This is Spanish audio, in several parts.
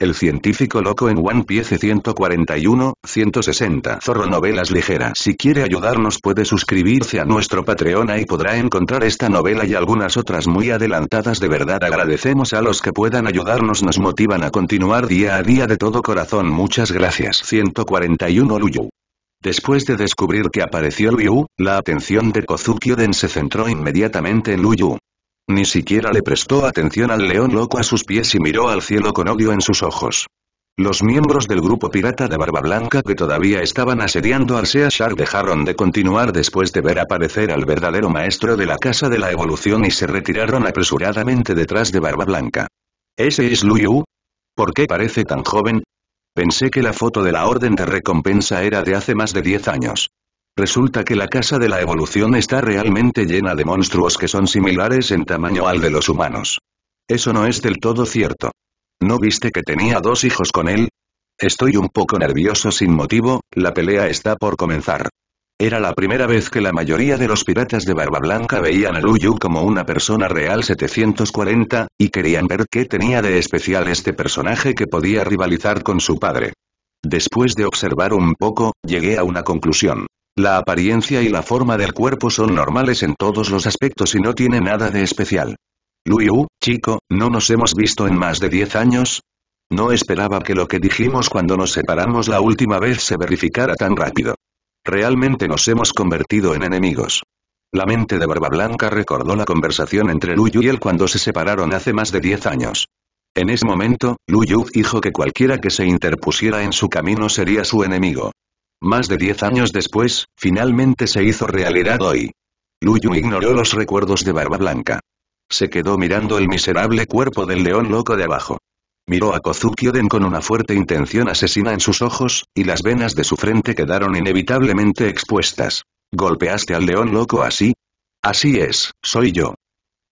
El científico loco en One Piece 141, 160 Zorro Novelas Ligeras Si quiere ayudarnos puede suscribirse a nuestro Patreon y podrá encontrar esta novela y algunas otras muy adelantadas de verdad agradecemos a los que puedan ayudarnos nos motivan a continuar día a día de todo corazón muchas gracias 141 Luyu Después de descubrir que apareció Luyu, la atención de Kozuki Oden se centró inmediatamente en Luyu. Ni siquiera le prestó atención al león loco a sus pies y miró al cielo con odio en sus ojos. Los miembros del grupo pirata de Barba Blanca que todavía estaban asediando al Sea Shark dejaron de continuar después de ver aparecer al verdadero maestro de la Casa de la Evolución y se retiraron apresuradamente detrás de Barba Blanca. ¿Ese es Yu? ¿Por qué parece tan joven? Pensé que la foto de la Orden de Recompensa era de hace más de 10 años. Resulta que la casa de la evolución está realmente llena de monstruos que son similares en tamaño al de los humanos. Eso no es del todo cierto. ¿No viste que tenía dos hijos con él? Estoy un poco nervioso sin motivo, la pelea está por comenzar. Era la primera vez que la mayoría de los piratas de Barba Blanca veían a Luyu como una persona real 740, y querían ver qué tenía de especial este personaje que podía rivalizar con su padre. Después de observar un poco, llegué a una conclusión. La apariencia y la forma del cuerpo son normales en todos los aspectos y no tiene nada de especial. Yu, chico, ¿no nos hemos visto en más de 10 años? No esperaba que lo que dijimos cuando nos separamos la última vez se verificara tan rápido. Realmente nos hemos convertido en enemigos. La mente de Barba Blanca recordó la conversación entre Luyu y él cuando se separaron hace más de 10 años. En ese momento, Luyu dijo que cualquiera que se interpusiera en su camino sería su enemigo. Más de diez años después, finalmente se hizo realidad hoy. Luyu ignoró los recuerdos de Barba Blanca. Se quedó mirando el miserable cuerpo del león loco de abajo. Miró a Kozuki con una fuerte intención asesina en sus ojos, y las venas de su frente quedaron inevitablemente expuestas. ¿Golpeaste al león loco así? Así es, soy yo.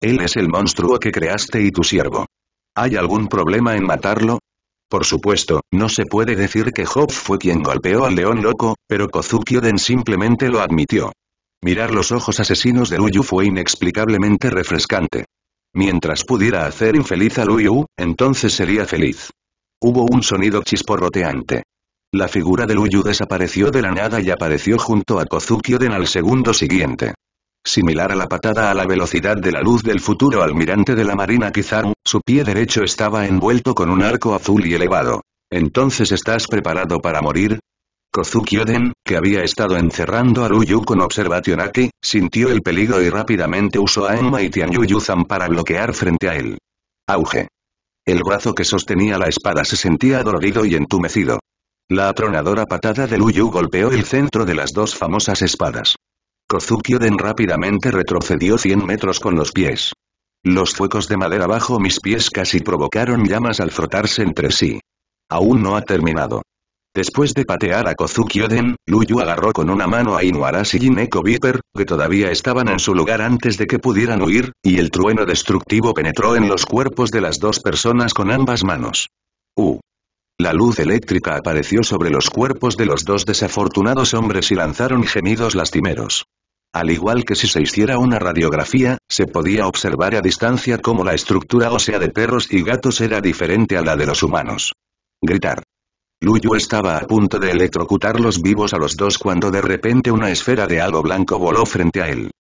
Él es el monstruo que creaste y tu siervo. ¿Hay algún problema en matarlo? Por supuesto, no se puede decir que Job fue quien golpeó al león loco, pero Kozuki Oden simplemente lo admitió. Mirar los ojos asesinos de Luyu fue inexplicablemente refrescante. Mientras pudiera hacer infeliz a Luyu, entonces sería feliz. Hubo un sonido chisporroteante. La figura de Luyu desapareció de la nada y apareció junto a Kozuki al segundo siguiente similar a la patada a la velocidad de la luz del futuro almirante de la Marina Kizaru, su pie derecho estaba envuelto con un arco azul y elevado. ¿Entonces estás preparado para morir? Kozuki Oden, que había estado encerrando a Ruyu con observación Aki, sintió el peligro y rápidamente usó a Enma y Tianyuyuzan para bloquear frente a él. Auge. El brazo que sostenía la espada se sentía dolorido y entumecido. La atronadora patada de Luyu golpeó el centro de las dos famosas espadas. Kozukioden rápidamente retrocedió 100 metros con los pies. Los fuegos de madera bajo mis pies casi provocaron llamas al frotarse entre sí. Aún no ha terminado. Después de patear a Kozuki Oden, Luyu agarró con una mano a Inuarashi y Neko Viper, que todavía estaban en su lugar antes de que pudieran huir, y el trueno destructivo penetró en los cuerpos de las dos personas con ambas manos. U. Uh. La luz eléctrica apareció sobre los cuerpos de los dos desafortunados hombres y lanzaron gemidos lastimeros. Al igual que si se hiciera una radiografía, se podía observar a distancia cómo la estructura ósea de perros y gatos era diferente a la de los humanos. Gritar. Luyu estaba a punto de electrocutar los vivos a los dos cuando de repente una esfera de algo blanco voló frente a él.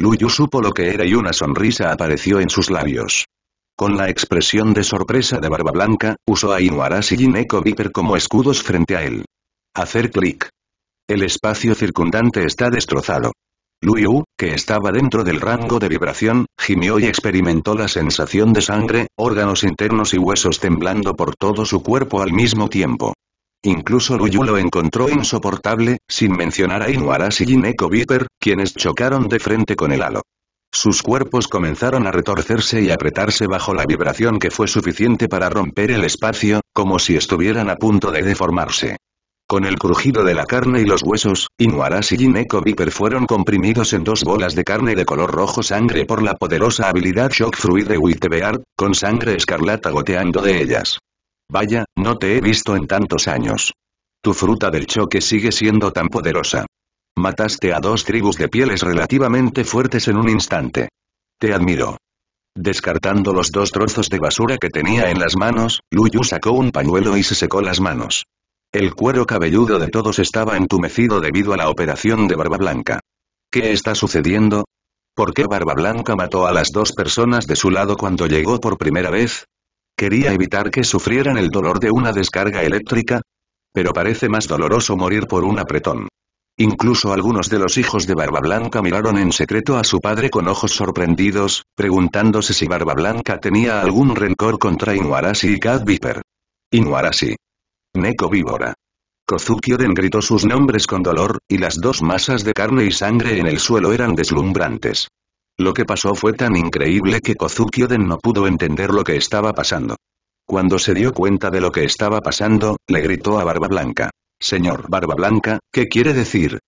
Luyu supo lo que era y una sonrisa apareció en sus labios. Con la expresión de sorpresa de Barba Blanca, usó a Inuaras y Gineco Viper como escudos frente a él. Hacer clic. El espacio circundante está destrozado. Liu, que estaba dentro del rango de vibración, gimió y experimentó la sensación de sangre, órganos internos y huesos temblando por todo su cuerpo al mismo tiempo. Incluso Luyu lo encontró insoportable, sin mencionar a Inuaras y Gineco Viper, quienes chocaron de frente con el halo. Sus cuerpos comenzaron a retorcerse y apretarse bajo la vibración que fue suficiente para romper el espacio, como si estuvieran a punto de deformarse. Con el crujido de la carne y los huesos, Inuaras y Gineco Viper fueron comprimidos en dos bolas de carne de color rojo sangre por la poderosa habilidad Shock Fruit de Wittebeard, con sangre escarlata goteando de ellas. Vaya, no te he visto en tantos años. Tu fruta del choque sigue siendo tan poderosa. Mataste a dos tribus de pieles relativamente fuertes en un instante. Te admiro. Descartando los dos trozos de basura que tenía en las manos, Luyu sacó un pañuelo y se secó las manos. El cuero cabelludo de todos estaba entumecido debido a la operación de Barba Blanca. ¿Qué está sucediendo? ¿Por qué Barba Blanca mató a las dos personas de su lado cuando llegó por primera vez? ¿Quería evitar que sufrieran el dolor de una descarga eléctrica? Pero parece más doloroso morir por un apretón. Incluso algunos de los hijos de Barba Blanca miraron en secreto a su padre con ojos sorprendidos, preguntándose si Barba Blanca tenía algún rencor contra Inuarashi y Cat Viper. Inuarashi. Neko Víbora. Kozuki Oden gritó sus nombres con dolor, y las dos masas de carne y sangre en el suelo eran deslumbrantes. Lo que pasó fue tan increíble que Kozuki Oden no pudo entender lo que estaba pasando. Cuando se dio cuenta de lo que estaba pasando, le gritó a Barba Blanca. Señor Barba Blanca, ¿qué quiere decir?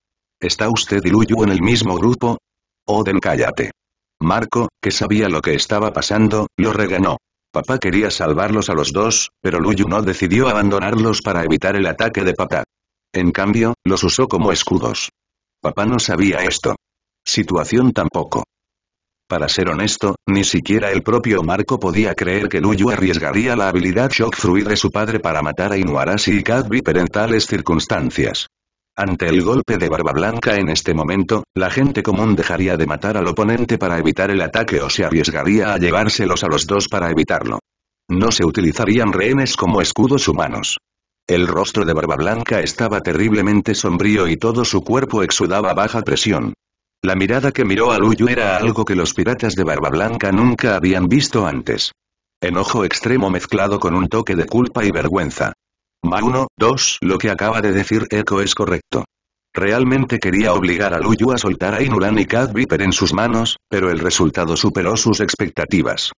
¿Está usted y Luyu en el mismo grupo? Oden cállate. Marco, que sabía lo que estaba pasando, lo reganó. Papá quería salvarlos a los dos, pero Luyu no decidió abandonarlos para evitar el ataque de papá. En cambio, los usó como escudos. Papá no sabía esto. Situación tampoco. Para ser honesto, ni siquiera el propio Marco podía creer que Luyu arriesgaría la habilidad Shock Fruit de su padre para matar a Inuarashi y Cat Viper en tales circunstancias. Ante el golpe de Barba Blanca en este momento, la gente común dejaría de matar al oponente para evitar el ataque o se arriesgaría a llevárselos a los dos para evitarlo. No se utilizarían rehenes como escudos humanos. El rostro de Barba Blanca estaba terriblemente sombrío y todo su cuerpo exudaba baja presión. La mirada que miró a Luyu era algo que los piratas de Barba Blanca nunca habían visto antes. Enojo extremo mezclado con un toque de culpa y vergüenza. 1, 2. Lo que acaba de decir Echo es correcto. Realmente quería obligar a Luyu a soltar a Inulan y Cat Viper en sus manos, pero el resultado superó sus expectativas.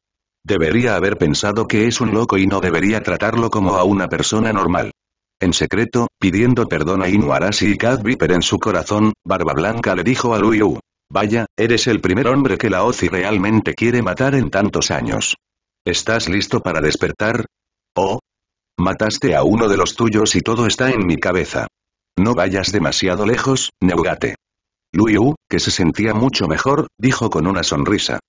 Debería haber pensado que es un loco y no debería tratarlo como a una persona normal. En secreto, pidiendo perdón a Inuarashi y Cat Viper en su corazón, Barba Blanca le dijo a Luyu. Vaya, eres el primer hombre que la OCI realmente quiere matar en tantos años. ¿Estás listo para despertar? Oh. Mataste a uno de los tuyos y todo está en mi cabeza. No vayas demasiado lejos, Neugate. Luyu, que se sentía mucho mejor, dijo con una sonrisa.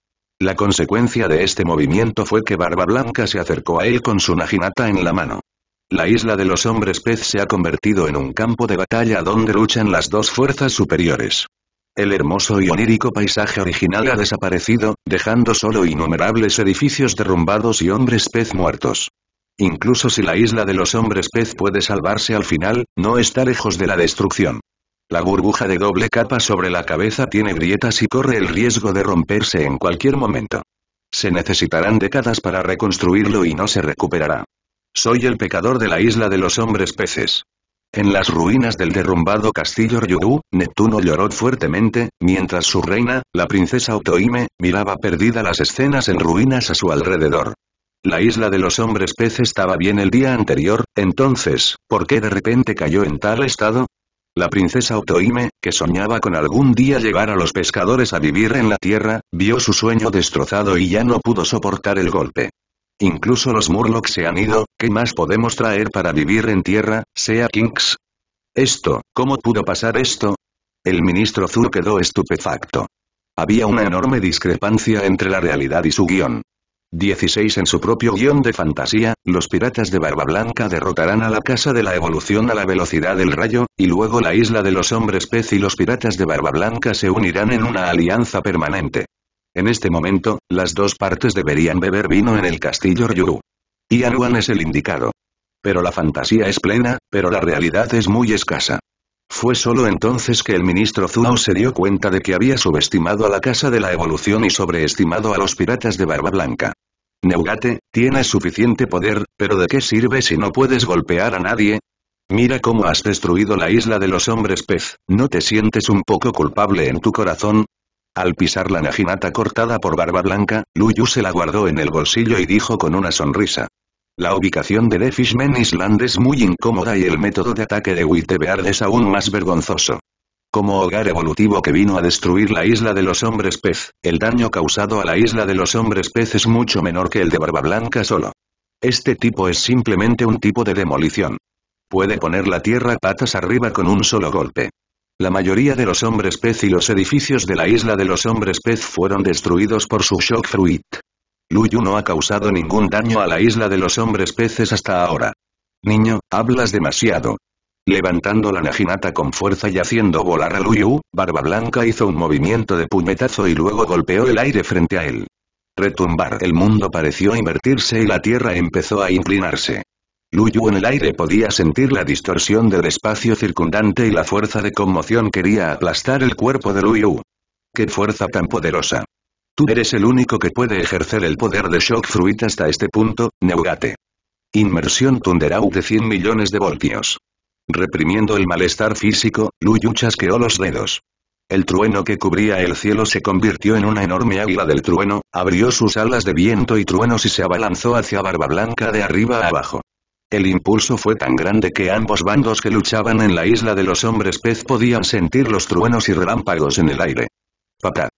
La consecuencia de este movimiento fue que Barba Blanca se acercó a él con su najinata en la mano. La isla de los hombres pez se ha convertido en un campo de batalla donde luchan las dos fuerzas superiores. El hermoso y onírico paisaje original ha desaparecido, dejando solo innumerables edificios derrumbados y hombres pez muertos. Incluso si la isla de los hombres pez puede salvarse al final, no está lejos de la destrucción. La burbuja de doble capa sobre la cabeza tiene grietas y corre el riesgo de romperse en cualquier momento. Se necesitarán décadas para reconstruirlo y no se recuperará. Soy el pecador de la isla de los hombres peces. En las ruinas del derrumbado castillo Ryugu, Neptuno lloró fuertemente, mientras su reina, la princesa Otoime, miraba perdida las escenas en ruinas a su alrededor. La isla de los hombres peces estaba bien el día anterior, entonces, ¿por qué de repente cayó en tal estado? La princesa Otoime, que soñaba con algún día llegar a los pescadores a vivir en la tierra, vio su sueño destrozado y ya no pudo soportar el golpe. Incluso los Murlocs se han ido, ¿qué más podemos traer para vivir en tierra, sea Kinks? Esto, ¿cómo pudo pasar esto? El ministro Zur quedó estupefacto. Había una enorme discrepancia entre la realidad y su guión. 16 En su propio guión de fantasía, los piratas de Barba Blanca derrotarán a la Casa de la Evolución a la velocidad del rayo, y luego la Isla de los Hombres Pez y los piratas de Barba Blanca se unirán en una alianza permanente. En este momento, las dos partes deberían beber vino en el castillo Ryuru. Y Anuan es el indicado. Pero la fantasía es plena, pero la realidad es muy escasa. Fue solo entonces que el ministro Zuo se dio cuenta de que había subestimado a la Casa de la Evolución y sobreestimado a los piratas de Barba Blanca. Neugate, tienes suficiente poder, pero ¿de qué sirve si no puedes golpear a nadie? Mira cómo has destruido la isla de los hombres pez, ¿no te sientes un poco culpable en tu corazón? Al pisar la naginata cortada por Barba Blanca, Luyu se la guardó en el bolsillo y dijo con una sonrisa. La ubicación de The Fishman Island es muy incómoda y el método de ataque de Wittebeard es aún más vergonzoso. Como hogar evolutivo que vino a destruir la isla de los hombres pez, el daño causado a la isla de los hombres pez es mucho menor que el de Barba Blanca solo. Este tipo es simplemente un tipo de demolición. Puede poner la tierra patas arriba con un solo golpe. La mayoría de los hombres pez y los edificios de la isla de los hombres pez fueron destruidos por su shock fruit. Luyu no ha causado ningún daño a la isla de los hombres peces hasta ahora. Niño, hablas demasiado. Levantando la naginata con fuerza y haciendo volar a Luyu, Barba Blanca hizo un movimiento de puñetazo y luego golpeó el aire frente a él. Retumbar el mundo pareció invertirse y la tierra empezó a inclinarse. Luyu en el aire podía sentir la distorsión del espacio circundante y la fuerza de conmoción quería aplastar el cuerpo de Luyu. ¡Qué fuerza tan poderosa! Tú eres el único que puede ejercer el poder de Shock Fruit hasta este punto, Neugate. Inmersión Out de 100 millones de voltios. Reprimiendo el malestar físico, Luyu chasqueó los dedos. El trueno que cubría el cielo se convirtió en una enorme águila del trueno, abrió sus alas de viento y truenos y se abalanzó hacia Barba Blanca de arriba a abajo. El impulso fue tan grande que ambos bandos que luchaban en la isla de los hombres pez podían sentir los truenos y relámpagos en el aire. Papá.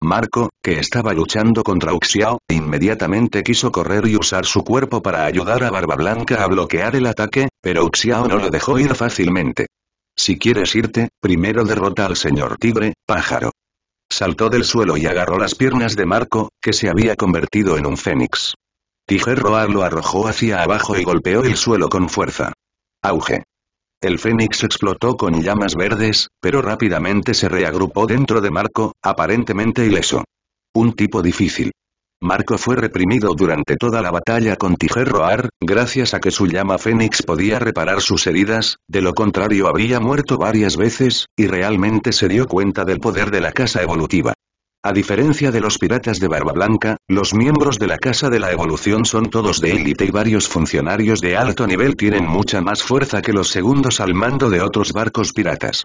Marco, que estaba luchando contra Uxiao, inmediatamente quiso correr y usar su cuerpo para ayudar a Barba Blanca a bloquear el ataque, pero Uxiao no lo dejó ir fácilmente. Si quieres irte, primero derrota al señor tigre, pájaro. Saltó del suelo y agarró las piernas de Marco, que se había convertido en un fénix. Tiger Roar lo arrojó hacia abajo y golpeó el suelo con fuerza. Auge. El Fénix explotó con llamas verdes, pero rápidamente se reagrupó dentro de Marco, aparentemente ileso. Un tipo difícil. Marco fue reprimido durante toda la batalla con Tiger Roar, gracias a que su llama Fénix podía reparar sus heridas, de lo contrario habría muerto varias veces, y realmente se dio cuenta del poder de la casa evolutiva. A diferencia de los piratas de Barba Blanca, los miembros de la Casa de la Evolución son todos de élite y varios funcionarios de alto nivel tienen mucha más fuerza que los segundos al mando de otros barcos piratas.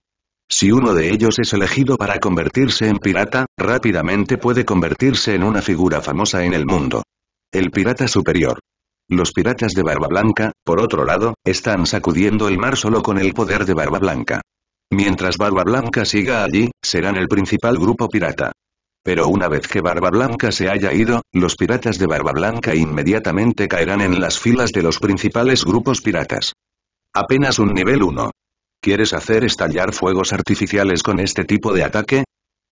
Si uno de ellos es elegido para convertirse en pirata, rápidamente puede convertirse en una figura famosa en el mundo. El pirata superior. Los piratas de Barba Blanca, por otro lado, están sacudiendo el mar solo con el poder de Barba Blanca. Mientras Barba Blanca siga allí, serán el principal grupo pirata. Pero una vez que Barba Blanca se haya ido, los piratas de Barba Blanca inmediatamente caerán en las filas de los principales grupos piratas. Apenas un nivel 1. ¿Quieres hacer estallar fuegos artificiales con este tipo de ataque?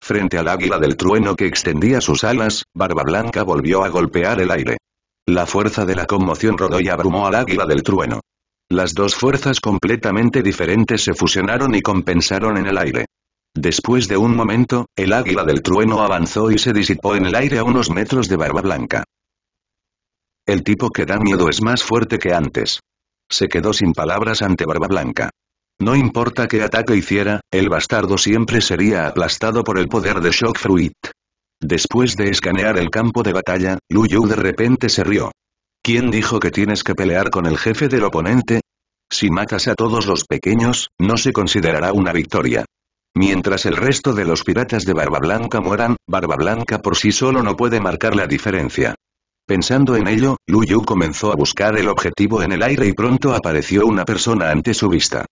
Frente al águila del trueno que extendía sus alas, Barba Blanca volvió a golpear el aire. La fuerza de la conmoción rodó y abrumó al águila del trueno. Las dos fuerzas completamente diferentes se fusionaron y compensaron en el aire. Después de un momento, el águila del trueno avanzó y se disipó en el aire a unos metros de Barba Blanca. El tipo que da miedo es más fuerte que antes. Se quedó sin palabras ante Barba Blanca. No importa qué ataque hiciera, el bastardo siempre sería aplastado por el poder de Shock Fruit. Después de escanear el campo de batalla, Lu Yu de repente se rió. ¿Quién dijo que tienes que pelear con el jefe del oponente? Si matas a todos los pequeños, no se considerará una victoria. Mientras el resto de los piratas de Barba Blanca mueran, Barba Blanca por sí solo no puede marcar la diferencia. Pensando en ello, Lu Yu comenzó a buscar el objetivo en el aire y pronto apareció una persona ante su vista.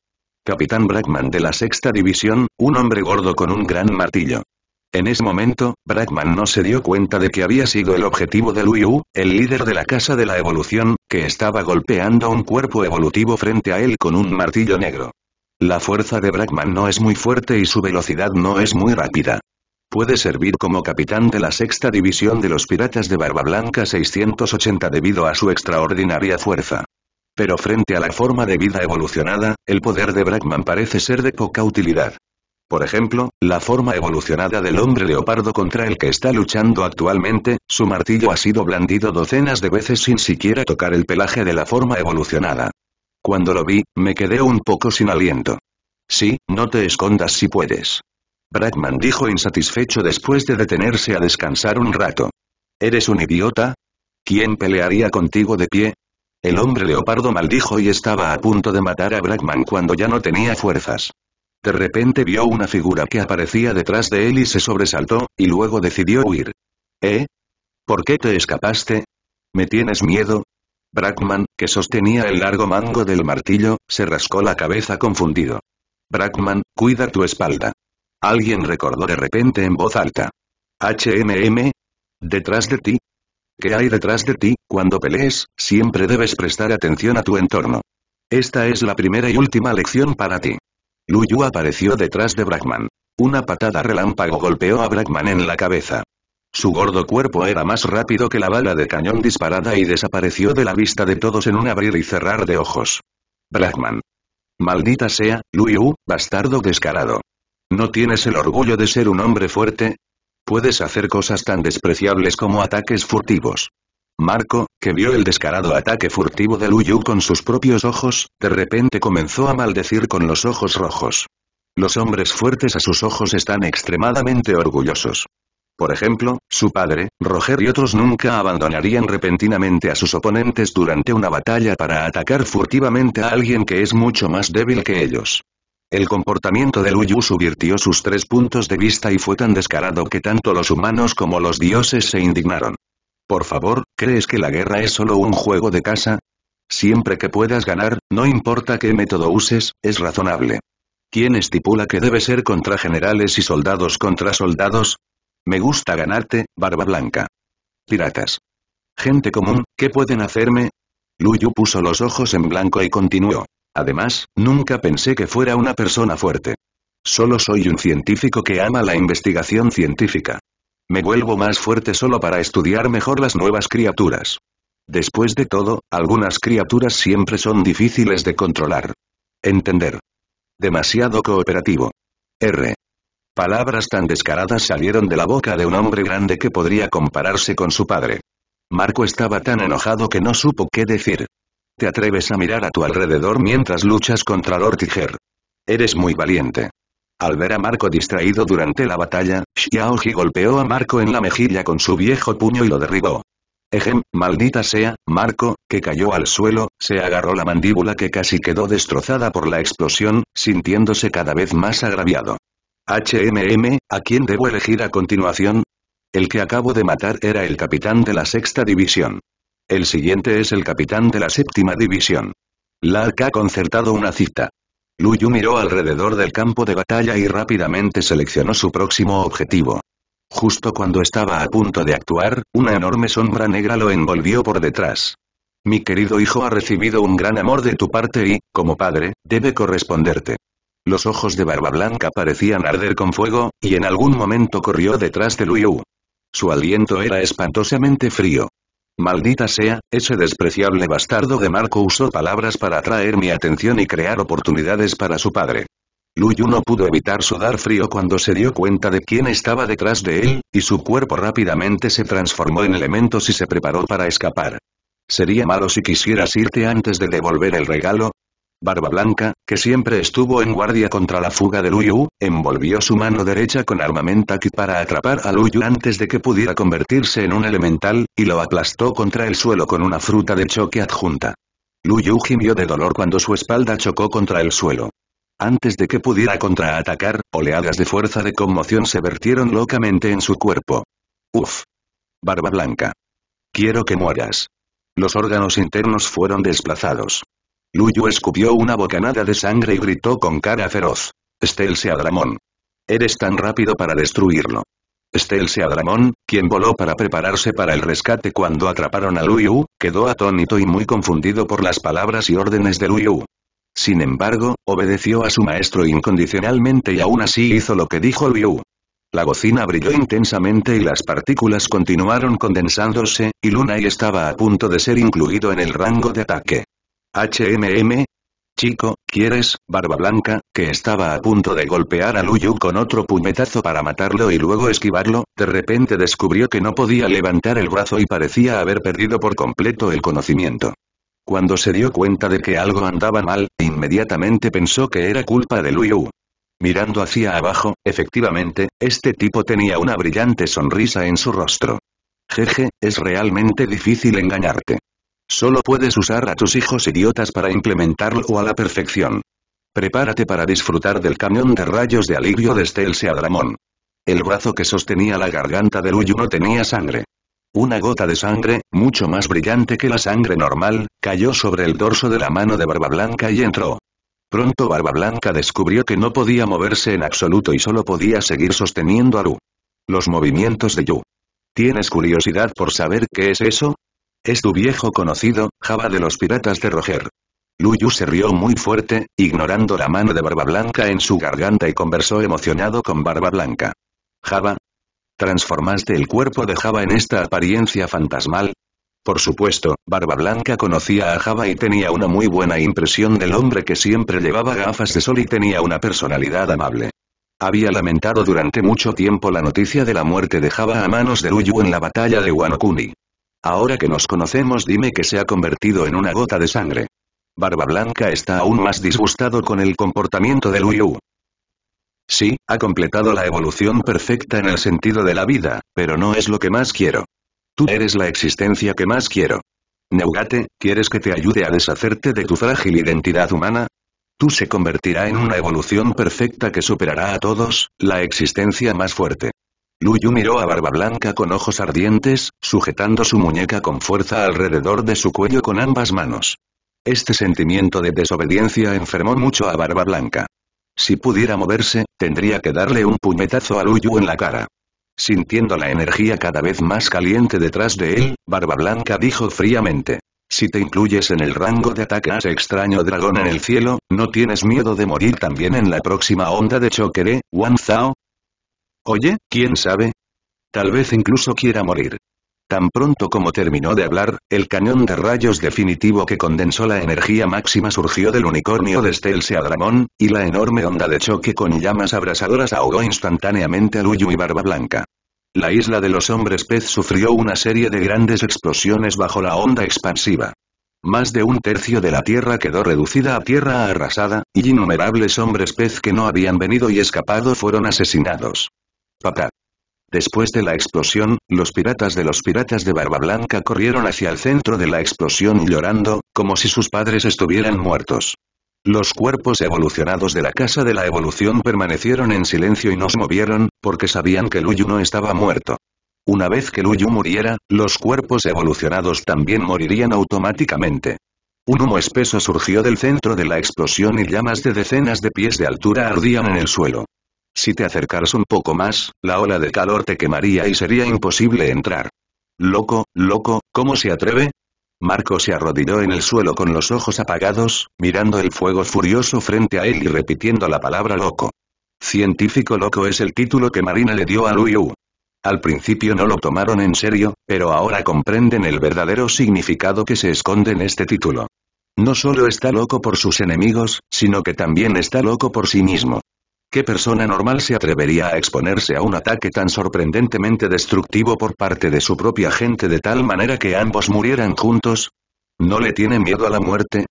Capitán Brackman de la sexta división, un hombre gordo con un gran martillo. En ese momento, Brackman no se dio cuenta de que había sido el objetivo de Lu Yu, el líder de la Casa de la Evolución, que estaba golpeando un cuerpo evolutivo frente a él con un martillo negro. La fuerza de Brackman no es muy fuerte y su velocidad no es muy rápida. Puede servir como capitán de la sexta división de los piratas de Barba Blanca 680 debido a su extraordinaria fuerza. Pero frente a la forma de vida evolucionada, el poder de Brackman parece ser de poca utilidad. Por ejemplo, la forma evolucionada del hombre leopardo contra el que está luchando actualmente, su martillo ha sido blandido docenas de veces sin siquiera tocar el pelaje de la forma evolucionada. Cuando lo vi, me quedé un poco sin aliento. Sí, no te escondas si puedes. Brackman dijo insatisfecho después de detenerse a descansar un rato. ¿Eres un idiota? ¿Quién pelearía contigo de pie? El hombre leopardo maldijo y estaba a punto de matar a Brackman cuando ya no tenía fuerzas. De repente vio una figura que aparecía detrás de él y se sobresaltó, y luego decidió huir. ¿Eh? ¿Por qué te escapaste? ¿Me tienes miedo? Brackman, que sostenía el largo mango del martillo, se rascó la cabeza confundido. Brackman, cuida tu espalda. Alguien recordó de repente en voz alta. HMM. ¿Detrás de ti? ¿Qué hay detrás de ti? Cuando pelees, siempre debes prestar atención a tu entorno. Esta es la primera y última lección para ti. Luyu apareció detrás de Brackman. Una patada relámpago golpeó a Brackman en la cabeza. Su gordo cuerpo era más rápido que la bala de cañón disparada y desapareció de la vista de todos en un abrir y cerrar de ojos. Blackman. Maldita sea, Liu, bastardo descarado. ¿No tienes el orgullo de ser un hombre fuerte? Puedes hacer cosas tan despreciables como ataques furtivos. Marco, que vio el descarado ataque furtivo de Luyu con sus propios ojos, de repente comenzó a maldecir con los ojos rojos. Los hombres fuertes a sus ojos están extremadamente orgullosos. Por ejemplo, su padre, Roger y otros nunca abandonarían repentinamente a sus oponentes durante una batalla para atacar furtivamente a alguien que es mucho más débil que ellos. El comportamiento de Luyu subvirtió sus tres puntos de vista y fue tan descarado que tanto los humanos como los dioses se indignaron. Por favor, ¿crees que la guerra es solo un juego de casa? Siempre que puedas ganar, no importa qué método uses, es razonable. ¿Quién estipula que debe ser contra generales y soldados contra soldados? Me gusta ganarte, barba blanca. Piratas. Gente común, ¿qué pueden hacerme? Luyu puso los ojos en blanco y continuó. Además, nunca pensé que fuera una persona fuerte. Solo soy un científico que ama la investigación científica. Me vuelvo más fuerte solo para estudiar mejor las nuevas criaturas. Después de todo, algunas criaturas siempre son difíciles de controlar. Entender. Demasiado cooperativo. R. Palabras tan descaradas salieron de la boca de un hombre grande que podría compararse con su padre. Marco estaba tan enojado que no supo qué decir. Te atreves a mirar a tu alrededor mientras luchas contra Lord Tiger. Eres muy valiente. Al ver a Marco distraído durante la batalla, Xiaoji golpeó a Marco en la mejilla con su viejo puño y lo derribó. Ejem, maldita sea, Marco, que cayó al suelo, se agarró la mandíbula que casi quedó destrozada por la explosión, sintiéndose cada vez más agraviado. HMM, ¿a quién debo elegir a continuación? El que acabo de matar era el capitán de la sexta división. El siguiente es el capitán de la séptima división. La ha concertado una cita. Luyu miró alrededor del campo de batalla y rápidamente seleccionó su próximo objetivo. Justo cuando estaba a punto de actuar, una enorme sombra negra lo envolvió por detrás. Mi querido hijo ha recibido un gran amor de tu parte y, como padre, debe corresponderte. Los ojos de Barba Blanca parecían arder con fuego, y en algún momento corrió detrás de Liu. Su aliento era espantosamente frío. Maldita sea, ese despreciable bastardo de Marco usó palabras para atraer mi atención y crear oportunidades para su padre. Luyu no pudo evitar sudar frío cuando se dio cuenta de quién estaba detrás de él, y su cuerpo rápidamente se transformó en elementos y se preparó para escapar. Sería malo si quisieras irte antes de devolver el regalo, Barba Blanca, que siempre estuvo en guardia contra la fuga de Luyu, envolvió su mano derecha con armamentaki para atrapar a Luyu antes de que pudiera convertirse en un elemental, y lo aplastó contra el suelo con una fruta de choque adjunta. Luyu gimió de dolor cuando su espalda chocó contra el suelo. Antes de que pudiera contraatacar, oleadas de fuerza de conmoción se vertieron locamente en su cuerpo. Uf. Barba Blanca. Quiero que mueras. Los órganos internos fueron desplazados. Luyu escupió una bocanada de sangre y gritó con cara feroz. Stel se Eres tan rápido para destruirlo. Stel se quien voló para prepararse para el rescate cuando atraparon a Luyu, quedó atónito y muy confundido por las palabras y órdenes de Luyu. Sin embargo, obedeció a su maestro incondicionalmente y aún así hizo lo que dijo Liu. La bocina brilló intensamente y las partículas continuaron condensándose, y Luna y estaba a punto de ser incluido en el rango de ataque. HMM? Chico, ¿quieres, Barba Blanca, que estaba a punto de golpear a Luyu con otro puñetazo para matarlo y luego esquivarlo, de repente descubrió que no podía levantar el brazo y parecía haber perdido por completo el conocimiento. Cuando se dio cuenta de que algo andaba mal, inmediatamente pensó que era culpa de Luyu. Mirando hacia abajo, efectivamente, este tipo tenía una brillante sonrisa en su rostro. Jeje, es realmente difícil engañarte. Solo puedes usar a tus hijos idiotas para implementarlo a la perfección. Prepárate para disfrutar del camión de rayos de alivio de Stelce El brazo que sostenía la garganta de Luyu no tenía sangre. Una gota de sangre, mucho más brillante que la sangre normal, cayó sobre el dorso de la mano de Barba Blanca y entró. Pronto Barba Blanca descubrió que no podía moverse en absoluto y solo podía seguir sosteniendo a Lu. Los movimientos de Yu. ¿Tienes curiosidad por saber qué es eso? Es tu viejo conocido, Java de los piratas de Roger. Luyu se rió muy fuerte, ignorando la mano de Barba Blanca en su garganta y conversó emocionado con Barba Blanca. Java. ¿Transformaste el cuerpo de Java en esta apariencia fantasmal? Por supuesto, Barba Blanca conocía a Java y tenía una muy buena impresión del hombre que siempre llevaba gafas de sol y tenía una personalidad amable. Había lamentado durante mucho tiempo la noticia de la muerte de Java a manos de Luyu en la batalla de Wanokuni. Ahora que nos conocemos dime que se ha convertido en una gota de sangre. Barba Blanca está aún más disgustado con el comportamiento de Liu. Sí, ha completado la evolución perfecta en el sentido de la vida, pero no es lo que más quiero. Tú eres la existencia que más quiero. Neugate, ¿quieres que te ayude a deshacerte de tu frágil identidad humana? Tú se convertirá en una evolución perfecta que superará a todos, la existencia más fuerte. Luyu miró a Barba Blanca con ojos ardientes, sujetando su muñeca con fuerza alrededor de su cuello con ambas manos. Este sentimiento de desobediencia enfermó mucho a Barba Blanca. Si pudiera moverse, tendría que darle un puñetazo a Luyu en la cara. Sintiendo la energía cada vez más caliente detrás de él, Barba Blanca dijo fríamente. Si te incluyes en el rango de ataque a ese extraño dragón en el cielo, ¿no tienes miedo de morir también en la próxima onda de Choqueré, Wan Zhao? Oye, ¿quién sabe? Tal vez incluso quiera morir. Tan pronto como terminó de hablar, el cañón de rayos definitivo que condensó la energía máxima surgió del unicornio de Stelse y la enorme onda de choque con llamas abrasadoras ahogó instantáneamente a Luyu y Barba Blanca. La isla de los hombres pez sufrió una serie de grandes explosiones bajo la onda expansiva. Más de un tercio de la tierra quedó reducida a tierra arrasada, y innumerables hombres pez que no habían venido y escapado fueron asesinados. Papá. Después de la explosión, los piratas de los piratas de Barba Blanca corrieron hacia el centro de la explosión llorando, como si sus padres estuvieran muertos. Los cuerpos evolucionados de la Casa de la Evolución permanecieron en silencio y no se movieron, porque sabían que Luyu no estaba muerto. Una vez que Luyu muriera, los cuerpos evolucionados también morirían automáticamente. Un humo espeso surgió del centro de la explosión y llamas de decenas de pies de altura ardían en el suelo. Si te acercaras un poco más, la ola de calor te quemaría y sería imposible entrar. Loco, loco, ¿cómo se atreve? Marco se arrodilló en el suelo con los ojos apagados, mirando el fuego furioso frente a él y repitiendo la palabra loco. Científico loco es el título que Marina le dio a Yu. Al principio no lo tomaron en serio, pero ahora comprenden el verdadero significado que se esconde en este título. No solo está loco por sus enemigos, sino que también está loco por sí mismo. ¿Qué persona normal se atrevería a exponerse a un ataque tan sorprendentemente destructivo por parte de su propia gente de tal manera que ambos murieran juntos? ¿No le tiene miedo a la muerte?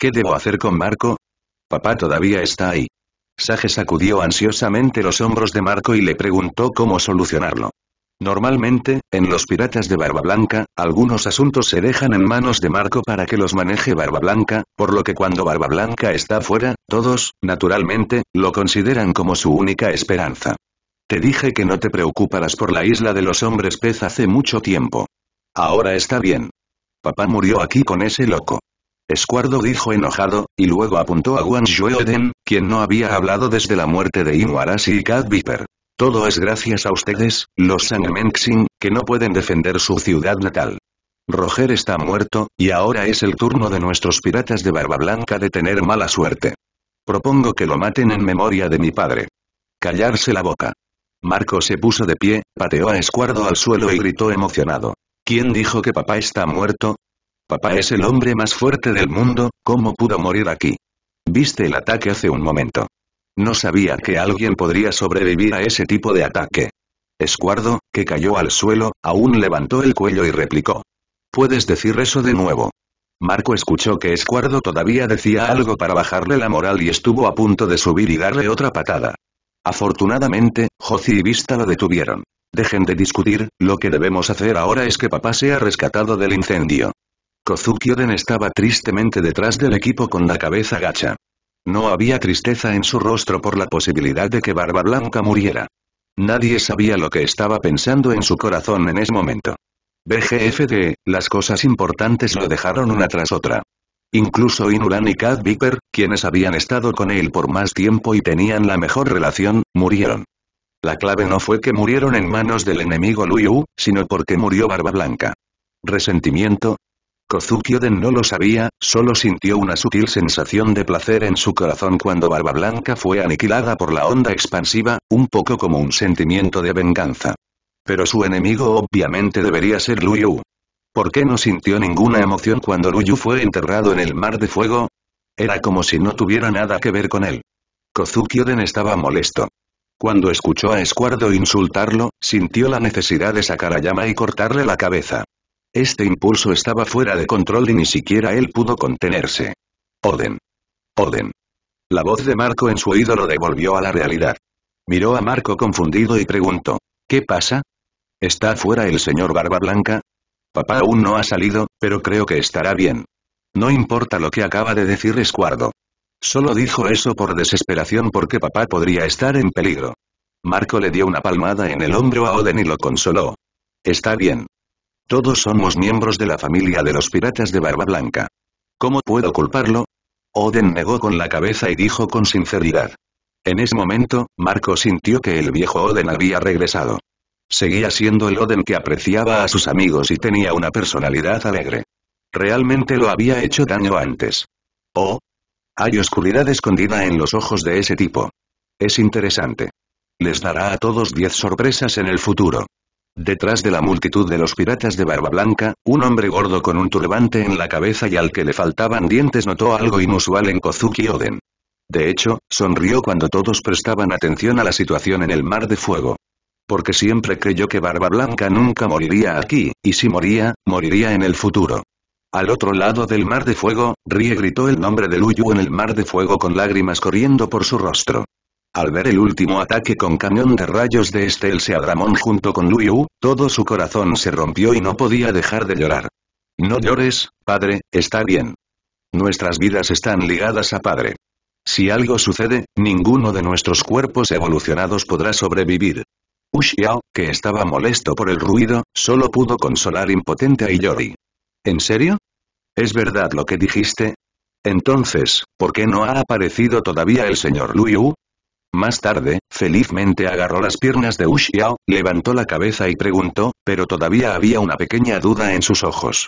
¿Qué debo hacer con Marco? Papá todavía está ahí. Sage sacudió ansiosamente los hombros de Marco y le preguntó cómo solucionarlo. Normalmente, en los piratas de Barba Blanca, algunos asuntos se dejan en manos de Marco para que los maneje Barba Blanca, por lo que cuando Barba Blanca está fuera, todos, naturalmente, lo consideran como su única esperanza. Te dije que no te preocuparas por la isla de los hombres pez hace mucho tiempo. Ahora está bien. Papá murió aquí con ese loco. Escuardo dijo enojado, y luego apuntó a Wang Den, quien no había hablado desde la muerte de Inuarashi y Cat Viper. Todo es gracias a ustedes, los Sangmenxin, que no pueden defender su ciudad natal. Roger está muerto, y ahora es el turno de nuestros piratas de Barba Blanca de tener mala suerte. Propongo que lo maten en memoria de mi padre. Callarse la boca. Marco se puso de pie, pateó a Escuardo al suelo y gritó emocionado. ¿Quién dijo que papá está muerto? Papá es el hombre más fuerte del mundo, ¿cómo pudo morir aquí? ¿Viste el ataque hace un momento? No sabía que alguien podría sobrevivir a ese tipo de ataque. Escuardo, que cayó al suelo, aún levantó el cuello y replicó. ¿Puedes decir eso de nuevo? Marco escuchó que Escuardo todavía decía algo para bajarle la moral y estuvo a punto de subir y darle otra patada. Afortunadamente, Joci y Vista lo detuvieron. Dejen de discutir, lo que debemos hacer ahora es que papá sea rescatado del incendio. Kozuki Oden estaba tristemente detrás del equipo con la cabeza gacha. No había tristeza en su rostro por la posibilidad de que Barba Blanca muriera. Nadie sabía lo que estaba pensando en su corazón en ese momento. BGFD, las cosas importantes lo dejaron una tras otra. Incluso Inulan y Kat Viper, quienes habían estado con él por más tiempo y tenían la mejor relación, murieron. La clave no fue que murieron en manos del enemigo Liu, sino porque murió Barba Blanca. Resentimiento, Kozuki Oden no lo sabía, solo sintió una sutil sensación de placer en su corazón cuando Barba Blanca fue aniquilada por la onda expansiva, un poco como un sentimiento de venganza. Pero su enemigo obviamente debería ser Luyu. ¿Por qué no sintió ninguna emoción cuando Luyu fue enterrado en el mar de fuego? Era como si no tuviera nada que ver con él. Kozuki Oden estaba molesto. Cuando escuchó a Escuardo insultarlo, sintió la necesidad de sacar a Yama y cortarle la cabeza. Este impulso estaba fuera de control y ni siquiera él pudo contenerse. Oden. Oden. La voz de Marco en su oído lo devolvió a la realidad. Miró a Marco confundido y preguntó. ¿Qué pasa? ¿Está fuera el señor Barba Blanca? Papá aún no ha salido, pero creo que estará bien. No importa lo que acaba de decir Escuardo. Solo dijo eso por desesperación porque papá podría estar en peligro. Marco le dio una palmada en el hombro a Oden y lo consoló. Está bien. Todos somos miembros de la familia de los piratas de Barba Blanca. ¿Cómo puedo culparlo? Oden negó con la cabeza y dijo con sinceridad. En ese momento, Marco sintió que el viejo Oden había regresado. Seguía siendo el Oden que apreciaba a sus amigos y tenía una personalidad alegre. Realmente lo había hecho daño antes. Oh. Hay oscuridad escondida en los ojos de ese tipo. Es interesante. Les dará a todos diez sorpresas en el futuro. Detrás de la multitud de los piratas de barba blanca, un hombre gordo con un turbante en la cabeza y al que le faltaban dientes notó algo inusual en Kozuki Oden. De hecho, sonrió cuando todos prestaban atención a la situación en el mar de fuego. Porque siempre creyó que Barba Blanca nunca moriría aquí, y si moría, moriría en el futuro. Al otro lado del mar de fuego, Rie gritó el nombre de Luyu en el mar de fuego con lágrimas corriendo por su rostro. Al ver el último ataque con cañón de rayos de Estel Dramón junto con Liu, todo su corazón se rompió y no podía dejar de llorar. No llores, padre, está bien. Nuestras vidas están ligadas a padre. Si algo sucede, ninguno de nuestros cuerpos evolucionados podrá sobrevivir. Xiao, que estaba molesto por el ruido, solo pudo consolar impotente a Iyori. ¿En serio? ¿Es verdad lo que dijiste? Entonces, ¿por qué no ha aparecido todavía el señor Liu? Más tarde, felizmente agarró las piernas de Ushiao, levantó la cabeza y preguntó, pero todavía había una pequeña duda en sus ojos.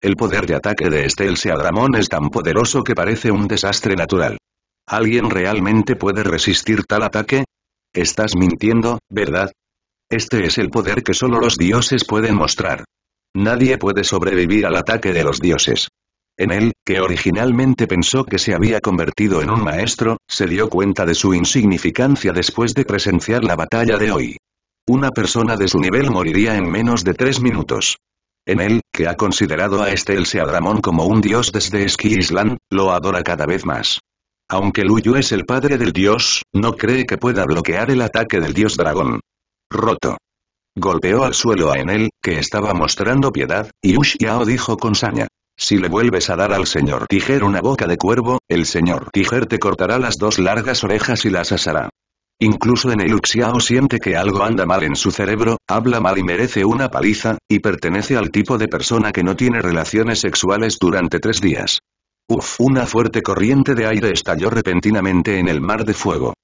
El poder de ataque de este el Seadramón es tan poderoso que parece un desastre natural. ¿Alguien realmente puede resistir tal ataque? Estás mintiendo, ¿verdad? Este es el poder que solo los dioses pueden mostrar. Nadie puede sobrevivir al ataque de los dioses. En él, que originalmente pensó que se había convertido en un maestro, se dio cuenta de su insignificancia después de presenciar la batalla de hoy. Una persona de su nivel moriría en menos de tres minutos. En él, que ha considerado a este el Seadramón como un dios desde Ski Island, lo adora cada vez más. Aunque Luyu es el padre del dios, no cree que pueda bloquear el ataque del dios dragón. Roto. Golpeó al suelo a Enel, que estaba mostrando piedad, y Ushiao dijo con saña. Si le vuelves a dar al señor tijer una boca de cuervo, el señor tijer te cortará las dos largas orejas y las asará. Incluso en el uxiao siente que algo anda mal en su cerebro, habla mal y merece una paliza, y pertenece al tipo de persona que no tiene relaciones sexuales durante tres días. Uf, una fuerte corriente de aire estalló repentinamente en el mar de fuego.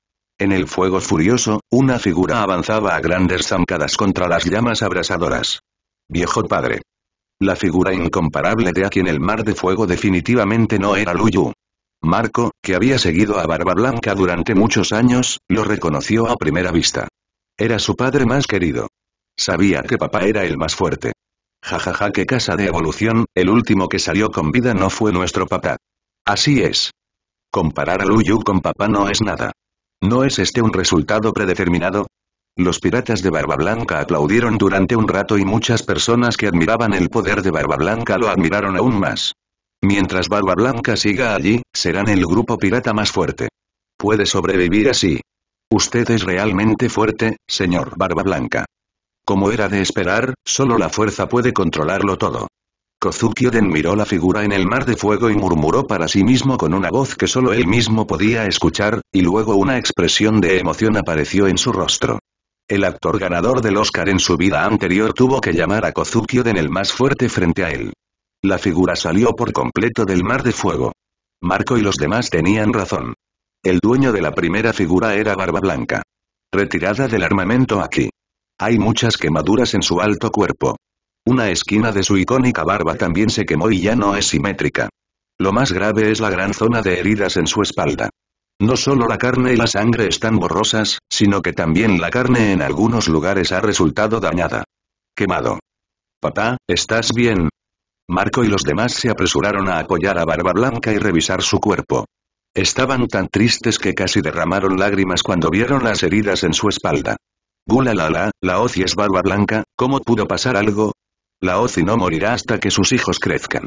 En el fuego furioso, una figura avanzaba a grandes zancadas contra las llamas abrasadoras. Viejo padre. La figura incomparable de a quien el mar de fuego definitivamente no era Luyu. Marco, que había seguido a Barba Blanca durante muchos años, lo reconoció a primera vista. Era su padre más querido. Sabía que papá era el más fuerte. Jajaja ja, ja, que casa de evolución, el último que salió con vida no fue nuestro papá. Así es. Comparar a Luyu con papá no es nada. ¿No es este un resultado predeterminado? Los piratas de Barba Blanca aplaudieron durante un rato y muchas personas que admiraban el poder de Barba Blanca lo admiraron aún más. Mientras Barba Blanca siga allí, serán el grupo pirata más fuerte. Puede sobrevivir así. Usted es realmente fuerte, señor Barba Blanca. Como era de esperar, solo la fuerza puede controlarlo todo. Kozuki Oden miró la figura en el mar de fuego y murmuró para sí mismo con una voz que solo él mismo podía escuchar, y luego una expresión de emoción apareció en su rostro. El actor ganador del Oscar en su vida anterior tuvo que llamar a Kozuki Oden el más fuerte frente a él. La figura salió por completo del mar de fuego. Marco y los demás tenían razón. El dueño de la primera figura era Barba Blanca. Retirada del armamento aquí. Hay muchas quemaduras en su alto cuerpo. Una esquina de su icónica barba también se quemó y ya no es simétrica. Lo más grave es la gran zona de heridas en su espalda. No solo la carne y la sangre están borrosas, sino que también la carne en algunos lugares ha resultado dañada. Quemado. Papá, ¿estás bien? Marco y los demás se apresuraron a apoyar a Barba Blanca y revisar su cuerpo. Estaban tan tristes que casi derramaron lágrimas cuando vieron las heridas en su espalda. Gulalala, la y es Barba Blanca, ¿cómo pudo pasar algo? La y no morirá hasta que sus hijos crezcan.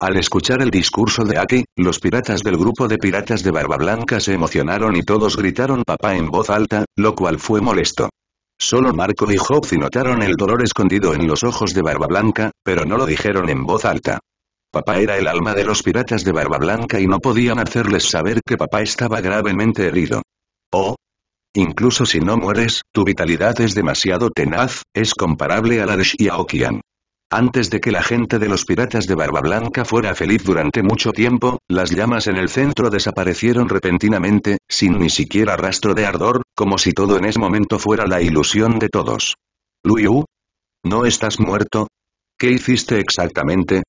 Al escuchar el discurso de Aki, los piratas del grupo de piratas de Barba Blanca se emocionaron y todos gritaron papá en voz alta, lo cual fue molesto. Solo Marco y Hopzi notaron el dolor escondido en los ojos de Barba Blanca, pero no lo dijeron en voz alta. Papá era el alma de los piratas de Barba Blanca y no podían hacerles saber que papá estaba gravemente herido. Oh, Incluso si no mueres, tu vitalidad es demasiado tenaz, es comparable a la de Okian. Antes de que la gente de los piratas de Barba Blanca fuera feliz durante mucho tiempo, las llamas en el centro desaparecieron repentinamente, sin ni siquiera rastro de ardor, como si todo en ese momento fuera la ilusión de todos. Luyu, ¿no estás muerto? ¿Qué hiciste exactamente?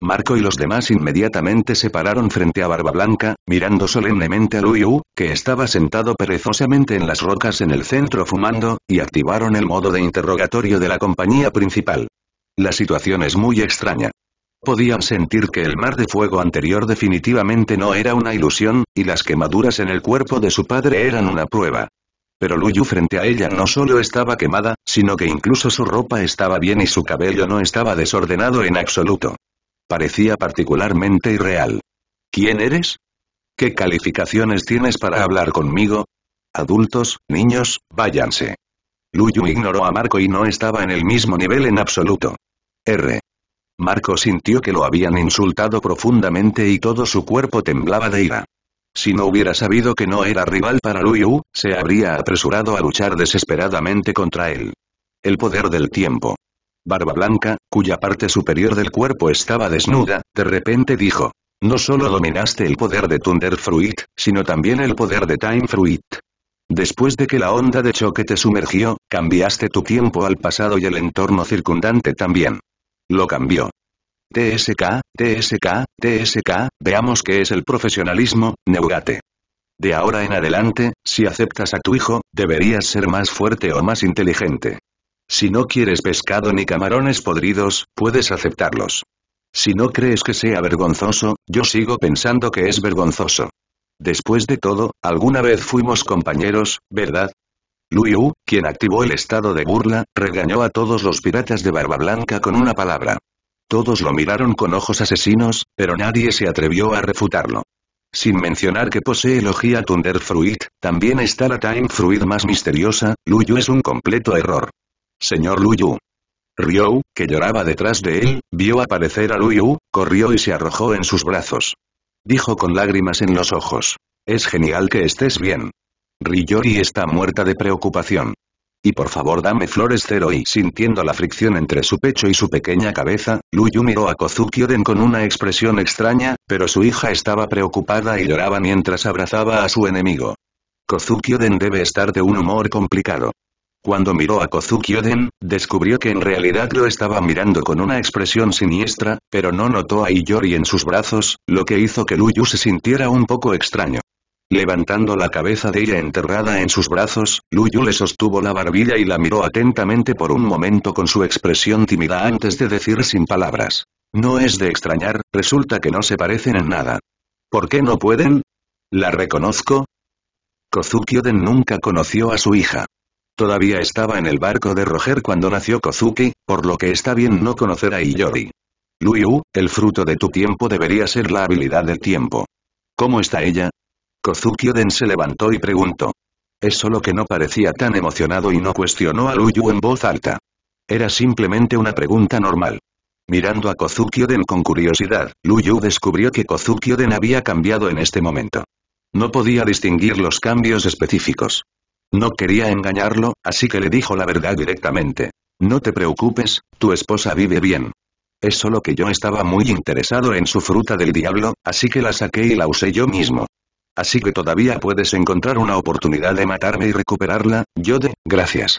Marco y los demás inmediatamente se pararon frente a Barba Blanca, mirando solemnemente a Luyu, que estaba sentado perezosamente en las rocas en el centro fumando, y activaron el modo de interrogatorio de la compañía principal. La situación es muy extraña. Podían sentir que el mar de fuego anterior definitivamente no era una ilusión, y las quemaduras en el cuerpo de su padre eran una prueba. Pero Luyu frente a ella no solo estaba quemada, sino que incluso su ropa estaba bien y su cabello no estaba desordenado en absoluto. Parecía particularmente irreal. ¿Quién eres? ¿Qué calificaciones tienes para hablar conmigo? Adultos, niños, váyanse. Luyu ignoró a Marco y no estaba en el mismo nivel en absoluto. R. Marco sintió que lo habían insultado profundamente y todo su cuerpo temblaba de ira. Si no hubiera sabido que no era rival para Luyu, se habría apresurado a luchar desesperadamente contra él. El poder del tiempo. Barba Blanca, cuya parte superior del cuerpo estaba desnuda, de repente dijo. No solo dominaste el poder de Thunder Fruit, sino también el poder de Time Fruit. Después de que la onda de choque te sumergió, cambiaste tu tiempo al pasado y el entorno circundante también. Lo cambió. TSK, TSK, TSK, veamos qué es el profesionalismo, Neugate. De ahora en adelante, si aceptas a tu hijo, deberías ser más fuerte o más inteligente. Si no quieres pescado ni camarones podridos, puedes aceptarlos. Si no crees que sea vergonzoso, yo sigo pensando que es vergonzoso. Después de todo, alguna vez fuimos compañeros, ¿verdad? Liu, quien activó el estado de burla, regañó a todos los piratas de Barba Blanca con una palabra. Todos lo miraron con ojos asesinos, pero nadie se atrevió a refutarlo. Sin mencionar que posee logía Thunder Fruit, también está la Time Fruit más misteriosa, Luyu es un completo error. Señor Luyu. Ryou, que lloraba detrás de él, vio aparecer a Luyu, corrió y se arrojó en sus brazos. Dijo con lágrimas en los ojos. Es genial que estés bien. Riyori está muerta de preocupación. Y por favor dame flores cero y sintiendo la fricción entre su pecho y su pequeña cabeza, Luyu miró a Kozuki Oden con una expresión extraña, pero su hija estaba preocupada y lloraba mientras abrazaba a su enemigo. Kozuki Oden debe estar de un humor complicado. Cuando miró a Kozuki Oden, descubrió que en realidad lo estaba mirando con una expresión siniestra, pero no notó a Iyori en sus brazos, lo que hizo que Luyu se sintiera un poco extraño. Levantando la cabeza de ella enterrada en sus brazos, Luyu le sostuvo la barbilla y la miró atentamente por un momento con su expresión tímida antes de decir sin palabras. No es de extrañar, resulta que no se parecen en nada. ¿Por qué no pueden? ¿La reconozco? Kozuki Oden nunca conoció a su hija. Todavía estaba en el barco de Roger cuando nació Kozuki, por lo que está bien no conocer a Iyori. Luyu, el fruto de tu tiempo debería ser la habilidad del tiempo. ¿Cómo está ella? Kozuki Oden se levantó y preguntó. Es solo que no parecía tan emocionado y no cuestionó a Luyu en voz alta. Era simplemente una pregunta normal. Mirando a Kozuki Oden con curiosidad, Luyu descubrió que Kozuki Oden había cambiado en este momento. No podía distinguir los cambios específicos. No quería engañarlo, así que le dijo la verdad directamente. No te preocupes, tu esposa vive bien. Es solo que yo estaba muy interesado en su fruta del diablo, así que la saqué y la usé yo mismo. Así que todavía puedes encontrar una oportunidad de matarme y recuperarla, Yode, gracias.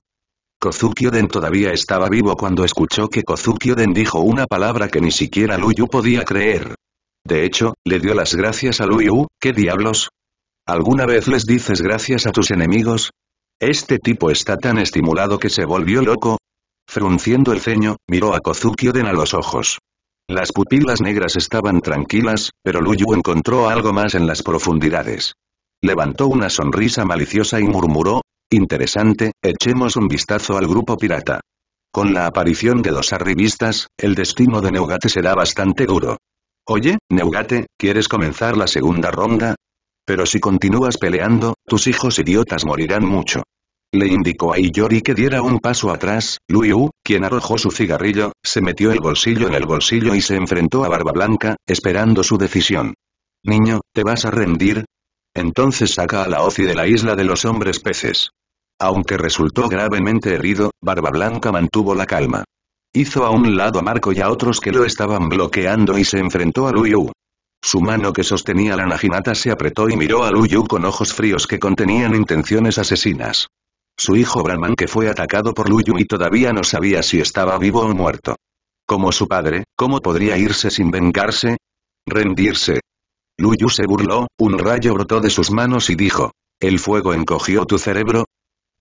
Kozuki todavía estaba vivo cuando escuchó que Kozuki dijo una palabra que ni siquiera Luyu podía creer. De hecho, le dio las gracias a Luyu, ¿qué diablos? ¿Alguna vez les dices gracias a tus enemigos? Este tipo está tan estimulado que se volvió loco. Frunciendo el ceño, miró a Kozuki Oden a los ojos. Las pupilas negras estaban tranquilas, pero Luyu encontró algo más en las profundidades. Levantó una sonrisa maliciosa y murmuró, Interesante, echemos un vistazo al grupo pirata. Con la aparición de dos arribistas, el destino de Neugate será bastante duro. Oye, Neugate, ¿quieres comenzar la segunda ronda? Pero si continúas peleando, tus hijos idiotas morirán mucho. Le indicó a Iyori que diera un paso atrás, Liu, quien arrojó su cigarrillo, se metió el bolsillo en el bolsillo y se enfrentó a Barba Blanca, esperando su decisión. Niño, ¿te vas a rendir? Entonces saca a la OCI de la isla de los hombres peces. Aunque resultó gravemente herido, Barba Blanca mantuvo la calma. Hizo a un lado a Marco y a otros que lo estaban bloqueando y se enfrentó a Luyu. Su mano que sostenía la naginata se apretó y miró a Luyu con ojos fríos que contenían intenciones asesinas. Su hijo Brahman que fue atacado por Luyu y todavía no sabía si estaba vivo o muerto. Como su padre, ¿cómo podría irse sin vengarse? Rendirse. Luyu se burló, un rayo brotó de sus manos y dijo. ¿El fuego encogió tu cerebro?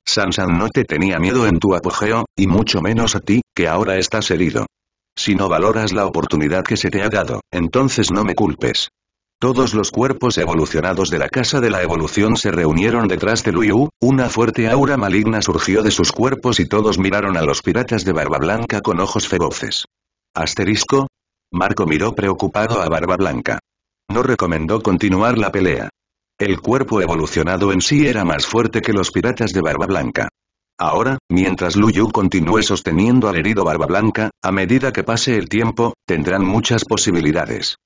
Sansan no te tenía miedo en tu apogeo, y mucho menos a ti, que ahora estás herido. Si no valoras la oportunidad que se te ha dado, entonces no me culpes. Todos los cuerpos evolucionados de la Casa de la Evolución se reunieron detrás de Luyu, una fuerte aura maligna surgió de sus cuerpos y todos miraron a los piratas de Barba Blanca con ojos feroces. Asterisco. Marco miró preocupado a Barba Blanca. No recomendó continuar la pelea. El cuerpo evolucionado en sí era más fuerte que los piratas de Barba Blanca. Ahora, mientras Luyu continúe sosteniendo al herido Barba Blanca, a medida que pase el tiempo, tendrán muchas posibilidades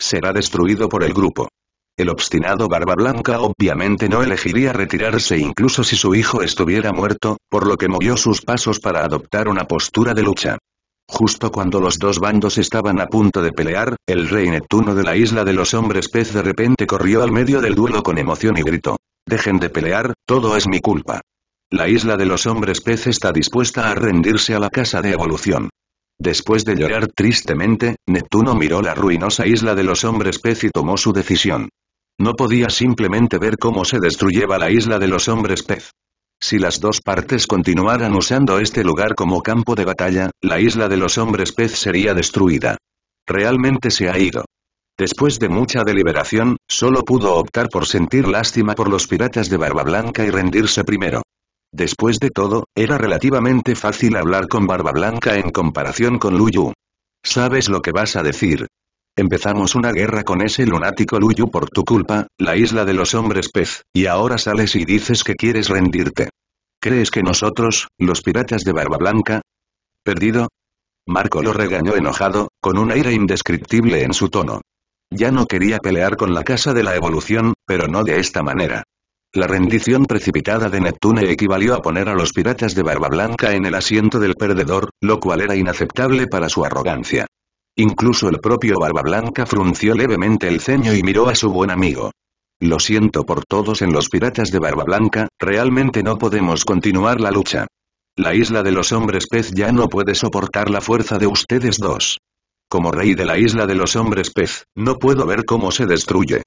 será destruido por el grupo. El obstinado Barba Blanca obviamente no elegiría retirarse incluso si su hijo estuviera muerto, por lo que movió sus pasos para adoptar una postura de lucha. Justo cuando los dos bandos estaban a punto de pelear, el rey Neptuno de la isla de los hombres pez de repente corrió al medio del duelo con emoción y gritó. Dejen de pelear, todo es mi culpa. La isla de los hombres pez está dispuesta a rendirse a la casa de evolución. Después de llorar tristemente, Neptuno miró la ruinosa isla de los hombres pez y tomó su decisión. No podía simplemente ver cómo se destruyeba la isla de los hombres pez. Si las dos partes continuaran usando este lugar como campo de batalla, la isla de los hombres pez sería destruida. Realmente se ha ido. Después de mucha deliberación, solo pudo optar por sentir lástima por los piratas de Barba Blanca y rendirse primero. Después de todo, era relativamente fácil hablar con Barba Blanca en comparación con Luyu. ¿Sabes lo que vas a decir? Empezamos una guerra con ese lunático Luyu por tu culpa, la isla de los hombres pez, y ahora sales y dices que quieres rendirte. ¿Crees que nosotros, los piratas de Barba Blanca? ¿Perdido? Marco lo regañó enojado, con un aire indescriptible en su tono. Ya no quería pelear con la casa de la evolución, pero no de esta manera. La rendición precipitada de Neptune equivalió a poner a los piratas de Barba Blanca en el asiento del perdedor, lo cual era inaceptable para su arrogancia. Incluso el propio Barba Blanca frunció levemente el ceño y miró a su buen amigo. Lo siento por todos en los piratas de Barba Blanca, realmente no podemos continuar la lucha. La isla de los hombres pez ya no puede soportar la fuerza de ustedes dos. Como rey de la isla de los hombres pez, no puedo ver cómo se destruye.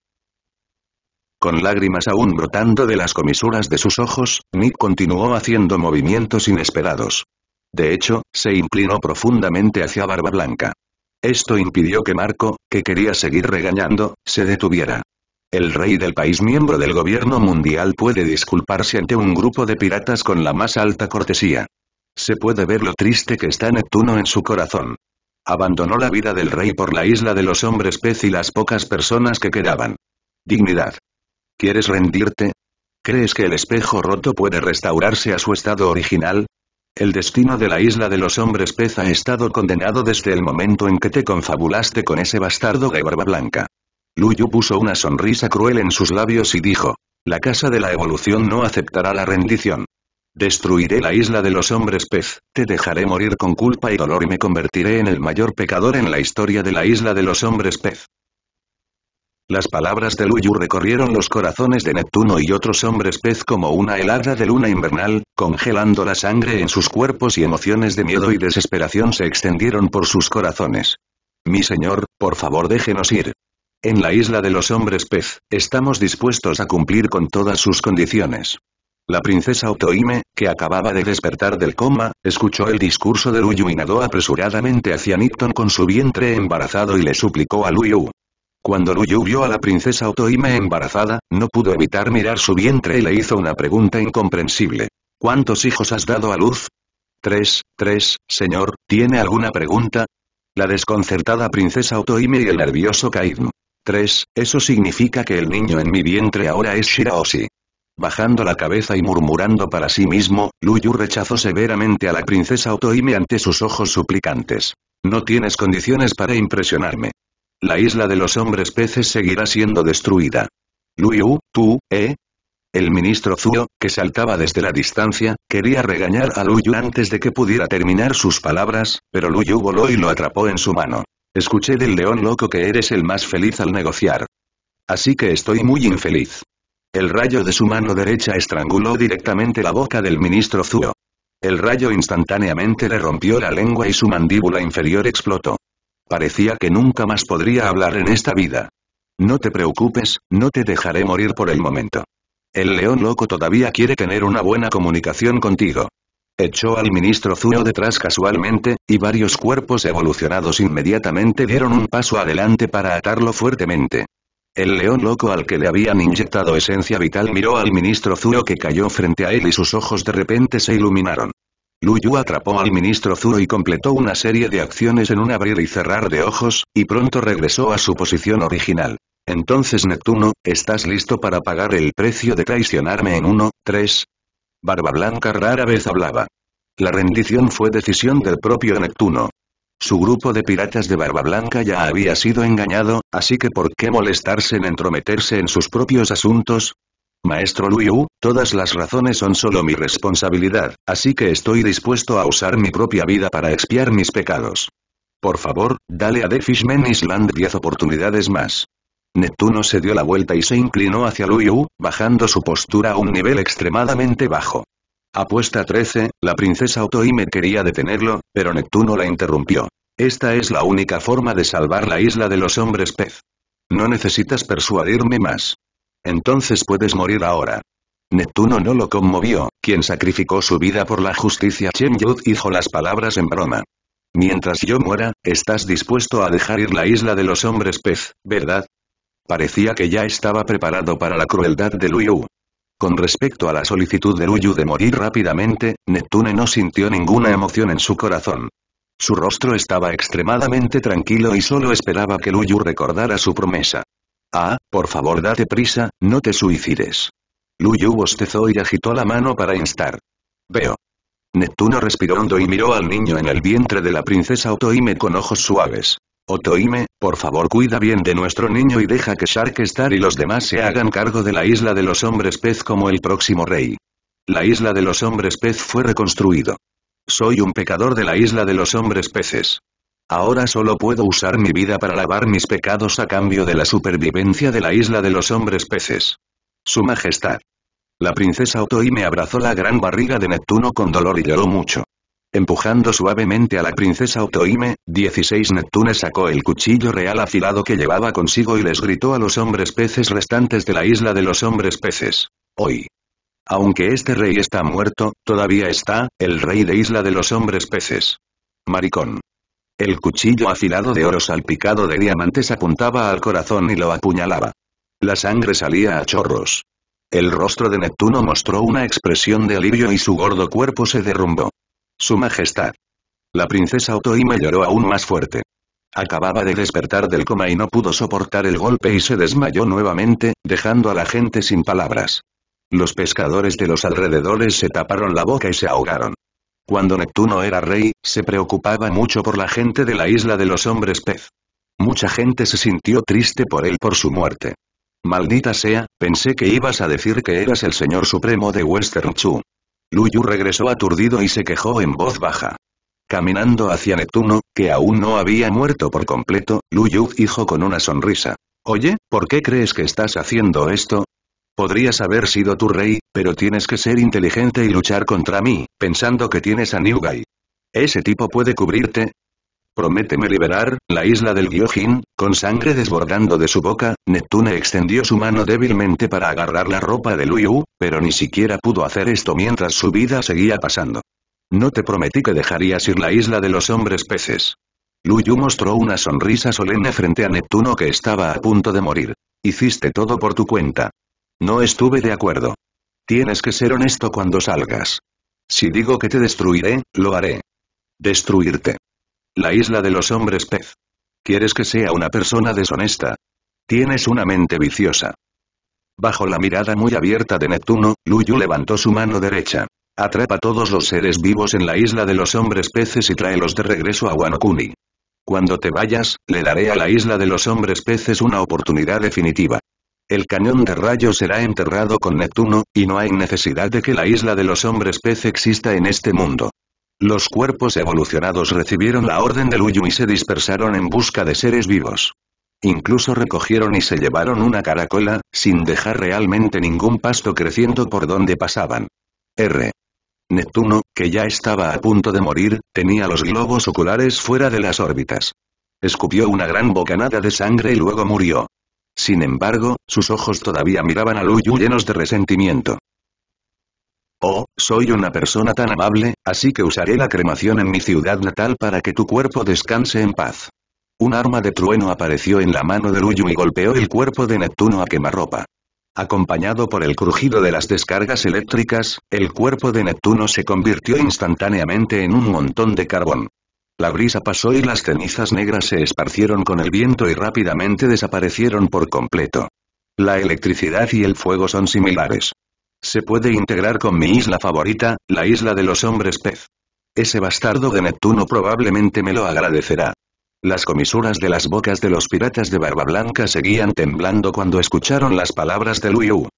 Con lágrimas aún brotando de las comisuras de sus ojos, Nick continuó haciendo movimientos inesperados. De hecho, se inclinó profundamente hacia Barba Blanca. Esto impidió que Marco, que quería seguir regañando, se detuviera. El rey del país miembro del gobierno mundial puede disculparse ante un grupo de piratas con la más alta cortesía. Se puede ver lo triste que está Neptuno en su corazón. Abandonó la vida del rey por la isla de los hombres pez y las pocas personas que quedaban. Dignidad. ¿Quieres rendirte? ¿Crees que el espejo roto puede restaurarse a su estado original? El destino de la isla de los hombres pez ha estado condenado desde el momento en que te confabulaste con ese bastardo de barba blanca. Luyu puso una sonrisa cruel en sus labios y dijo, la casa de la evolución no aceptará la rendición. Destruiré la isla de los hombres pez, te dejaré morir con culpa y dolor y me convertiré en el mayor pecador en la historia de la isla de los hombres pez. Las palabras de Luyu recorrieron los corazones de Neptuno y otros hombres pez como una helada de luna invernal, congelando la sangre en sus cuerpos y emociones de miedo y desesperación se extendieron por sus corazones. Mi señor, por favor déjenos ir. En la isla de los hombres pez, estamos dispuestos a cumplir con todas sus condiciones. La princesa Otoime, que acababa de despertar del coma, escuchó el discurso de Luyu y nadó apresuradamente hacia Nipton con su vientre embarazado y le suplicó a Luyu, cuando Luyu vio a la princesa Otoime embarazada, no pudo evitar mirar su vientre y le hizo una pregunta incomprensible. ¿Cuántos hijos has dado a luz? Tres, tres, señor, ¿tiene alguna pregunta? La desconcertada princesa Otoime y el nervioso Kaidm. 3, eso significa que el niño en mi vientre ahora es Shiraoshi. Bajando la cabeza y murmurando para sí mismo, Luyu rechazó severamente a la princesa Otoime ante sus ojos suplicantes. No tienes condiciones para impresionarme. La isla de los hombres peces seguirá siendo destruida. Luyu, tú, ¿eh? El ministro Zuo, que saltaba desde la distancia, quería regañar a Luyu antes de que pudiera terminar sus palabras, pero Luyu voló y lo atrapó en su mano. Escuché del león loco que eres el más feliz al negociar. Así que estoy muy infeliz. El rayo de su mano derecha estranguló directamente la boca del ministro Zuo. El rayo instantáneamente le rompió la lengua y su mandíbula inferior explotó. Parecía que nunca más podría hablar en esta vida. No te preocupes, no te dejaré morir por el momento. El león loco todavía quiere tener una buena comunicación contigo. Echó al ministro zuo detrás casualmente, y varios cuerpos evolucionados inmediatamente dieron un paso adelante para atarlo fuertemente. El león loco al que le habían inyectado esencia vital miró al ministro zuo que cayó frente a él y sus ojos de repente se iluminaron. Luyu atrapó al ministro Zuro y completó una serie de acciones en un abrir y cerrar de ojos, y pronto regresó a su posición original. Entonces Neptuno, ¿estás listo para pagar el precio de traicionarme en uno, tres? Barba Blanca rara vez hablaba. La rendición fue decisión del propio Neptuno. Su grupo de piratas de Barba Blanca ya había sido engañado, así que ¿por qué molestarse en entrometerse en sus propios asuntos? Maestro Liu, todas las razones son solo mi responsabilidad, así que estoy dispuesto a usar mi propia vida para expiar mis pecados. Por favor, dale a The Fishman Island 10 oportunidades más. Neptuno se dio la vuelta y se inclinó hacia Liu, bajando su postura a un nivel extremadamente bajo. Apuesta 13, la princesa Otoime quería detenerlo, pero Neptuno la interrumpió. Esta es la única forma de salvar la isla de los hombres pez. No necesitas persuadirme más. Entonces puedes morir ahora. Neptuno no lo conmovió, quien sacrificó su vida por la justicia. Chen Yud dijo las palabras en broma. Mientras yo muera, estás dispuesto a dejar ir la isla de los hombres pez, ¿verdad? Parecía que ya estaba preparado para la crueldad de Luyu. Con respecto a la solicitud de Luyu de morir rápidamente, Neptune no sintió ninguna emoción en su corazón. Su rostro estaba extremadamente tranquilo y solo esperaba que Luyu recordara su promesa. Ah, por favor date prisa, no te suicides. Luyu bostezó y agitó la mano para instar. Veo. Neptuno respiró hondo y miró al niño en el vientre de la princesa Otoime con ojos suaves. Otoime, por favor cuida bien de nuestro niño y deja que Shark Star y los demás se hagan cargo de la isla de los hombres pez como el próximo rey. La isla de los hombres pez fue reconstruido. Soy un pecador de la isla de los hombres peces. Ahora solo puedo usar mi vida para lavar mis pecados a cambio de la supervivencia de la isla de los hombres peces. Su Majestad. La princesa Otoime abrazó la gran barriga de Neptuno con dolor y lloró mucho. Empujando suavemente a la princesa Otoime, 16 Neptunes sacó el cuchillo real afilado que llevaba consigo y les gritó a los hombres peces restantes de la isla de los hombres peces. Hoy. Aunque este rey está muerto, todavía está, el rey de isla de los hombres peces. Maricón. El cuchillo afilado de oro salpicado de diamantes apuntaba al corazón y lo apuñalaba. La sangre salía a chorros. El rostro de Neptuno mostró una expresión de alivio y su gordo cuerpo se derrumbó. Su Majestad. La princesa Otoima lloró aún más fuerte. Acababa de despertar del coma y no pudo soportar el golpe y se desmayó nuevamente, dejando a la gente sin palabras. Los pescadores de los alrededores se taparon la boca y se ahogaron. Cuando Neptuno era rey, se preocupaba mucho por la gente de la isla de los hombres pez. Mucha gente se sintió triste por él por su muerte. Maldita sea, pensé que ibas a decir que eras el señor supremo de Western Chu. Luyu regresó aturdido y se quejó en voz baja. Caminando hacia Neptuno, que aún no había muerto por completo, Luyu dijo con una sonrisa. Oye, ¿por qué crees que estás haciendo esto? Podrías haber sido tu rey, pero tienes que ser inteligente y luchar contra mí, pensando que tienes a New Guy. ¿Ese tipo puede cubrirte? Prométeme liberar, la isla del Gyojin, con sangre desbordando de su boca, Neptune extendió su mano débilmente para agarrar la ropa de Luyu, pero ni siquiera pudo hacer esto mientras su vida seguía pasando. No te prometí que dejarías ir la isla de los hombres peces. Luyu mostró una sonrisa solemne frente a Neptuno que estaba a punto de morir. Hiciste todo por tu cuenta. No estuve de acuerdo. Tienes que ser honesto cuando salgas. Si digo que te destruiré, lo haré. Destruirte. La isla de los hombres pez. ¿Quieres que sea una persona deshonesta? Tienes una mente viciosa. Bajo la mirada muy abierta de Neptuno, Luyu levantó su mano derecha. Atrapa todos los seres vivos en la isla de los hombres peces y tráelos de regreso a Wanokuni. Cuando te vayas, le daré a la isla de los hombres peces una oportunidad definitiva. El cañón de rayo será enterrado con Neptuno, y no hay necesidad de que la isla de los hombres pez exista en este mundo. Los cuerpos evolucionados recibieron la orden de Luyu y se dispersaron en busca de seres vivos. Incluso recogieron y se llevaron una caracola, sin dejar realmente ningún pasto creciendo por donde pasaban. R. Neptuno, que ya estaba a punto de morir, tenía los globos oculares fuera de las órbitas. Escupió una gran bocanada de sangre y luego murió. Sin embargo, sus ojos todavía miraban a Luyu llenos de resentimiento. Oh, soy una persona tan amable, así que usaré la cremación en mi ciudad natal para que tu cuerpo descanse en paz. Un arma de trueno apareció en la mano de Luyu y golpeó el cuerpo de Neptuno a quemarropa. Acompañado por el crujido de las descargas eléctricas, el cuerpo de Neptuno se convirtió instantáneamente en un montón de carbón. La brisa pasó y las cenizas negras se esparcieron con el viento y rápidamente desaparecieron por completo. La electricidad y el fuego son similares. Se puede integrar con mi isla favorita, la isla de los hombres pez. Ese bastardo de Neptuno probablemente me lo agradecerá. Las comisuras de las bocas de los piratas de Barba Blanca seguían temblando cuando escucharon las palabras de Liu.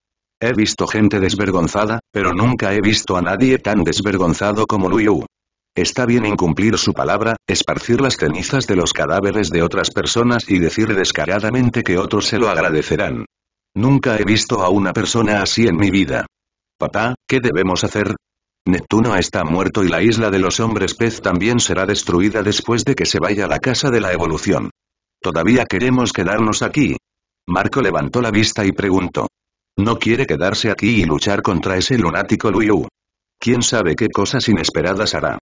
He visto gente desvergonzada, pero nunca he visto a nadie tan desvergonzado como Liu. Está bien incumplir su palabra, esparcir las cenizas de los cadáveres de otras personas y decir descaradamente que otros se lo agradecerán. Nunca he visto a una persona así en mi vida. Papá, ¿qué debemos hacer? Neptuno está muerto y la isla de los hombres pez también será destruida después de que se vaya a la casa de la evolución. ¿Todavía queremos quedarnos aquí? Marco levantó la vista y preguntó. No quiere quedarse aquí y luchar contra ese lunático Luyu. ¿Quién sabe qué cosas inesperadas hará?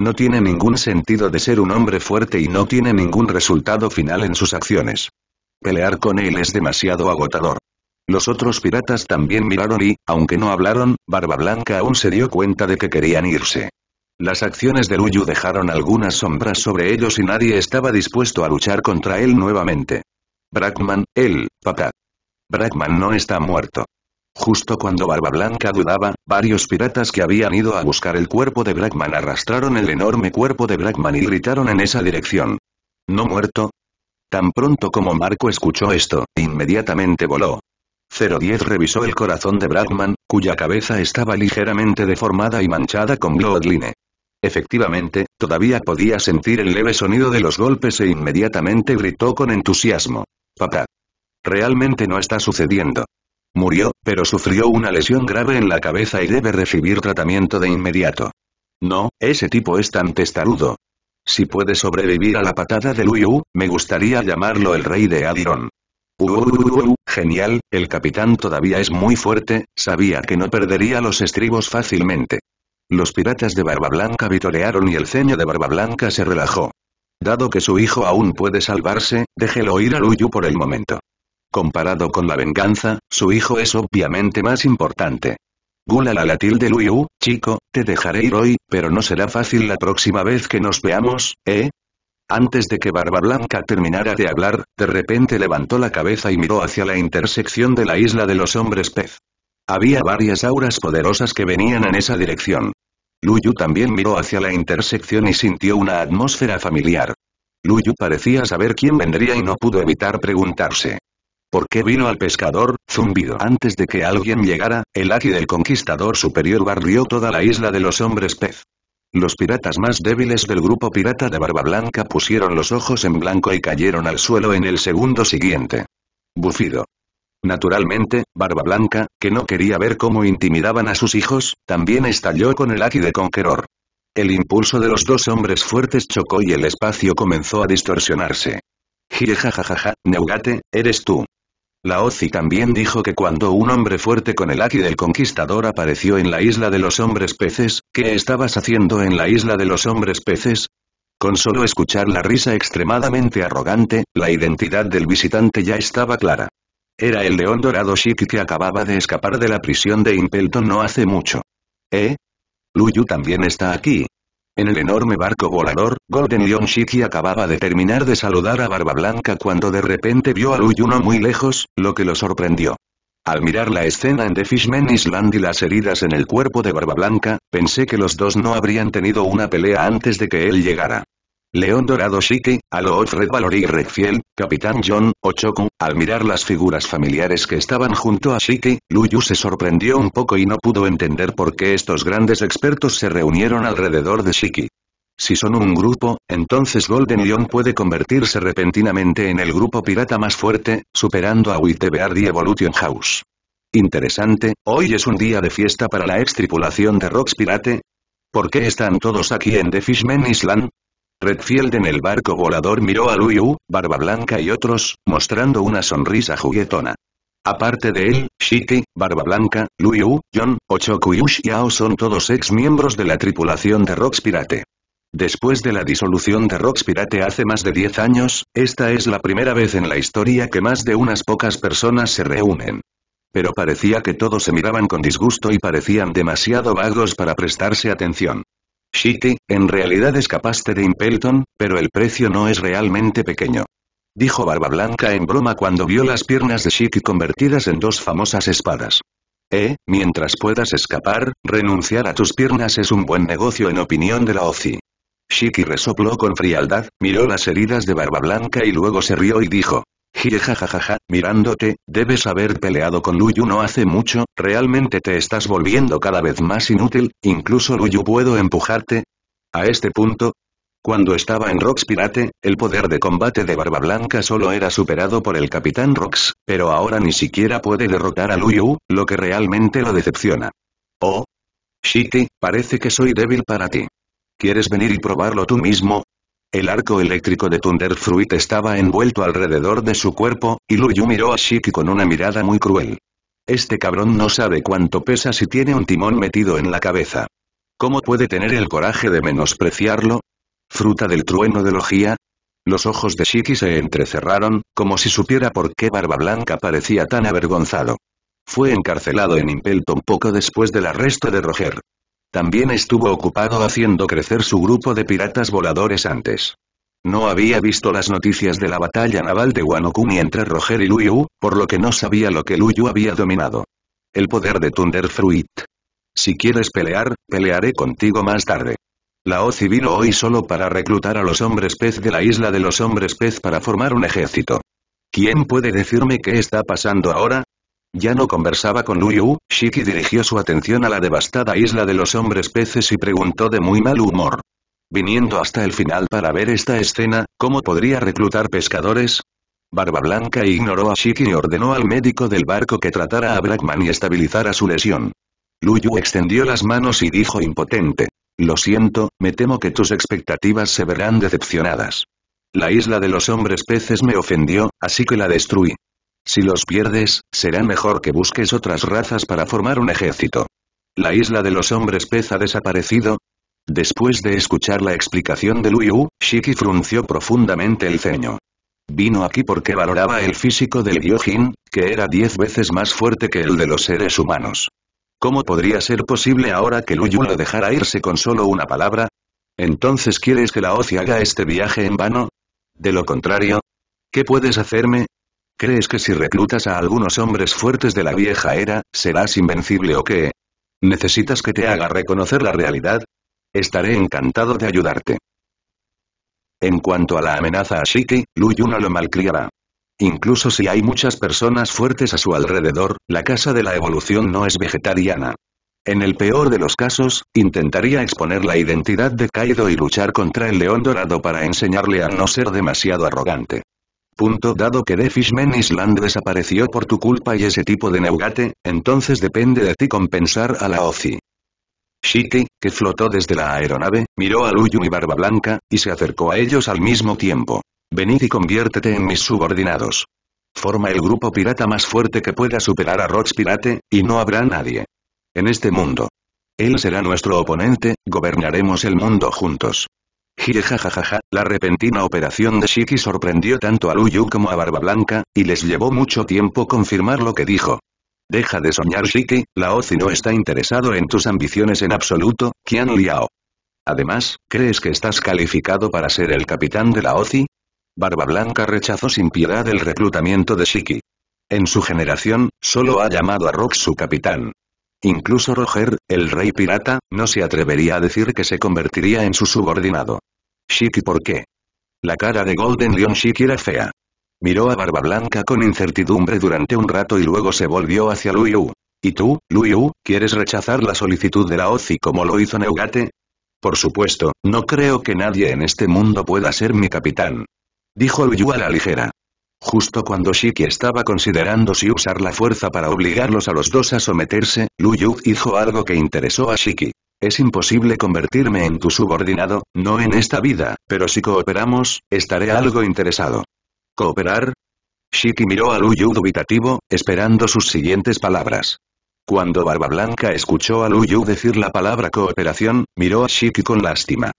No tiene ningún sentido de ser un hombre fuerte y no tiene ningún resultado final en sus acciones. Pelear con él es demasiado agotador. Los otros piratas también miraron y, aunque no hablaron, Barba Blanca aún se dio cuenta de que querían irse. Las acciones de Luyu dejaron algunas sombras sobre ellos y nadie estaba dispuesto a luchar contra él nuevamente. Brackman, él, papá. Brackman no está muerto. Justo cuando Barba Blanca dudaba, varios piratas que habían ido a buscar el cuerpo de Blackman arrastraron el enorme cuerpo de Blackman y gritaron en esa dirección. ¿No muerto? Tan pronto como Marco escuchó esto, inmediatamente voló. 010 revisó el corazón de Blackman, cuya cabeza estaba ligeramente deformada y manchada con bloodline. Efectivamente, todavía podía sentir el leve sonido de los golpes e inmediatamente gritó con entusiasmo. Papá. Realmente no está sucediendo. Murió, pero sufrió una lesión grave en la cabeza y debe recibir tratamiento de inmediato. No, ese tipo es tan testarudo. Si puede sobrevivir a la patada de Luyu, me gustaría llamarlo el rey de Adiron. genial, el capitán todavía es muy fuerte, sabía que no perdería los estribos fácilmente. Los piratas de Barba Blanca vitorearon y el ceño de Barba Blanca se relajó. Dado que su hijo aún puede salvarse, déjelo ir a Luyu por el momento. Comparado con la venganza, su hijo es obviamente más importante. Gula la de Luyu, chico, te dejaré ir hoy, pero no será fácil la próxima vez que nos veamos, ¿eh? Antes de que Barba Blanca terminara de hablar, de repente levantó la cabeza y miró hacia la intersección de la isla de los hombres pez. Había varias auras poderosas que venían en esa dirección. Luyu también miró hacia la intersección y sintió una atmósfera familiar. Luyu parecía saber quién vendría y no pudo evitar preguntarse. ¿Por qué vino al pescador, zumbido. Antes de que alguien llegara, el aquí del conquistador superior barrió toda la isla de los hombres pez. Los piratas más débiles del grupo pirata de Barba Blanca pusieron los ojos en blanco y cayeron al suelo en el segundo siguiente. Bufido. Naturalmente, Barba Blanca, que no quería ver cómo intimidaban a sus hijos, también estalló con el aquí de Conqueror. El impulso de los dos hombres fuertes chocó y el espacio comenzó a distorsionarse. Jijajajaja, Neugate, eres tú. La OZI también dijo que cuando un hombre fuerte con el Aki del Conquistador apareció en la isla de los hombres peces, ¿qué estabas haciendo en la isla de los hombres peces? Con solo escuchar la risa extremadamente arrogante, la identidad del visitante ya estaba clara. Era el león dorado Shiki que acababa de escapar de la prisión de Impelton no hace mucho. ¿Eh? Luyu también está aquí, en el enorme barco volador, Golden Lion Shiki acababa de terminar de saludar a Barba Blanca cuando de repente vio a Luyuno muy lejos, lo que lo sorprendió. Al mirar la escena en The Fishman Island y las heridas en el cuerpo de Barba Blanca, pensé que los dos no habrían tenido una pelea antes de que él llegara. León Dorado Shiki, Aloot Red Valor y Redfiel, Capitán John, Ochoku, al mirar las figuras familiares que estaban junto a Shiki, Luyu se sorprendió un poco y no pudo entender por qué estos grandes expertos se reunieron alrededor de Shiki. Si son un grupo, entonces Golden Leon puede convertirse repentinamente en el grupo pirata más fuerte, superando a Wittebeard y Evolution House. Interesante, hoy es un día de fiesta para la tripulación de Rocks Pirate. ¿Por qué están todos aquí en The Fishman Island? Redfield en el barco volador miró a Liu, Barba Blanca y otros, mostrando una sonrisa juguetona. Aparte de él, Shiki, Barba Blanca, Liu, John, Ochoku y Ushiao son todos ex miembros de la tripulación de Rocks Pirate. Después de la disolución de Rocks Pirate hace más de 10 años, esta es la primera vez en la historia que más de unas pocas personas se reúnen. Pero parecía que todos se miraban con disgusto y parecían demasiado vagos para prestarse atención. Shiki, en realidad escapaste de Impelton, pero el precio no es realmente pequeño. Dijo Barba Blanca en broma cuando vio las piernas de Shiki convertidas en dos famosas espadas. Eh, mientras puedas escapar, renunciar a tus piernas es un buen negocio en opinión de la OCI. Shiki resopló con frialdad, miró las heridas de Barba Blanca y luego se rió y dijo, Jie jajajaja, mirándote, debes haber peleado con Luyu no hace mucho, realmente te estás volviendo cada vez más inútil, incluso Luyu puedo empujarte. A este punto, cuando estaba en Rox Pirate, el poder de combate de Barba Blanca solo era superado por el Capitán Rox, pero ahora ni siquiera puede derrotar a Luyu, lo que realmente lo decepciona. Oh. Shiki, parece que soy débil para ti. ¿Quieres venir y probarlo tú mismo? El arco eléctrico de Thunderfruit estaba envuelto alrededor de su cuerpo, y Luyu miró a Shiki con una mirada muy cruel. Este cabrón no sabe cuánto pesa si tiene un timón metido en la cabeza. ¿Cómo puede tener el coraje de menospreciarlo? ¿Fruta del trueno de logía? Los ojos de Shiki se entrecerraron, como si supiera por qué Barba Blanca parecía tan avergonzado. Fue encarcelado en Impelton poco después del arresto de Roger. También estuvo ocupado haciendo crecer su grupo de piratas voladores antes. No había visto las noticias de la batalla naval de Wanokuni entre Roger y Luyu, por lo que no sabía lo que Luyu había dominado. El poder de Fruit. Si quieres pelear, pelearé contigo más tarde. La OCI vino hoy solo para reclutar a los hombres pez de la isla de los hombres pez para formar un ejército. ¿Quién puede decirme qué está pasando ahora? Ya no conversaba con Luyu, Shiki dirigió su atención a la devastada isla de los hombres peces y preguntó de muy mal humor. Viniendo hasta el final para ver esta escena, ¿cómo podría reclutar pescadores? Barba Blanca ignoró a Shiki y ordenó al médico del barco que tratara a Blackman y estabilizara su lesión. Luyu extendió las manos y dijo impotente. Lo siento, me temo que tus expectativas se verán decepcionadas. La isla de los hombres peces me ofendió, así que la destruí. Si los pierdes, será mejor que busques otras razas para formar un ejército. ¿La isla de los hombres pez ha desaparecido? Después de escuchar la explicación de Luyu, Shiki frunció profundamente el ceño. Vino aquí porque valoraba el físico del Gyojin, que era diez veces más fuerte que el de los seres humanos. ¿Cómo podría ser posible ahora que Luyu lo dejara irse con solo una palabra? ¿Entonces quieres que la OCI haga este viaje en vano? De lo contrario, ¿qué puedes hacerme? ¿Crees que si reclutas a algunos hombres fuertes de la vieja era, serás invencible o qué? ¿Necesitas que te haga reconocer la realidad? Estaré encantado de ayudarte. En cuanto a la amenaza a Shiki, Lu lo malcriará. Incluso si hay muchas personas fuertes a su alrededor, la casa de la evolución no es vegetariana. En el peor de los casos, intentaría exponer la identidad de Kaido y luchar contra el león dorado para enseñarle a no ser demasiado arrogante. Punto dado que defishman Island desapareció por tu culpa y ese tipo de neugate, entonces depende de ti compensar a la OCI. Shiki, que flotó desde la aeronave, miró a Luyu y Barba Blanca, y se acercó a ellos al mismo tiempo. Venid y conviértete en mis subordinados. Forma el grupo pirata más fuerte que pueda superar a Rox Pirate, y no habrá nadie. En este mundo. Él será nuestro oponente, gobernaremos el mundo juntos. Jijajajaja, la repentina operación de Shiki sorprendió tanto a Luyu como a Barba Blanca, y les llevó mucho tiempo confirmar lo que dijo. Deja de soñar Shiki, la Ozi no está interesado en tus ambiciones en absoluto, Qian Liao. Además, ¿crees que estás calificado para ser el capitán de la OCI? Barba Blanca rechazó sin piedad el reclutamiento de Shiki. En su generación, solo ha llamado a Rock su capitán. Incluso Roger, el rey pirata, no se atrevería a decir que se convertiría en su subordinado. Shiki ¿por qué? La cara de Golden Lion Shiki era fea. Miró a Barba Blanca con incertidumbre durante un rato y luego se volvió hacia Luyu. ¿Y tú, Luyu, quieres rechazar la solicitud de la Ozi como lo hizo Neugate? Por supuesto, no creo que nadie en este mundo pueda ser mi capitán. Dijo Luyu a la ligera. Justo cuando Shiki estaba considerando si usar la fuerza para obligarlos a los dos a someterse, Luyu dijo algo que interesó a Shiki. Es imposible convertirme en tu subordinado, no en esta vida, pero si cooperamos, estaré algo interesado. ¿Cooperar? Shiki miró a Luyu dubitativo, esperando sus siguientes palabras. Cuando Barba Blanca escuchó a Yu decir la palabra cooperación, miró a Shiki con lástima.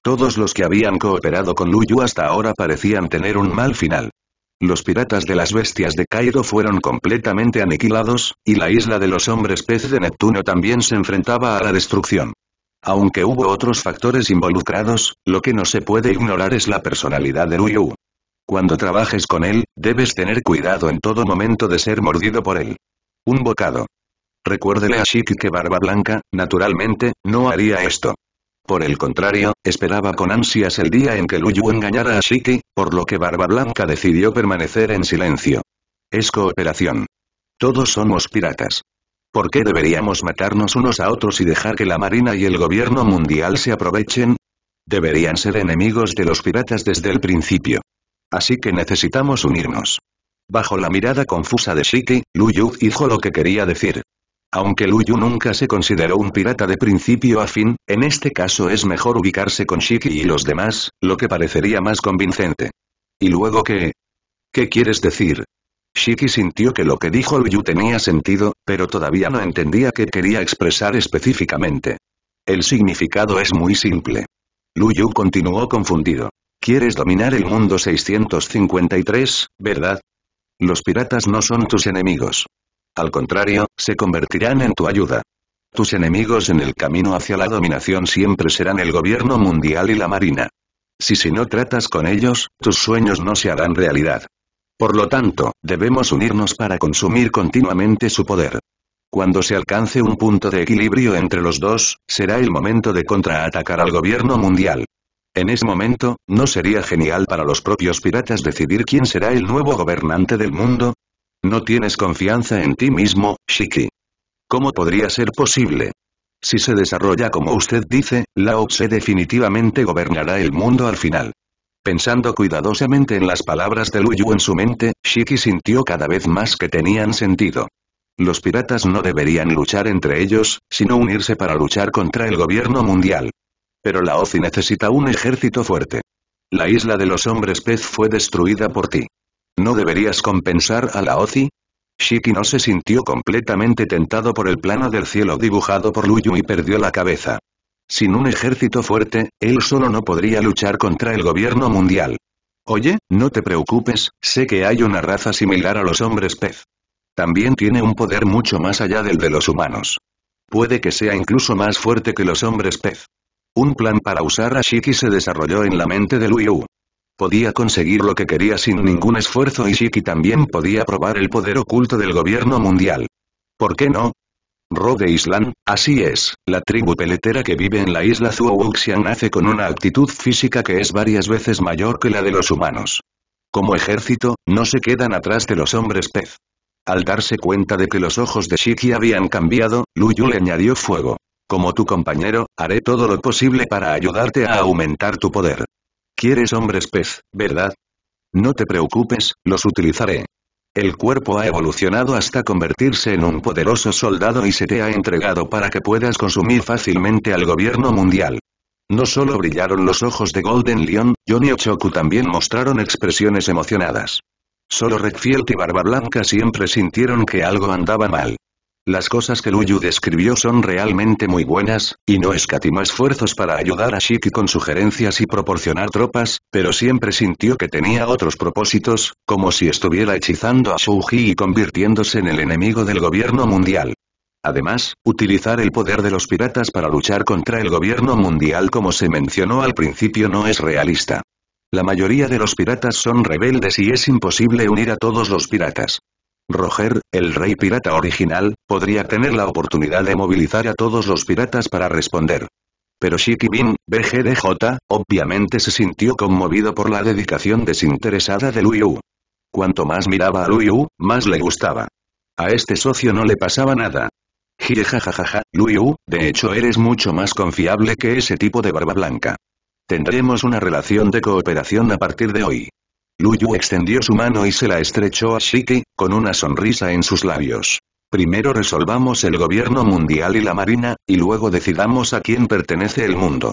Todos los que habían cooperado con Luyu hasta ahora parecían tener un mal final. Los piratas de las bestias de Cairo fueron completamente aniquilados, y la isla de los hombres pez de Neptuno también se enfrentaba a la destrucción. Aunque hubo otros factores involucrados, lo que no se puede ignorar es la personalidad de Ruyu. Cuando trabajes con él, debes tener cuidado en todo momento de ser mordido por él. Un bocado. Recuérdele a Shiki que Barba Blanca, naturalmente, no haría esto. Por el contrario, esperaba con ansias el día en que Luyu engañara a Shiki, por lo que Barba Blanca decidió permanecer en silencio. Es cooperación. Todos somos piratas. ¿Por qué deberíamos matarnos unos a otros y dejar que la Marina y el gobierno mundial se aprovechen? Deberían ser enemigos de los piratas desde el principio. Así que necesitamos unirnos. Bajo la mirada confusa de Shiki, Luyu dijo lo que quería decir. Aunque Luyu nunca se consideró un pirata de principio a fin, en este caso es mejor ubicarse con Shiki y los demás, lo que parecería más convincente. ¿Y luego qué? ¿Qué quieres decir? Shiki sintió que lo que dijo Luyu tenía sentido, pero todavía no entendía qué quería expresar específicamente. El significado es muy simple. Luyu continuó confundido. ¿Quieres dominar el mundo 653, verdad? Los piratas no son tus enemigos. Al contrario, se convertirán en tu ayuda. Tus enemigos en el camino hacia la dominación siempre serán el gobierno mundial y la marina. Si si no tratas con ellos, tus sueños no se harán realidad. Por lo tanto, debemos unirnos para consumir continuamente su poder. Cuando se alcance un punto de equilibrio entre los dos, será el momento de contraatacar al gobierno mundial. En ese momento, ¿no sería genial para los propios piratas decidir quién será el nuevo gobernante del mundo? No tienes confianza en ti mismo, Shiki. ¿Cómo podría ser posible? Si se desarrolla como usted dice, Lao Tse definitivamente gobernará el mundo al final. Pensando cuidadosamente en las palabras de Luyu en su mente, Shiki sintió cada vez más que tenían sentido. Los piratas no deberían luchar entre ellos, sino unirse para luchar contra el gobierno mundial. Pero la OCI necesita un ejército fuerte. La isla de los hombres pez fue destruida por ti. ¿No deberías compensar a la Ozi? Shiki no se sintió completamente tentado por el plano del cielo dibujado por Luyu y perdió la cabeza. Sin un ejército fuerte, él solo no podría luchar contra el gobierno mundial. Oye, no te preocupes, sé que hay una raza similar a los hombres pez. También tiene un poder mucho más allá del de los humanos. Puede que sea incluso más fuerte que los hombres pez. Un plan para usar a Shiki se desarrolló en la mente de Luyu. Podía conseguir lo que quería sin ningún esfuerzo y Shiki también podía probar el poder oculto del gobierno mundial. ¿Por qué no? Rogue Island, así es, la tribu peletera que vive en la isla Zuowuxian nace con una actitud física que es varias veces mayor que la de los humanos. Como ejército, no se quedan atrás de los hombres pez. Al darse cuenta de que los ojos de Shiki habían cambiado, Luyu le añadió fuego. Como tu compañero, haré todo lo posible para ayudarte a aumentar tu poder. Quieres hombres pez, ¿verdad? No te preocupes, los utilizaré. El cuerpo ha evolucionado hasta convertirse en un poderoso soldado y se te ha entregado para que puedas consumir fácilmente al gobierno mundial. No solo brillaron los ojos de Golden Lion, Johnny Ochoku también mostraron expresiones emocionadas. Solo Redfield y Barba Blanca siempre sintieron que algo andaba mal. Las cosas que Luyu describió son realmente muy buenas, y no escatimó esfuerzos para ayudar a Shiki con sugerencias y proporcionar tropas, pero siempre sintió que tenía otros propósitos, como si estuviera hechizando a Shuji y convirtiéndose en el enemigo del gobierno mundial. Además, utilizar el poder de los piratas para luchar contra el gobierno mundial como se mencionó al principio no es realista. La mayoría de los piratas son rebeldes y es imposible unir a todos los piratas. Roger, el rey pirata original, podría tener la oportunidad de movilizar a todos los piratas para responder. Pero Shiki Bin, BGDJ, obviamente se sintió conmovido por la dedicación desinteresada de Luyu. Cuanto más miraba a Luyu, más le gustaba. A este socio no le pasaba nada. Jijajajaja, jajajaja, Luyu, de hecho eres mucho más confiable que ese tipo de barba blanca. Tendremos una relación de cooperación a partir de hoy. Luyu extendió su mano y se la estrechó a Shiki, con una sonrisa en sus labios. Primero resolvamos el gobierno mundial y la marina, y luego decidamos a quién pertenece el mundo.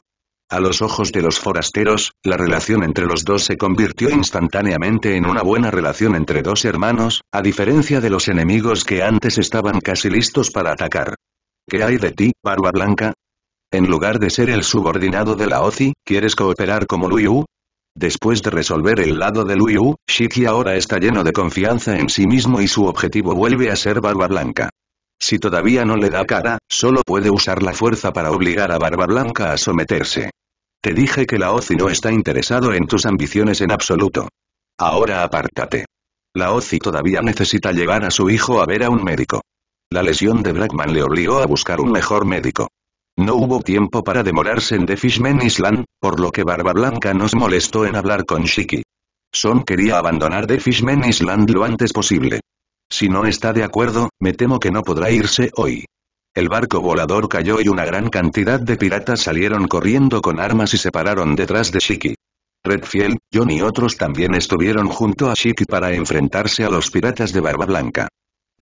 A los ojos de los forasteros, la relación entre los dos se convirtió instantáneamente en una buena relación entre dos hermanos, a diferencia de los enemigos que antes estaban casi listos para atacar. ¿Qué hay de ti, Barba Blanca? En lugar de ser el subordinado de la OCI, ¿quieres cooperar como Luyu? Después de resolver el lado de Liu, Shiki ahora está lleno de confianza en sí mismo y su objetivo vuelve a ser Barba Blanca. Si todavía no le da cara, solo puede usar la fuerza para obligar a Barba Blanca a someterse. Te dije que la Ozi no está interesado en tus ambiciones en absoluto. Ahora apártate. La Ozi todavía necesita llevar a su hijo a ver a un médico. La lesión de Blackman le obligó a buscar un mejor médico. No hubo tiempo para demorarse en The Fishman Island, por lo que Barba Blanca nos molestó en hablar con Shiki. Son quería abandonar The Fishman Island lo antes posible. Si no está de acuerdo, me temo que no podrá irse hoy. El barco volador cayó y una gran cantidad de piratas salieron corriendo con armas y se pararon detrás de Shiki. Redfield, John y otros también estuvieron junto a Shiki para enfrentarse a los piratas de Barba Blanca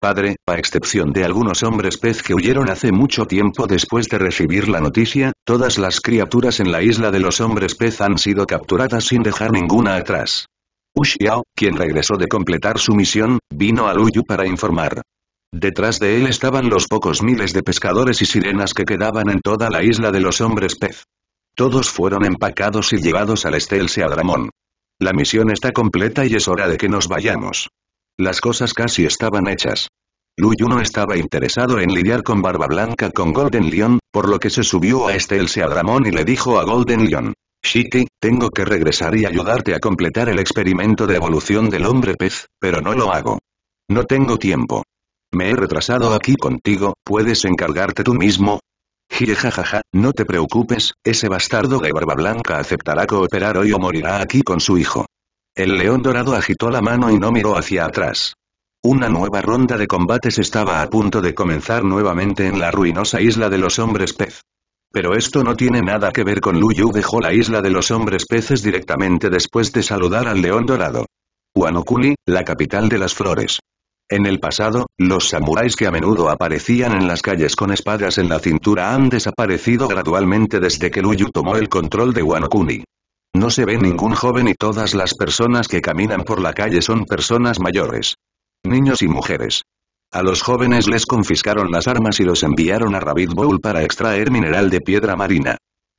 padre, a excepción de algunos hombres pez que huyeron hace mucho tiempo después de recibir la noticia, todas las criaturas en la isla de los hombres pez han sido capturadas sin dejar ninguna atrás. Ushiao, quien regresó de completar su misión, vino a Luyu para informar. Detrás de él estaban los pocos miles de pescadores y sirenas que quedaban en toda la isla de los hombres pez. Todos fueron empacados y llevados al Estel Seadramón. La misión está completa y es hora de que nos vayamos. Las cosas casi estaban hechas. Luyu no estaba interesado en lidiar con Barba Blanca con Golden Lion, por lo que se subió a este el seadramón y le dijo a Golden Lion. Shiki, tengo que regresar y ayudarte a completar el experimento de evolución del hombre pez, pero no lo hago. No tengo tiempo. Me he retrasado aquí contigo, ¿puedes encargarte tú mismo? Jijajaja, no te preocupes, ese bastardo de barba blanca aceptará cooperar hoy o morirá aquí con su hijo. El león dorado agitó la mano y no miró hacia atrás. Una nueva ronda de combates estaba a punto de comenzar nuevamente en la ruinosa isla de los hombres pez. Pero esto no tiene nada que ver con Luyu dejó la isla de los hombres peces directamente después de saludar al león dorado. Wanokuni, la capital de las flores. En el pasado, los samuráis que a menudo aparecían en las calles con espadas en la cintura han desaparecido gradualmente desde que Luyu tomó el control de Wanokuni. No se ve ningún joven y todas las personas que caminan por la calle son personas mayores. Niños y mujeres. A los jóvenes les confiscaron las armas y los enviaron a Rabbit Bowl para extraer mineral de piedra marina.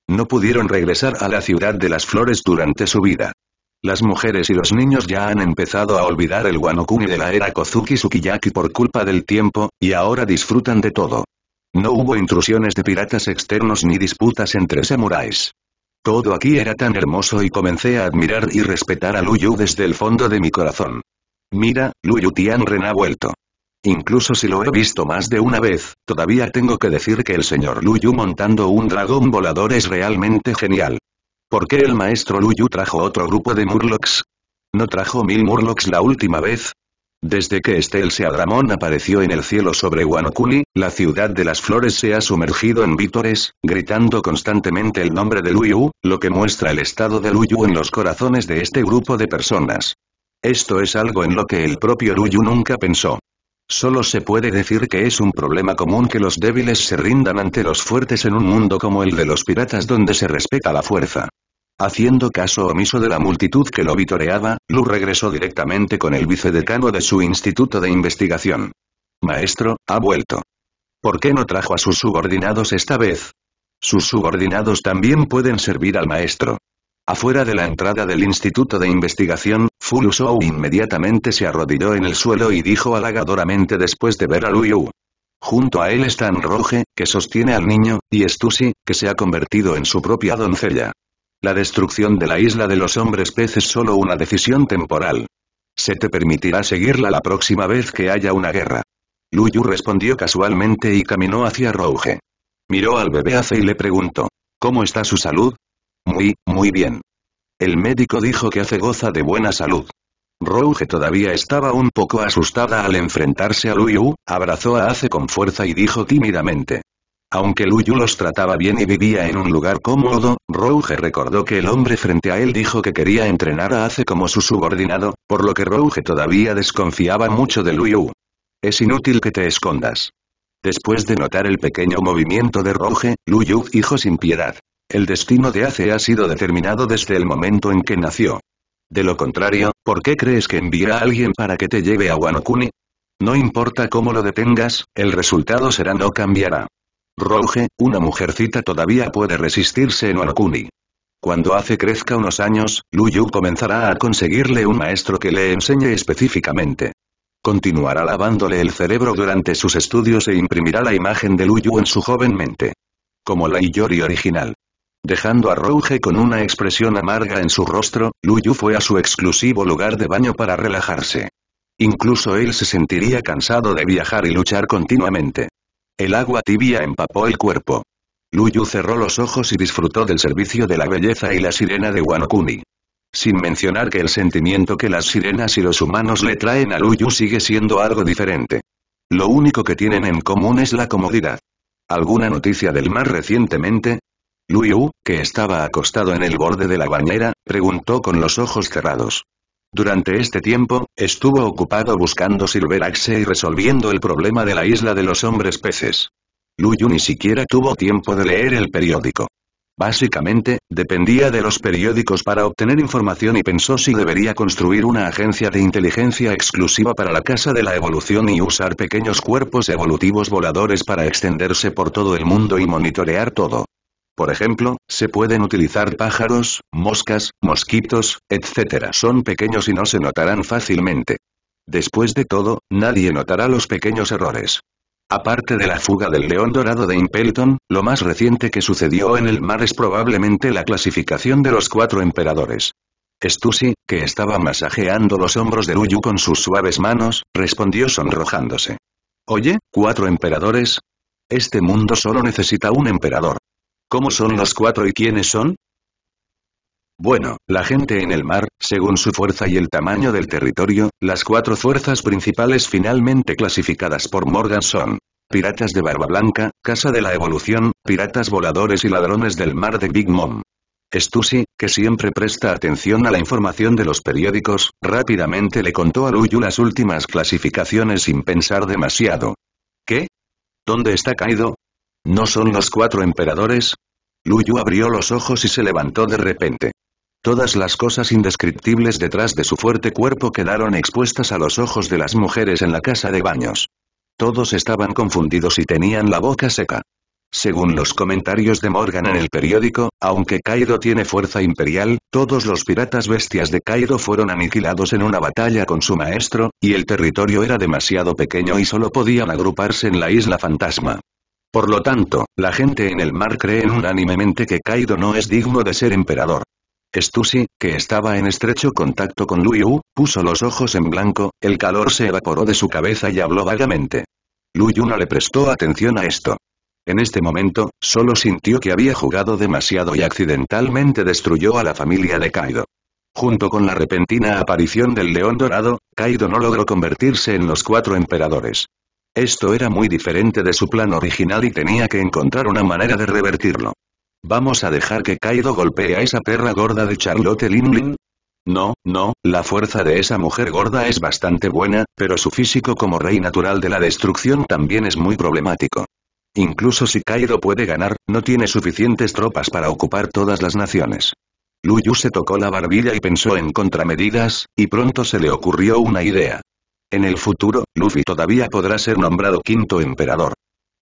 No pudieron regresar a la ciudad de las flores durante su vida. Las mujeres y los niños ya han empezado a olvidar el Wanokuni de la era Kozuki Sukiyaki por culpa del tiempo, y ahora disfrutan de todo. No hubo intrusiones de piratas externos ni disputas entre samuráis. Todo aquí era tan hermoso y comencé a admirar y respetar a Luyu desde el fondo de mi corazón. Mira, Luyu Tianren ha vuelto. Incluso si lo he visto más de una vez, todavía tengo que decir que el señor Luyu montando un dragón volador es realmente genial. ¿Por qué el maestro Luyu trajo otro grupo de Murlocs? ¿No trajo mil Murlocs la última vez? Desde que Estel Seadramon apareció en el cielo sobre Wanokuli, la ciudad de las flores se ha sumergido en vítores, gritando constantemente el nombre de Luyu, lo que muestra el estado de Luyu en los corazones de este grupo de personas. Esto es algo en lo que el propio Luyu nunca pensó. Solo se puede decir que es un problema común que los débiles se rindan ante los fuertes en un mundo como el de los piratas donde se respeta la fuerza. Haciendo caso omiso de la multitud que lo vitoreaba, Lu regresó directamente con el vicedecano de su instituto de investigación. Maestro, ha vuelto. ¿Por qué no trajo a sus subordinados esta vez? Sus subordinados también pueden servir al maestro. Afuera de la entrada del instituto de investigación, Fulusou inmediatamente se arrodilló en el suelo y dijo halagadoramente después de ver a Lu Yu. Junto a él están Roje, que sostiene al niño, y Estusi, que se ha convertido en su propia doncella. La destrucción de la isla de los hombres peces es solo una decisión temporal. Se te permitirá seguirla la próxima vez que haya una guerra. Luyu respondió casualmente y caminó hacia Rouge. Miró al bebé Ace y le preguntó. ¿Cómo está su salud? Muy, muy bien. El médico dijo que Ace goza de buena salud. Rouge todavía estaba un poco asustada al enfrentarse a Luyu, abrazó a Ace con fuerza y dijo tímidamente. Aunque Luyu los trataba bien y vivía en un lugar cómodo, Rouge recordó que el hombre frente a él dijo que quería entrenar a Ace como su subordinado, por lo que Rouge todavía desconfiaba mucho de Luyu. Es inútil que te escondas. Después de notar el pequeño movimiento de Rouge, Luyu dijo sin piedad. El destino de Ace ha sido determinado desde el momento en que nació. De lo contrario, ¿por qué crees que envía a alguien para que te lleve a Wanokuni? No importa cómo lo detengas, el resultado será no cambiará. Rouge, una mujercita todavía puede resistirse en Orakuni. Cuando hace crezca unos años, Luyu comenzará a conseguirle un maestro que le enseñe específicamente. Continuará lavándole el cerebro durante sus estudios e imprimirá la imagen de Luyu en su joven mente. Como la Iyori original. Dejando a Rouge con una expresión amarga en su rostro, Luyu fue a su exclusivo lugar de baño para relajarse. Incluso él se sentiría cansado de viajar y luchar continuamente. El agua tibia empapó el cuerpo. Luyu cerró los ojos y disfrutó del servicio de la belleza y la sirena de Wanokuni. Sin mencionar que el sentimiento que las sirenas y los humanos le traen a Luyu sigue siendo algo diferente. Lo único que tienen en común es la comodidad. ¿Alguna noticia del mar recientemente? Luyu, que estaba acostado en el borde de la bañera, preguntó con los ojos cerrados. Durante este tiempo, estuvo ocupado buscando Silver y resolviendo el problema de la isla de los hombres peces. Luyu ni siquiera tuvo tiempo de leer el periódico. Básicamente, dependía de los periódicos para obtener información y pensó si debería construir una agencia de inteligencia exclusiva para la Casa de la Evolución y usar pequeños cuerpos evolutivos voladores para extenderse por todo el mundo y monitorear todo. Por ejemplo, se pueden utilizar pájaros, moscas, mosquitos, etc. Son pequeños y no se notarán fácilmente. Después de todo, nadie notará los pequeños errores. Aparte de la fuga del león dorado de Impelton, lo más reciente que sucedió en el mar es probablemente la clasificación de los cuatro emperadores. Stussy, que estaba masajeando los hombros de Luyu con sus suaves manos, respondió sonrojándose. Oye, cuatro emperadores. Este mundo solo necesita un emperador. ¿Cómo son los cuatro y quiénes son? Bueno, la gente en el mar, según su fuerza y el tamaño del territorio, las cuatro fuerzas principales finalmente clasificadas por Morgan son Piratas de Barba Blanca, Casa de la Evolución, Piratas Voladores y Ladrones del Mar de Big Mom. Stussy, que siempre presta atención a la información de los periódicos, rápidamente le contó a Luyu las últimas clasificaciones sin pensar demasiado. ¿Qué? ¿Dónde está caído? ¿No son los cuatro emperadores? Luyu abrió los ojos y se levantó de repente. Todas las cosas indescriptibles detrás de su fuerte cuerpo quedaron expuestas a los ojos de las mujeres en la casa de baños. Todos estaban confundidos y tenían la boca seca. Según los comentarios de Morgan en el periódico, aunque Kaido tiene fuerza imperial, todos los piratas bestias de Kaido fueron aniquilados en una batalla con su maestro, y el territorio era demasiado pequeño y solo podían agruparse en la isla fantasma. Por lo tanto, la gente en el mar cree unánimemente que Kaido no es digno de ser emperador. Stussy, que estaba en estrecho contacto con Luyu, puso los ojos en blanco, el calor se evaporó de su cabeza y habló vagamente. Luyu no le prestó atención a esto. En este momento, solo sintió que había jugado demasiado y accidentalmente destruyó a la familia de Kaido. Junto con la repentina aparición del león dorado, Kaido no logró convertirse en los cuatro emperadores. Esto era muy diferente de su plan original y tenía que encontrar una manera de revertirlo. ¿Vamos a dejar que Kaido golpee a esa perra gorda de Charlotte Linlin? No, no, la fuerza de esa mujer gorda es bastante buena, pero su físico como rey natural de la destrucción también es muy problemático. Incluso si Kaido puede ganar, no tiene suficientes tropas para ocupar todas las naciones. Luyu se tocó la barbilla y pensó en contramedidas, y pronto se le ocurrió una idea. En el futuro, Luffy todavía podrá ser nombrado quinto emperador.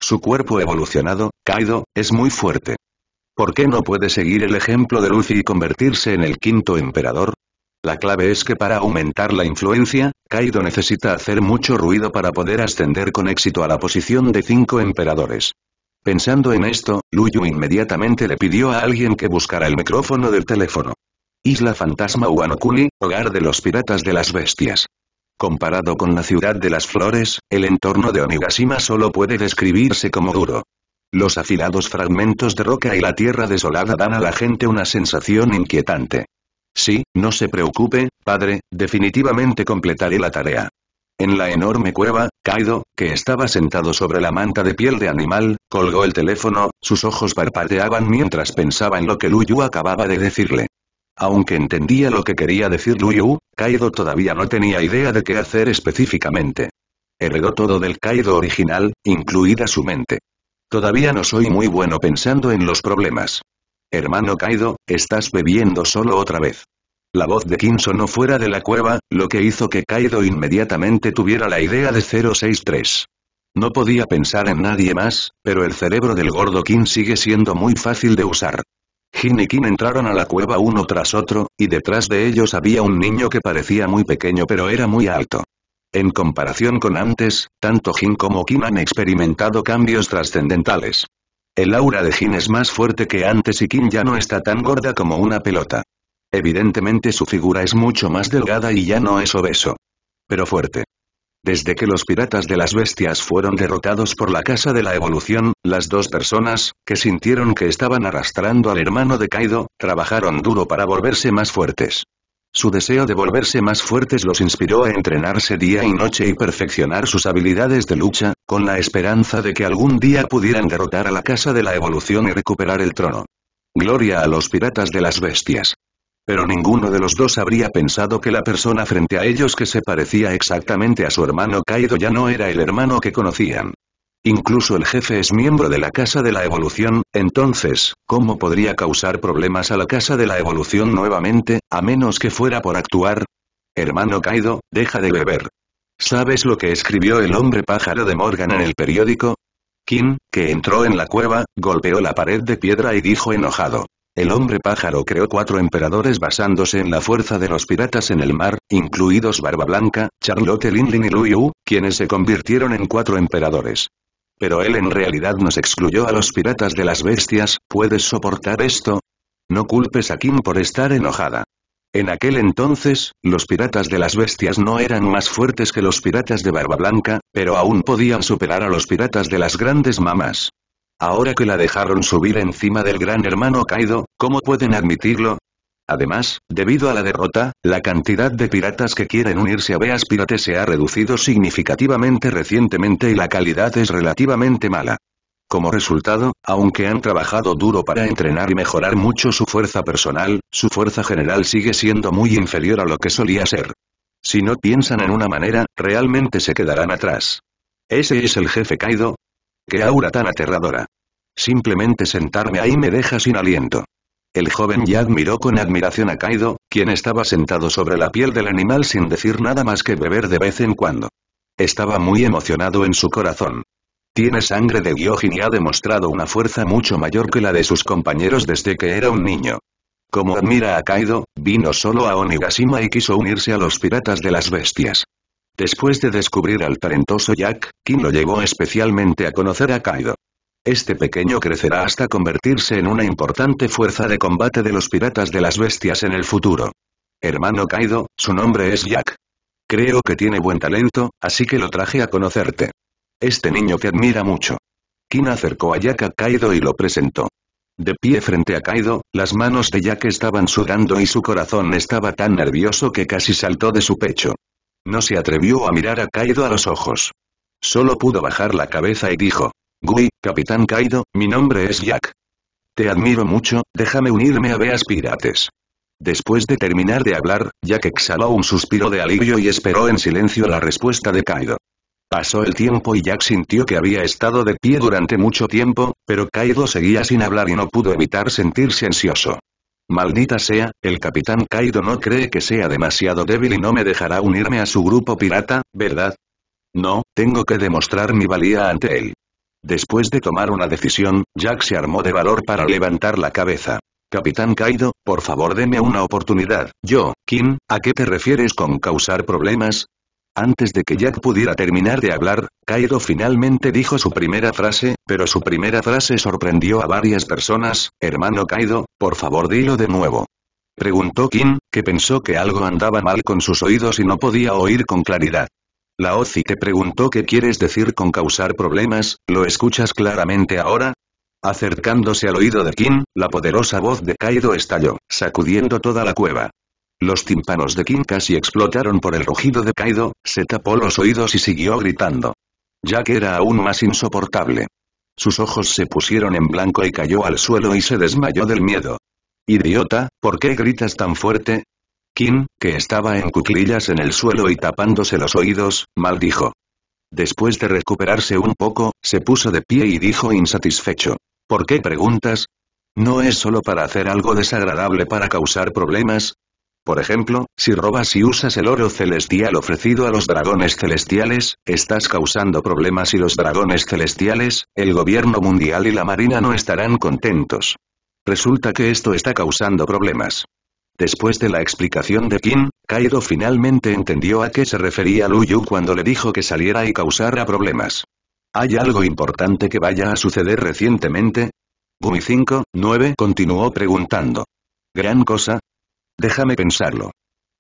Su cuerpo evolucionado, Kaido, es muy fuerte. ¿Por qué no puede seguir el ejemplo de Luffy y convertirse en el quinto emperador? La clave es que para aumentar la influencia, Kaido necesita hacer mucho ruido para poder ascender con éxito a la posición de cinco emperadores. Pensando en esto, Luyu inmediatamente le pidió a alguien que buscara el micrófono del teléfono. Isla Fantasma Wanokuni, hogar de los piratas de las bestias. Comparado con la ciudad de las flores, el entorno de Onigashima solo puede describirse como duro. Los afilados fragmentos de roca y la tierra desolada dan a la gente una sensación inquietante. Sí, no se preocupe, padre, definitivamente completaré la tarea. En la enorme cueva, Kaido, que estaba sentado sobre la manta de piel de animal, colgó el teléfono, sus ojos parpadeaban mientras pensaba en lo que Luyu acababa de decirle. Aunque entendía lo que quería decir Yu, Kaido todavía no tenía idea de qué hacer específicamente. Heredó todo del Kaido original, incluida su mente. Todavía no soy muy bueno pensando en los problemas. Hermano Kaido, estás bebiendo solo otra vez. La voz de Kim sonó fuera de la cueva, lo que hizo que Kaido inmediatamente tuviera la idea de 063. No podía pensar en nadie más, pero el cerebro del gordo Kim sigue siendo muy fácil de usar. Jin y Kim entraron a la cueva uno tras otro, y detrás de ellos había un niño que parecía muy pequeño pero era muy alto. En comparación con antes, tanto Jin como Kim han experimentado cambios trascendentales. El aura de Jin es más fuerte que antes y Kim ya no está tan gorda como una pelota. Evidentemente su figura es mucho más delgada y ya no es obeso. Pero fuerte. Desde que los piratas de las bestias fueron derrotados por la Casa de la Evolución, las dos personas, que sintieron que estaban arrastrando al hermano de Kaido, trabajaron duro para volverse más fuertes. Su deseo de volverse más fuertes los inspiró a entrenarse día y noche y perfeccionar sus habilidades de lucha, con la esperanza de que algún día pudieran derrotar a la Casa de la Evolución y recuperar el trono. Gloria a los piratas de las bestias pero ninguno de los dos habría pensado que la persona frente a ellos que se parecía exactamente a su hermano Kaido ya no era el hermano que conocían. Incluso el jefe es miembro de la Casa de la Evolución, entonces, ¿cómo podría causar problemas a la Casa de la Evolución nuevamente, a menos que fuera por actuar? Hermano Kaido, deja de beber. ¿Sabes lo que escribió el hombre pájaro de Morgan en el periódico? Kim, que entró en la cueva, golpeó la pared de piedra y dijo enojado. El hombre pájaro creó cuatro emperadores basándose en la fuerza de los piratas en el mar, incluidos Barba Blanca, Charlotte Linlin y Yu, quienes se convirtieron en cuatro emperadores. Pero él en realidad nos excluyó a los piratas de las bestias, ¿puedes soportar esto? No culpes a Kim por estar enojada. En aquel entonces, los piratas de las bestias no eran más fuertes que los piratas de Barba Blanca, pero aún podían superar a los piratas de las grandes mamás. Ahora que la dejaron subir encima del gran hermano Kaido, ¿cómo pueden admitirlo? Además, debido a la derrota, la cantidad de piratas que quieren unirse a Beas Pirates se ha reducido significativamente recientemente y la calidad es relativamente mala. Como resultado, aunque han trabajado duro para entrenar y mejorar mucho su fuerza personal, su fuerza general sigue siendo muy inferior a lo que solía ser. Si no piensan en una manera, realmente se quedarán atrás. Ese es el jefe Kaido, ¡Qué aura tan aterradora! Simplemente sentarme ahí me deja sin aliento. El joven ya admiró con admiración a Kaido, quien estaba sentado sobre la piel del animal sin decir nada más que beber de vez en cuando. Estaba muy emocionado en su corazón. Tiene sangre de Gyojin y ha demostrado una fuerza mucho mayor que la de sus compañeros desde que era un niño. Como admira a Kaido, vino solo a Onigashima y quiso unirse a los piratas de las bestias. Después de descubrir al talentoso Jack, Kim lo llevó especialmente a conocer a Kaido. Este pequeño crecerá hasta convertirse en una importante fuerza de combate de los piratas de las bestias en el futuro. Hermano Kaido, su nombre es Jack. Creo que tiene buen talento, así que lo traje a conocerte. Este niño te admira mucho. Kim acercó a Jack a Kaido y lo presentó. De pie frente a Kaido, las manos de Jack estaban sudando y su corazón estaba tan nervioso que casi saltó de su pecho. No se atrevió a mirar a Kaido a los ojos. Solo pudo bajar la cabeza y dijo. Gui, Capitán Kaido, mi nombre es Jack. Te admiro mucho, déjame unirme a Beas Pirates. Después de terminar de hablar, Jack exhaló un suspiro de alivio y esperó en silencio la respuesta de Kaido. Pasó el tiempo y Jack sintió que había estado de pie durante mucho tiempo, pero Kaido seguía sin hablar y no pudo evitar sentirse ansioso. Maldita sea, el Capitán Kaido no cree que sea demasiado débil y no me dejará unirme a su grupo pirata, ¿verdad? No, tengo que demostrar mi valía ante él. Después de tomar una decisión, Jack se armó de valor para levantar la cabeza. Capitán Kaido, por favor deme una oportunidad. Yo, Kim, ¿a qué te refieres con causar problemas? Antes de que Jack pudiera terminar de hablar, Kaido finalmente dijo su primera frase, pero su primera frase sorprendió a varias personas, hermano Kaido, por favor dilo de nuevo. Preguntó Kim, que pensó que algo andaba mal con sus oídos y no podía oír con claridad. La Ozi te preguntó qué quieres decir con causar problemas, ¿lo escuchas claramente ahora? Acercándose al oído de Kim, la poderosa voz de Kaido estalló, sacudiendo toda la cueva. Los tímpanos de Kim casi explotaron por el rugido de Kaido, se tapó los oídos y siguió gritando. Ya que era aún más insoportable. Sus ojos se pusieron en blanco y cayó al suelo y se desmayó del miedo. Idiota, ¿por qué gritas tan fuerte? Kim, que estaba en cuclillas en el suelo y tapándose los oídos, maldijo. Después de recuperarse un poco, se puso de pie y dijo insatisfecho. ¿Por qué preguntas? ¿No es solo para hacer algo desagradable para causar problemas? Por ejemplo, si robas y usas el oro celestial ofrecido a los dragones celestiales, estás causando problemas y los dragones celestiales, el gobierno mundial y la marina no estarán contentos. Resulta que esto está causando problemas. Después de la explicación de Kim, Kaido finalmente entendió a qué se refería Yu cuando le dijo que saliera y causara problemas. ¿Hay algo importante que vaya a suceder recientemente? Gumi 5, continuó preguntando. Gran cosa, Déjame pensarlo.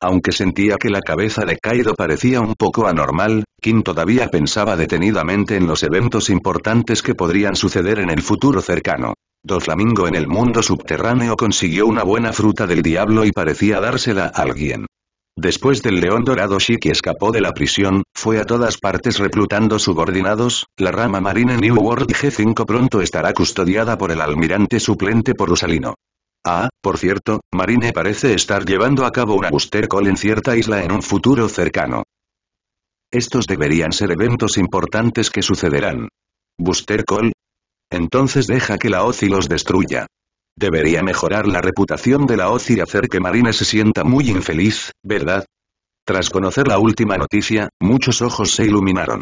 Aunque sentía que la cabeza de Kaido parecía un poco anormal, Kim todavía pensaba detenidamente en los eventos importantes que podrían suceder en el futuro cercano. flamingo en el mundo subterráneo consiguió una buena fruta del diablo y parecía dársela a alguien. Después del león dorado Shiki escapó de la prisión, fue a todas partes reclutando subordinados, la rama marina New World G5 pronto estará custodiada por el almirante suplente por Usalino. Ah, por cierto, Marine parece estar llevando a cabo una Call en cierta isla en un futuro cercano. Estos deberían ser eventos importantes que sucederán. ¿Buster Call? Entonces deja que la OCI los destruya. Debería mejorar la reputación de la OCI y hacer que Marine se sienta muy infeliz, ¿verdad? Tras conocer la última noticia, muchos ojos se iluminaron.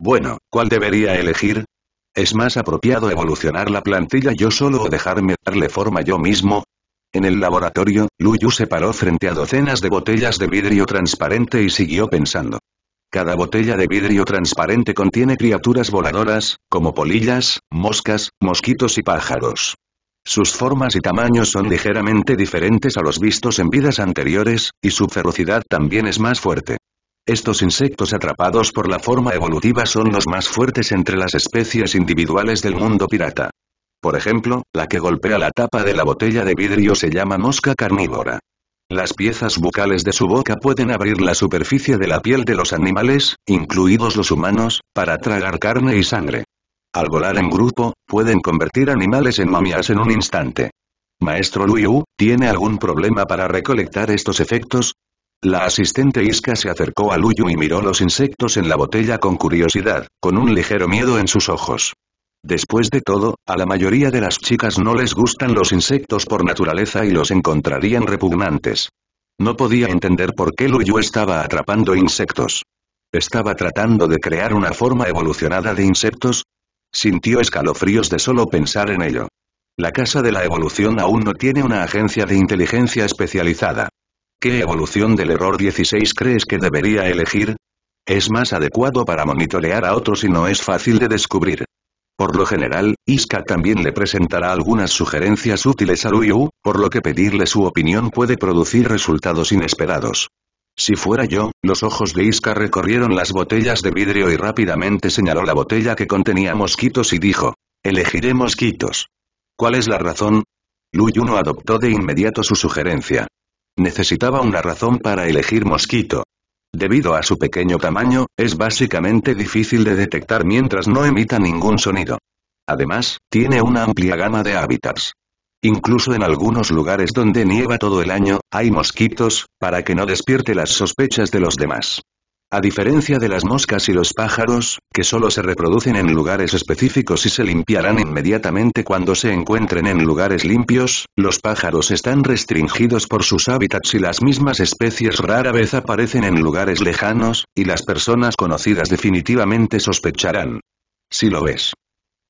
Bueno, ¿cuál debería elegir? ¿Es más apropiado evolucionar la plantilla yo solo o dejarme darle forma yo mismo? En el laboratorio, Luyu se paró frente a docenas de botellas de vidrio transparente y siguió pensando. Cada botella de vidrio transparente contiene criaturas voladoras, como polillas, moscas, mosquitos y pájaros. Sus formas y tamaños son ligeramente diferentes a los vistos en vidas anteriores, y su ferocidad también es más fuerte. Estos insectos atrapados por la forma evolutiva son los más fuertes entre las especies individuales del mundo pirata. Por ejemplo, la que golpea la tapa de la botella de vidrio se llama mosca carnívora. Las piezas bucales de su boca pueden abrir la superficie de la piel de los animales, incluidos los humanos, para tragar carne y sangre. Al volar en grupo, pueden convertir animales en momias en un instante. Maestro Liu, ¿tiene algún problema para recolectar estos efectos? La asistente Iska se acercó a Luyu y miró los insectos en la botella con curiosidad, con un ligero miedo en sus ojos. Después de todo, a la mayoría de las chicas no les gustan los insectos por naturaleza y los encontrarían repugnantes. No podía entender por qué Luyu estaba atrapando insectos. ¿Estaba tratando de crear una forma evolucionada de insectos? Sintió escalofríos de solo pensar en ello. La Casa de la Evolución aún no tiene una agencia de inteligencia especializada. ¿Qué evolución del error 16 crees que debería elegir? Es más adecuado para monitorear a otros y no es fácil de descubrir. Por lo general, Iska también le presentará algunas sugerencias útiles a Luyu, por lo que pedirle su opinión puede producir resultados inesperados. Si fuera yo, los ojos de Iska recorrieron las botellas de vidrio y rápidamente señaló la botella que contenía mosquitos y dijo, elegiré mosquitos. ¿Cuál es la razón? Luyu no adoptó de inmediato su sugerencia. Necesitaba una razón para elegir Mosquito. Debido a su pequeño tamaño, es básicamente difícil de detectar mientras no emita ningún sonido. Además, tiene una amplia gama de hábitats. Incluso en algunos lugares donde nieva todo el año, hay mosquitos, para que no despierte las sospechas de los demás. A diferencia de las moscas y los pájaros, que solo se reproducen en lugares específicos y se limpiarán inmediatamente cuando se encuentren en lugares limpios, los pájaros están restringidos por sus hábitats y las mismas especies rara vez aparecen en lugares lejanos, y las personas conocidas definitivamente sospecharán. Si lo ves.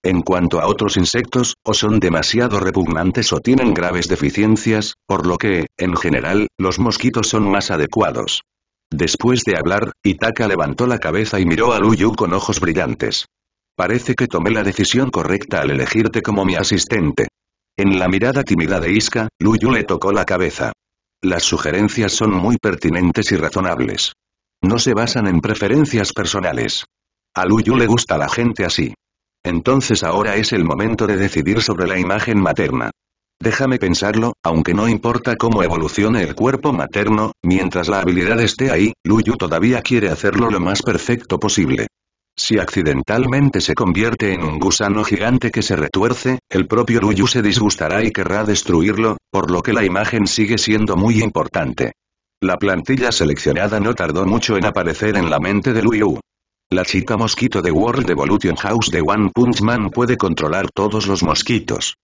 En cuanto a otros insectos, o son demasiado repugnantes o tienen graves deficiencias, por lo que, en general, los mosquitos son más adecuados. Después de hablar, Itaka levantó la cabeza y miró a Luyu con ojos brillantes. Parece que tomé la decisión correcta al elegirte como mi asistente. En la mirada tímida de Iska, Luyu le tocó la cabeza. Las sugerencias son muy pertinentes y razonables. No se basan en preferencias personales. A Luyu le gusta la gente así. Entonces ahora es el momento de decidir sobre la imagen materna. Déjame pensarlo, aunque no importa cómo evolucione el cuerpo materno, mientras la habilidad esté ahí, Luyu todavía quiere hacerlo lo más perfecto posible. Si accidentalmente se convierte en un gusano gigante que se retuerce, el propio Luyu se disgustará y querrá destruirlo, por lo que la imagen sigue siendo muy importante. La plantilla seleccionada no tardó mucho en aparecer en la mente de Luyu. La chica mosquito de World Evolution House de One Punch Man puede controlar todos los mosquitos.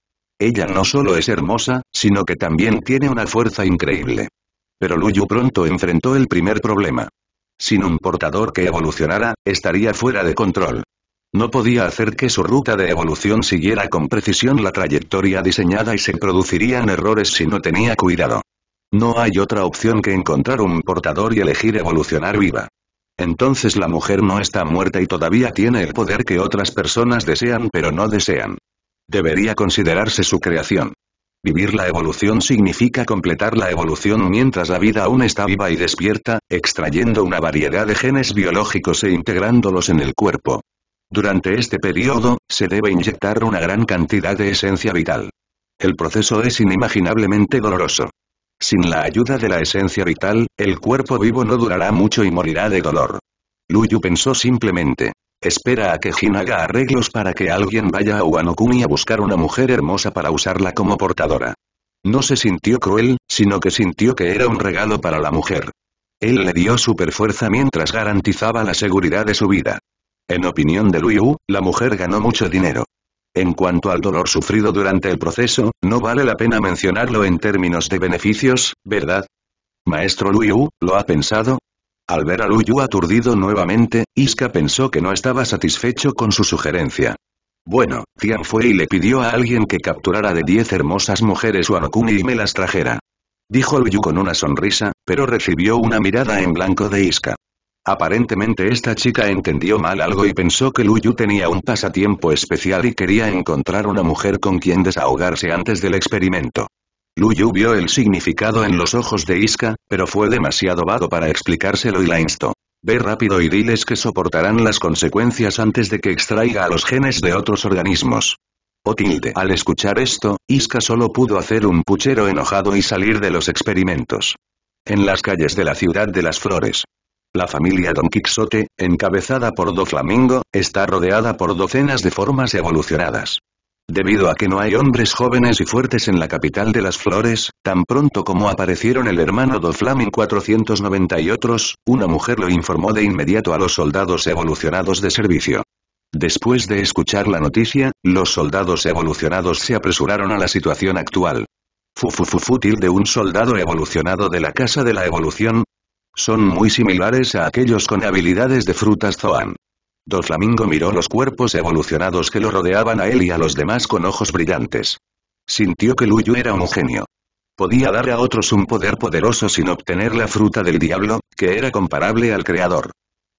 Ella no solo es hermosa, sino que también tiene una fuerza increíble. Pero Luyu pronto enfrentó el primer problema. Sin un portador que evolucionara, estaría fuera de control. No podía hacer que su ruta de evolución siguiera con precisión la trayectoria diseñada y se producirían errores si no tenía cuidado. No hay otra opción que encontrar un portador y elegir evolucionar viva. Entonces la mujer no está muerta y todavía tiene el poder que otras personas desean pero no desean. Debería considerarse su creación. Vivir la evolución significa completar la evolución mientras la vida aún está viva y despierta, extrayendo una variedad de genes biológicos e integrándolos en el cuerpo. Durante este periodo, se debe inyectar una gran cantidad de esencia vital. El proceso es inimaginablemente doloroso. Sin la ayuda de la esencia vital, el cuerpo vivo no durará mucho y morirá de dolor. Luyu pensó simplemente. Espera a que Jin haga arreglos para que alguien vaya a Wanokuni a buscar una mujer hermosa para usarla como portadora. No se sintió cruel, sino que sintió que era un regalo para la mujer. Él le dio superfuerza mientras garantizaba la seguridad de su vida. En opinión de Liu, la mujer ganó mucho dinero. En cuanto al dolor sufrido durante el proceso, no vale la pena mencionarlo en términos de beneficios, ¿verdad? Maestro Liu, ¿lo ha pensado? Al ver a Luyu aturdido nuevamente, Iska pensó que no estaba satisfecho con su sugerencia. Bueno, Tian fue y le pidió a alguien que capturara de diez hermosas mujeres a y me las trajera. Dijo Luyu con una sonrisa, pero recibió una mirada en blanco de Iska. Aparentemente esta chica entendió mal algo y pensó que Luyu tenía un pasatiempo especial y quería encontrar una mujer con quien desahogarse antes del experimento. Luyu vio el significado en los ojos de Iska, pero fue demasiado vago para explicárselo y la instó. Ve rápido y diles que soportarán las consecuencias antes de que extraiga a los genes de otros organismos. O oh, tilde. Al escuchar esto, Iska solo pudo hacer un puchero enojado y salir de los experimentos. En las calles de la ciudad de las flores. La familia Don Quixote, encabezada por Do Flamingo, está rodeada por docenas de formas evolucionadas. Debido a que no hay hombres jóvenes y fuertes en la capital de las flores, tan pronto como aparecieron el hermano Doflamin 490 y otros, una mujer lo informó de inmediato a los soldados evolucionados de servicio. Después de escuchar la noticia, los soldados evolucionados se apresuraron a la situación actual. Fufufufútil de un soldado evolucionado de la Casa de la Evolución. Son muy similares a aquellos con habilidades de frutas Zoan flamingo miró los cuerpos evolucionados que lo rodeaban a él y a los demás con ojos brillantes. Sintió que Luyu era un genio. Podía dar a otros un poder poderoso sin obtener la fruta del diablo, que era comparable al creador.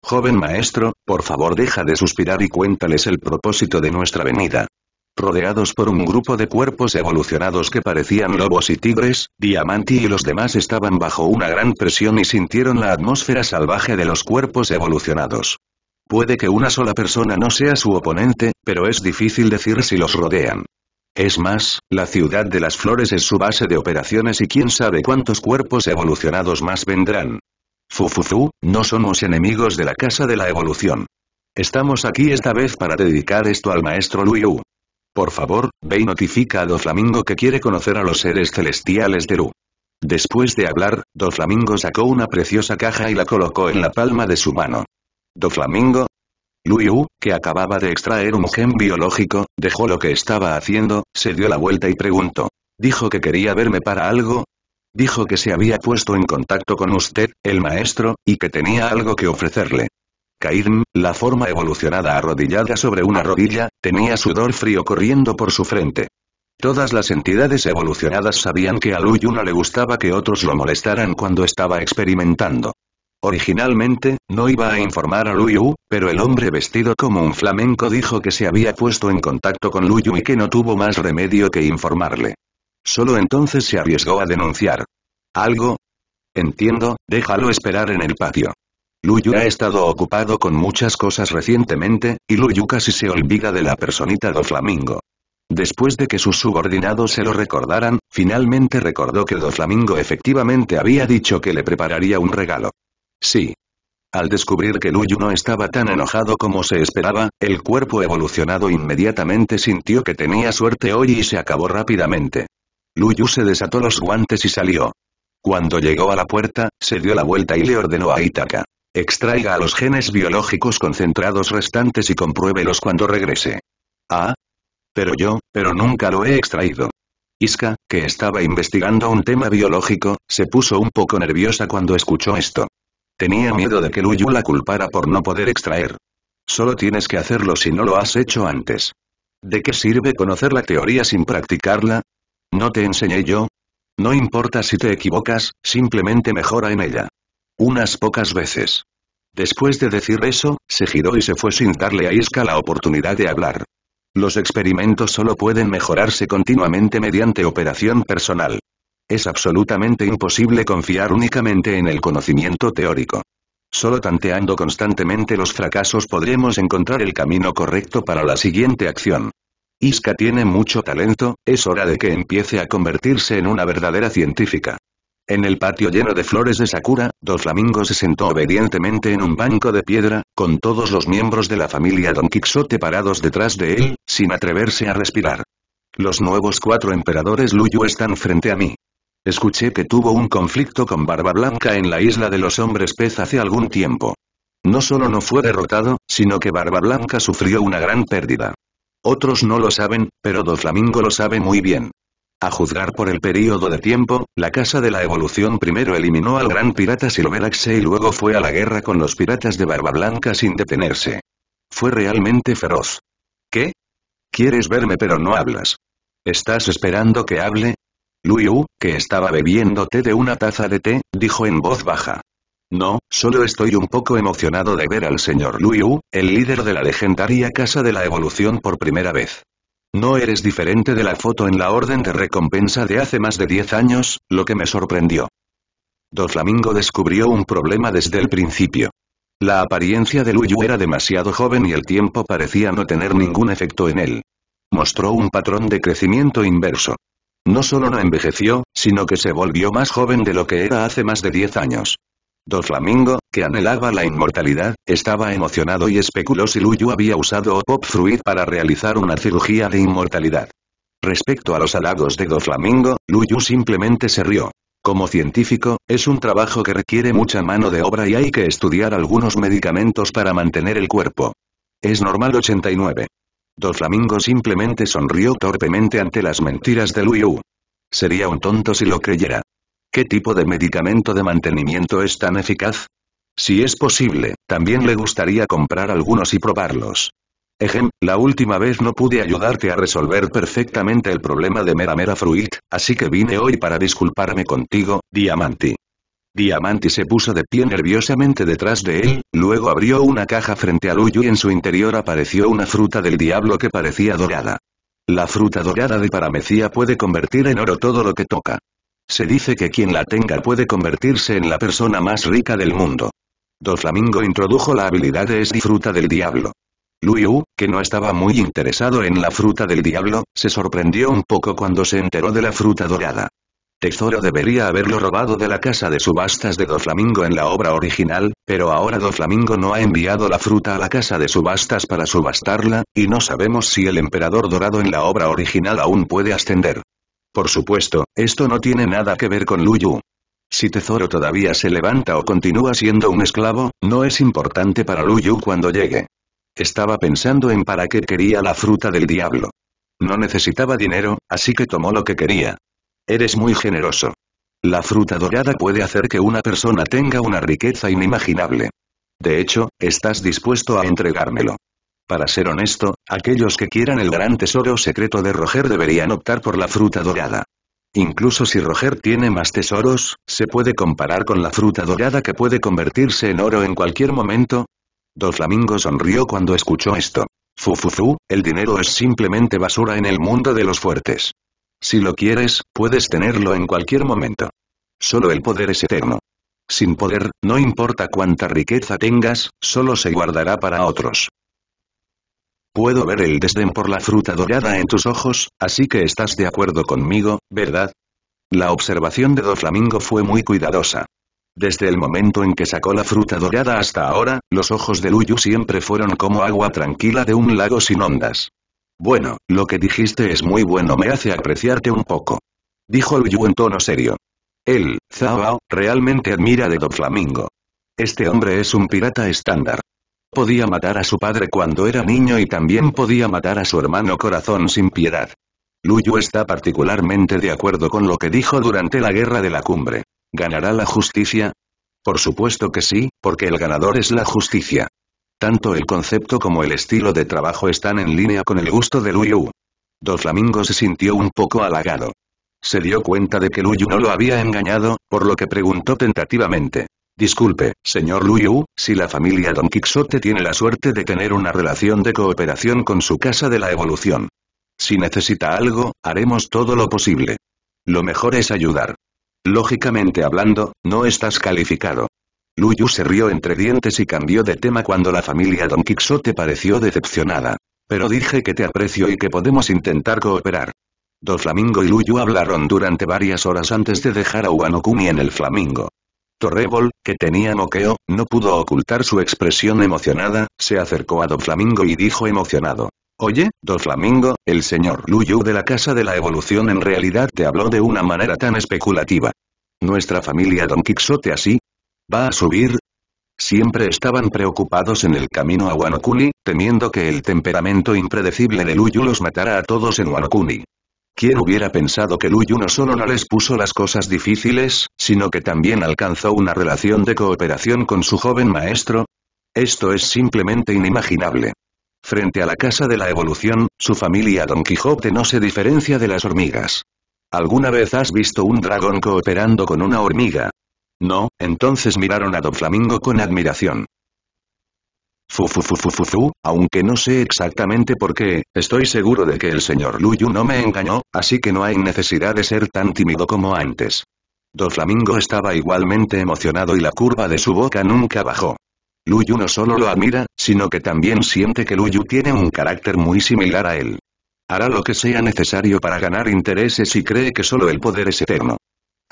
Joven maestro, por favor deja de suspirar y cuéntales el propósito de nuestra venida. Rodeados por un grupo de cuerpos evolucionados que parecían lobos y tigres, Diamanti y los demás estaban bajo una gran presión y sintieron la atmósfera salvaje de los cuerpos evolucionados. Puede que una sola persona no sea su oponente, pero es difícil decir si los rodean. Es más, la ciudad de las flores es su base de operaciones y quién sabe cuántos cuerpos evolucionados más vendrán. Fufuzu, no somos enemigos de la casa de la evolución. Estamos aquí esta vez para dedicar esto al maestro Luyu. Por favor, ve y notifica a Doflamingo que quiere conocer a los seres celestiales de Lu. Después de hablar, Doflamingo sacó una preciosa caja y la colocó en la palma de su mano. Do Flamingo. Liu, que acababa de extraer un gen biológico, dejó lo que estaba haciendo, se dio la vuelta y preguntó. ¿Dijo que quería verme para algo? Dijo que se había puesto en contacto con usted, el maestro, y que tenía algo que ofrecerle. Cairn, la forma evolucionada arrodillada sobre una rodilla, tenía sudor frío corriendo por su frente. Todas las entidades evolucionadas sabían que a no le gustaba que otros lo molestaran cuando estaba experimentando. Originalmente, no iba a informar a Luyu, pero el hombre vestido como un flamenco dijo que se había puesto en contacto con Luyu y que no tuvo más remedio que informarle. Solo entonces se arriesgó a denunciar. ¿Algo? Entiendo, déjalo esperar en el patio. Luyu ha estado ocupado con muchas cosas recientemente, y Luyu casi se olvida de la personita do Flamingo. Después de que sus subordinados se lo recordaran, finalmente recordó que do efectivamente había dicho que le prepararía un regalo. Sí. Al descubrir que Luyu no estaba tan enojado como se esperaba, el cuerpo evolucionado inmediatamente sintió que tenía suerte hoy y se acabó rápidamente. Luyu se desató los guantes y salió. Cuando llegó a la puerta, se dio la vuelta y le ordenó a Itaka. Extraiga a los genes biológicos concentrados restantes y compruébelos cuando regrese. Ah. Pero yo, pero nunca lo he extraído. Iska, que estaba investigando un tema biológico, se puso un poco nerviosa cuando escuchó esto. Tenía miedo de que Luyu la culpara por no poder extraer. Solo tienes que hacerlo si no lo has hecho antes. ¿De qué sirve conocer la teoría sin practicarla? ¿No te enseñé yo? No importa si te equivocas, simplemente mejora en ella. Unas pocas veces. Después de decir eso, se giró y se fue sin darle a Iska la oportunidad de hablar. Los experimentos solo pueden mejorarse continuamente mediante operación personal. Es absolutamente imposible confiar únicamente en el conocimiento teórico. Solo tanteando constantemente los fracasos podremos encontrar el camino correcto para la siguiente acción. Iska tiene mucho talento, es hora de que empiece a convertirse en una verdadera científica. En el patio lleno de flores de Sakura, flamingos se sentó obedientemente en un banco de piedra, con todos los miembros de la familia Don Quixote parados detrás de él, sin atreverse a respirar. Los nuevos cuatro emperadores Luyu están frente a mí. Escuché que tuvo un conflicto con Barba Blanca en la isla de los hombres pez hace algún tiempo. No solo no fue derrotado, sino que Barba Blanca sufrió una gran pérdida. Otros no lo saben, pero Doflamingo lo sabe muy bien. A juzgar por el periodo de tiempo, la Casa de la Evolución primero eliminó al gran pirata Silveraxe y luego fue a la guerra con los piratas de Barba Blanca sin detenerse. Fue realmente feroz. ¿Qué? Quieres verme pero no hablas. ¿Estás esperando que hable? Liu, que estaba bebiendo té de una taza de té, dijo en voz baja. No, solo estoy un poco emocionado de ver al señor Liu, el líder de la legendaria Casa de la Evolución por primera vez. No eres diferente de la foto en la orden de recompensa de hace más de 10 años, lo que me sorprendió. Flamingo descubrió un problema desde el principio. La apariencia de Luyu era demasiado joven y el tiempo parecía no tener ningún efecto en él. Mostró un patrón de crecimiento inverso. No solo no envejeció, sino que se volvió más joven de lo que era hace más de 10 años. Flamingo, que anhelaba la inmortalidad, estaba emocionado y especuló si Luyu había usado o Pop Fruit para realizar una cirugía de inmortalidad. Respecto a los halagos de Doflamingo, Luyu simplemente se rió. Como científico, es un trabajo que requiere mucha mano de obra y hay que estudiar algunos medicamentos para mantener el cuerpo. Es normal 89. Doflamingo simplemente sonrió torpemente ante las mentiras de Liu. Sería un tonto si lo creyera. ¿Qué tipo de medicamento de mantenimiento es tan eficaz? Si es posible, también le gustaría comprar algunos y probarlos. Ejem, la última vez no pude ayudarte a resolver perfectamente el problema de Mera Mera Fruit, así que vine hoy para disculparme contigo, Diamante. Diamante se puso de pie nerviosamente detrás de él, luego abrió una caja frente a Luyu y en su interior apareció una fruta del diablo que parecía dorada. La fruta dorada de Paramecía puede convertir en oro todo lo que toca. Se dice que quien la tenga puede convertirse en la persona más rica del mundo. flamingo introdujo la habilidad de Esdi fruta del diablo. Luyu, que no estaba muy interesado en la fruta del diablo, se sorprendió un poco cuando se enteró de la fruta dorada. Tesoro debería haberlo robado de la casa de subastas de Doflamingo en la obra original, pero ahora Doflamingo no ha enviado la fruta a la casa de subastas para subastarla, y no sabemos si el emperador dorado en la obra original aún puede ascender. Por supuesto, esto no tiene nada que ver con Luyu. Si Tesoro todavía se levanta o continúa siendo un esclavo, no es importante para Luyu cuando llegue. Estaba pensando en para qué quería la fruta del diablo. No necesitaba dinero, así que tomó lo que quería. Eres muy generoso. La fruta dorada puede hacer que una persona tenga una riqueza inimaginable. De hecho, estás dispuesto a entregármelo. Para ser honesto, aquellos que quieran el gran tesoro secreto de Roger deberían optar por la fruta dorada. Incluso si Roger tiene más tesoros, ¿se puede comparar con la fruta dorada que puede convertirse en oro en cualquier momento? Doflamingo sonrió cuando escuchó esto. Fufufu, el dinero es simplemente basura en el mundo de los fuertes. Si lo quieres, puedes tenerlo en cualquier momento. Solo el poder es eterno. Sin poder, no importa cuánta riqueza tengas, solo se guardará para otros. Puedo ver el desdén por la fruta dorada en tus ojos, así que estás de acuerdo conmigo, ¿verdad? La observación de Doflamingo fue muy cuidadosa. Desde el momento en que sacó la fruta dorada hasta ahora, los ojos de Luyu siempre fueron como agua tranquila de un lago sin ondas. Bueno, lo que dijiste es muy bueno me hace apreciarte un poco. Dijo Luyu en tono serio. Él, Zhao, realmente admira de Flamingo. Este hombre es un pirata estándar. Podía matar a su padre cuando era niño y también podía matar a su hermano corazón sin piedad. Luyu está particularmente de acuerdo con lo que dijo durante la guerra de la cumbre. ¿Ganará la justicia? Por supuesto que sí, porque el ganador es la justicia. Tanto el concepto como el estilo de trabajo están en línea con el gusto de Luyu. flamingos se sintió un poco halagado. Se dio cuenta de que Luyu no lo había engañado, por lo que preguntó tentativamente. Disculpe, señor Luyu, si la familia Don Quixote tiene la suerte de tener una relación de cooperación con su casa de la evolución. Si necesita algo, haremos todo lo posible. Lo mejor es ayudar. Lógicamente hablando, no estás calificado. Luyu se rió entre dientes y cambió de tema cuando la familia Don Quixote pareció decepcionada. Pero dije que te aprecio y que podemos intentar cooperar. Flamingo y Luyu hablaron durante varias horas antes de dejar a Uanokumi en el Flamingo. Torrebol, que tenía moqueo, no pudo ocultar su expresión emocionada, se acercó a Flamingo y dijo emocionado. Oye, Flamingo, el señor Luyu de la Casa de la Evolución en realidad te habló de una manera tan especulativa. Nuestra familia Don Quixote así, ¿Va a subir? Siempre estaban preocupados en el camino a Wanokuni, temiendo que el temperamento impredecible de Luyu los matara a todos en Wanokuni. ¿Quién hubiera pensado que Luyu no solo no les puso las cosas difíciles, sino que también alcanzó una relación de cooperación con su joven maestro? Esto es simplemente inimaginable. Frente a la Casa de la Evolución, su familia Don Quijote no se diferencia de las hormigas. ¿Alguna vez has visto un dragón cooperando con una hormiga? No, entonces miraron a Don Flamingo con admiración. Fu fu fu fu fu. aunque no sé exactamente por qué, estoy seguro de que el señor Luyu no me engañó, así que no hay necesidad de ser tan tímido como antes. Flamingo estaba igualmente emocionado y la curva de su boca nunca bajó. Luyu no solo lo admira, sino que también siente que Luyu tiene un carácter muy similar a él. Hará lo que sea necesario para ganar intereses y cree que solo el poder es eterno.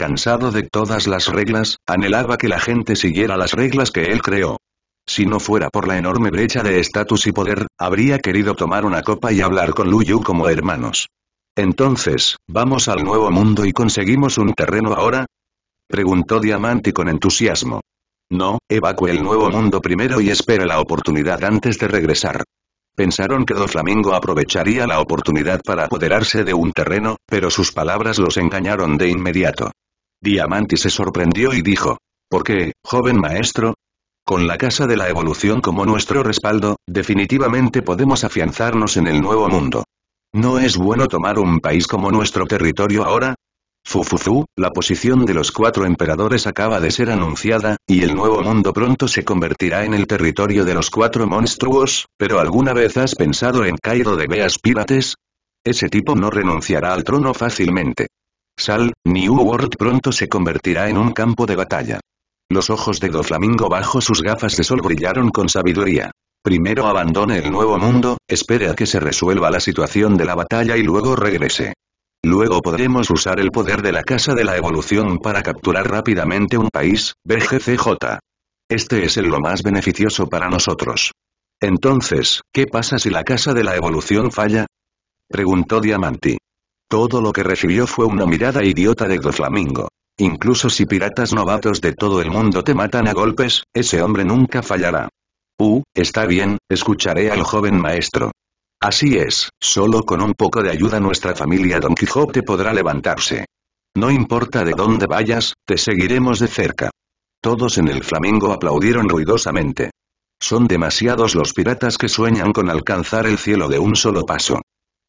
Cansado de todas las reglas, anhelaba que la gente siguiera las reglas que él creó. Si no fuera por la enorme brecha de estatus y poder, habría querido tomar una copa y hablar con Luyu como hermanos. Entonces, ¿vamos al nuevo mundo y conseguimos un terreno ahora? Preguntó Diamante con entusiasmo. No, evacúe el nuevo mundo primero y espera la oportunidad antes de regresar. Pensaron que Doflamingo aprovecharía la oportunidad para apoderarse de un terreno, pero sus palabras los engañaron de inmediato. Diamante se sorprendió y dijo. ¿Por qué, joven maestro? Con la Casa de la Evolución como nuestro respaldo, definitivamente podemos afianzarnos en el nuevo mundo. ¿No es bueno tomar un país como nuestro territorio ahora? Fufufu, la posición de los cuatro emperadores acaba de ser anunciada, y el nuevo mundo pronto se convertirá en el territorio de los cuatro monstruos, pero ¿alguna vez has pensado en Cairo de Beas Pirates? Ese tipo no renunciará al trono fácilmente. Sal, New World pronto se convertirá en un campo de batalla. Los ojos de Doflamingo bajo sus gafas de sol brillaron con sabiduría. Primero abandone el nuevo mundo, espere a que se resuelva la situación de la batalla y luego regrese. Luego podremos usar el poder de la Casa de la Evolución para capturar rápidamente un país, BGCJ. Este es el lo más beneficioso para nosotros. Entonces, ¿qué pasa si la Casa de la Evolución falla? Preguntó Diamanti. Todo lo que recibió fue una mirada idiota de Doflamingo. Incluso si piratas novatos de todo el mundo te matan a golpes, ese hombre nunca fallará. Uh, está bien, escucharé al joven maestro. Así es, solo con un poco de ayuda nuestra familia Don Quijote podrá levantarse. No importa de dónde vayas, te seguiremos de cerca. Todos en el Flamingo aplaudieron ruidosamente. Son demasiados los piratas que sueñan con alcanzar el cielo de un solo paso.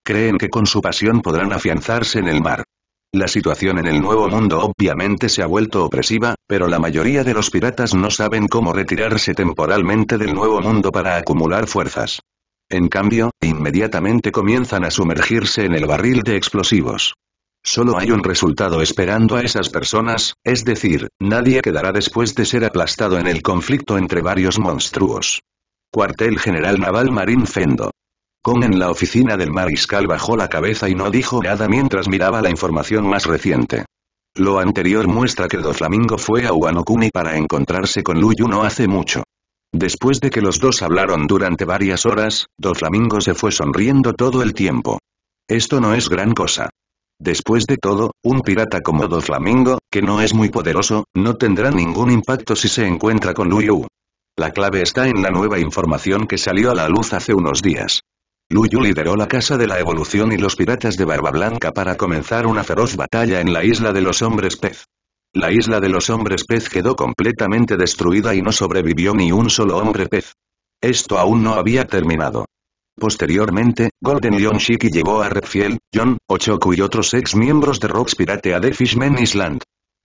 Creen que con su pasión podrán afianzarse en el mar. La situación en el Nuevo Mundo obviamente se ha vuelto opresiva, pero la mayoría de los piratas no saben cómo retirarse temporalmente del Nuevo Mundo para acumular fuerzas. En cambio, inmediatamente comienzan a sumergirse en el barril de explosivos. Solo hay un resultado esperando a esas personas, es decir, nadie quedará después de ser aplastado en el conflicto entre varios monstruos. Cuartel General Naval Marín Fendo. Con en la oficina del mariscal bajó la cabeza y no dijo nada mientras miraba la información más reciente. Lo anterior muestra que Doflamingo fue a Wanokuni para encontrarse con Luyu no hace mucho. Después de que los dos hablaron durante varias horas, Doflamingo se fue sonriendo todo el tiempo. Esto no es gran cosa. Después de todo, un pirata como Doflamingo, que no es muy poderoso, no tendrá ningún impacto si se encuentra con Luyu. La clave está en la nueva información que salió a la luz hace unos días. Luyu lideró la Casa de la Evolución y los Piratas de Barba Blanca para comenzar una feroz batalla en la Isla de los Hombres Pez. La Isla de los Hombres Pez quedó completamente destruida y no sobrevivió ni un solo hombre pez. Esto aún no había terminado. Posteriormente, Golden Leon Shiki llevó a Redfield, John, Ochoku y otros ex miembros de Rocks Pirate a The Fishman Island.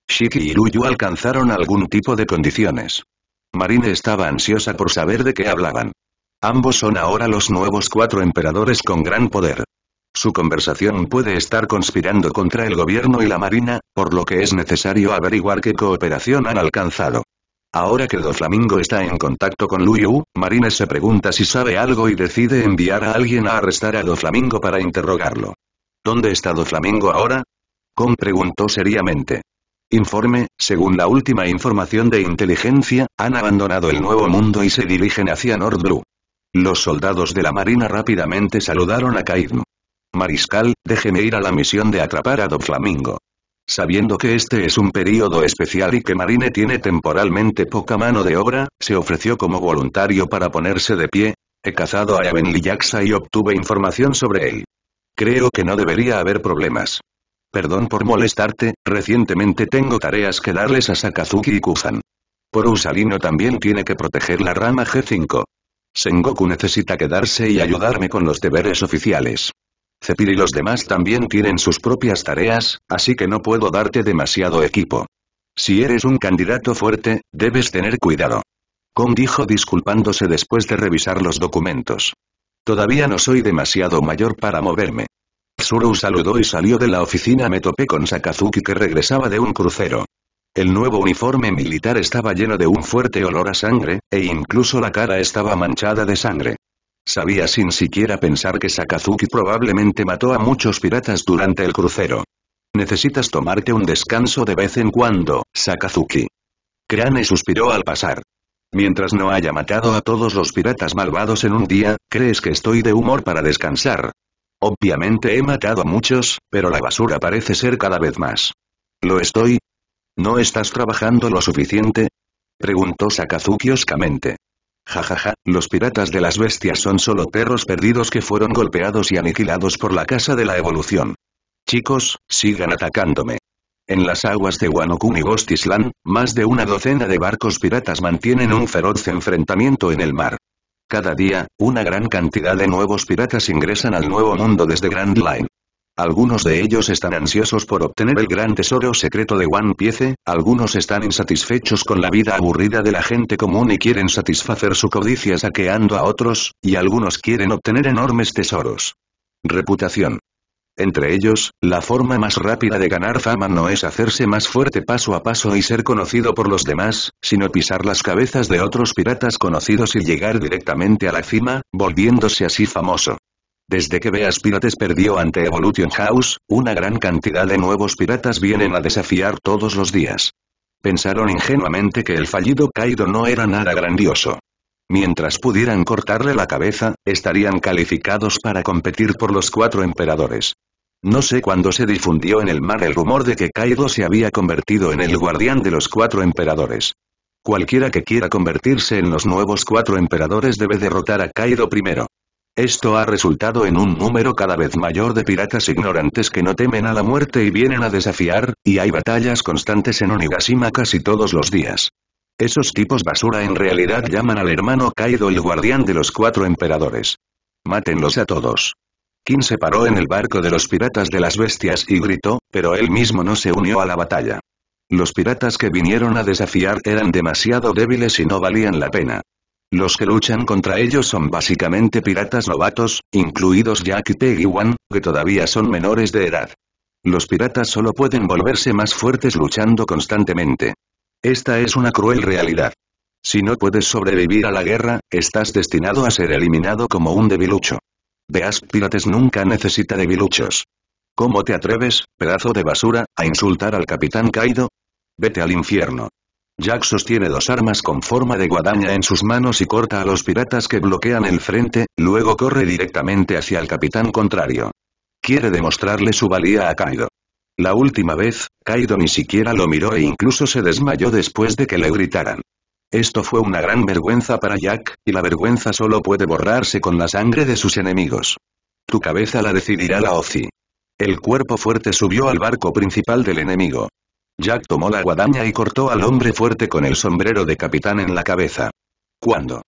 Shiki y Luyu alcanzaron algún tipo de condiciones. Marine estaba ansiosa por saber de qué hablaban. Ambos son ahora los nuevos cuatro emperadores con gran poder. Su conversación puede estar conspirando contra el gobierno y la marina, por lo que es necesario averiguar qué cooperación han alcanzado. Ahora que Doflamingo está en contacto con Yu, Marines se pregunta si sabe algo y decide enviar a alguien a arrestar a Doflamingo para interrogarlo. ¿Dónde está Doflamingo ahora? Kong preguntó seriamente. Informe, según la última información de inteligencia, han abandonado el Nuevo Mundo y se dirigen hacia Nord Blue. Los soldados de la marina rápidamente saludaron a Kaidn. Mariscal, déjeme ir a la misión de atrapar a Flamingo. Sabiendo que este es un período especial y que Marine tiene temporalmente poca mano de obra, se ofreció como voluntario para ponerse de pie. He cazado a Yaven y obtuve información sobre él. Creo que no debería haber problemas. Perdón por molestarte, recientemente tengo tareas que darles a Sakazuki y Kuzan. Por Usalino también tiene que proteger la rama G5. Sengoku necesita quedarse y ayudarme con los deberes oficiales. Zepir y los demás también tienen sus propias tareas, así que no puedo darte demasiado equipo. Si eres un candidato fuerte, debes tener cuidado. Kong dijo disculpándose después de revisar los documentos. Todavía no soy demasiado mayor para moverme. Tsuru saludó y salió de la oficina. Me topé con Sakazuki que regresaba de un crucero. El nuevo uniforme militar estaba lleno de un fuerte olor a sangre, e incluso la cara estaba manchada de sangre. Sabía sin siquiera pensar que Sakazuki probablemente mató a muchos piratas durante el crucero. Necesitas tomarte un descanso de vez en cuando, Sakazuki. Crane suspiró al pasar. Mientras no haya matado a todos los piratas malvados en un día, ¿crees que estoy de humor para descansar? Obviamente he matado a muchos, pero la basura parece ser cada vez más. Lo estoy, ¿No estás trabajando lo suficiente? Preguntó Sakazuki oscamente. Jajaja, los piratas de las bestias son solo perros perdidos que fueron golpeados y aniquilados por la casa de la evolución. Chicos, sigan atacándome. En las aguas de Wanokun y Ghost más de una docena de barcos piratas mantienen un feroz enfrentamiento en el mar. Cada día, una gran cantidad de nuevos piratas ingresan al nuevo mundo desde Grand Line. Algunos de ellos están ansiosos por obtener el gran tesoro secreto de One Piece, algunos están insatisfechos con la vida aburrida de la gente común y quieren satisfacer su codicia saqueando a otros, y algunos quieren obtener enormes tesoros. Reputación. Entre ellos, la forma más rápida de ganar fama no es hacerse más fuerte paso a paso y ser conocido por los demás, sino pisar las cabezas de otros piratas conocidos y llegar directamente a la cima, volviéndose así famoso. Desde que Beas Pirates perdió ante Evolution House, una gran cantidad de nuevos piratas vienen a desafiar todos los días. Pensaron ingenuamente que el fallido Kaido no era nada grandioso. Mientras pudieran cortarle la cabeza, estarían calificados para competir por los cuatro emperadores. No sé cuándo se difundió en el mar el rumor de que Kaido se había convertido en el guardián de los cuatro emperadores. Cualquiera que quiera convertirse en los nuevos cuatro emperadores debe derrotar a Kaido primero. Esto ha resultado en un número cada vez mayor de piratas ignorantes que no temen a la muerte y vienen a desafiar, y hay batallas constantes en Onigashima casi todos los días. Esos tipos basura en realidad llaman al hermano Kaido el guardián de los cuatro emperadores. Mátenlos a todos. Kim se paró en el barco de los piratas de las bestias y gritó, pero él mismo no se unió a la batalla. Los piratas que vinieron a desafiar eran demasiado débiles y no valían la pena. Los que luchan contra ellos son básicamente piratas novatos, incluidos Jack y Peggy Wan, que todavía son menores de edad. Los piratas solo pueden volverse más fuertes luchando constantemente. Esta es una cruel realidad. Si no puedes sobrevivir a la guerra, estás destinado a ser eliminado como un debilucho. The piratas Pirates nunca necesita debiluchos. ¿Cómo te atreves, pedazo de basura, a insultar al Capitán Kaido? Vete al infierno. Jack sostiene dos armas con forma de guadaña en sus manos y corta a los piratas que bloquean el frente, luego corre directamente hacia el capitán contrario. Quiere demostrarle su valía a Kaido. La última vez, Kaido ni siquiera lo miró e incluso se desmayó después de que le gritaran. Esto fue una gran vergüenza para Jack, y la vergüenza solo puede borrarse con la sangre de sus enemigos. Tu cabeza la decidirá la Ozi. El cuerpo fuerte subió al barco principal del enemigo. Jack tomó la guadaña y cortó al hombre fuerte con el sombrero de capitán en la cabeza. ¿Cuándo?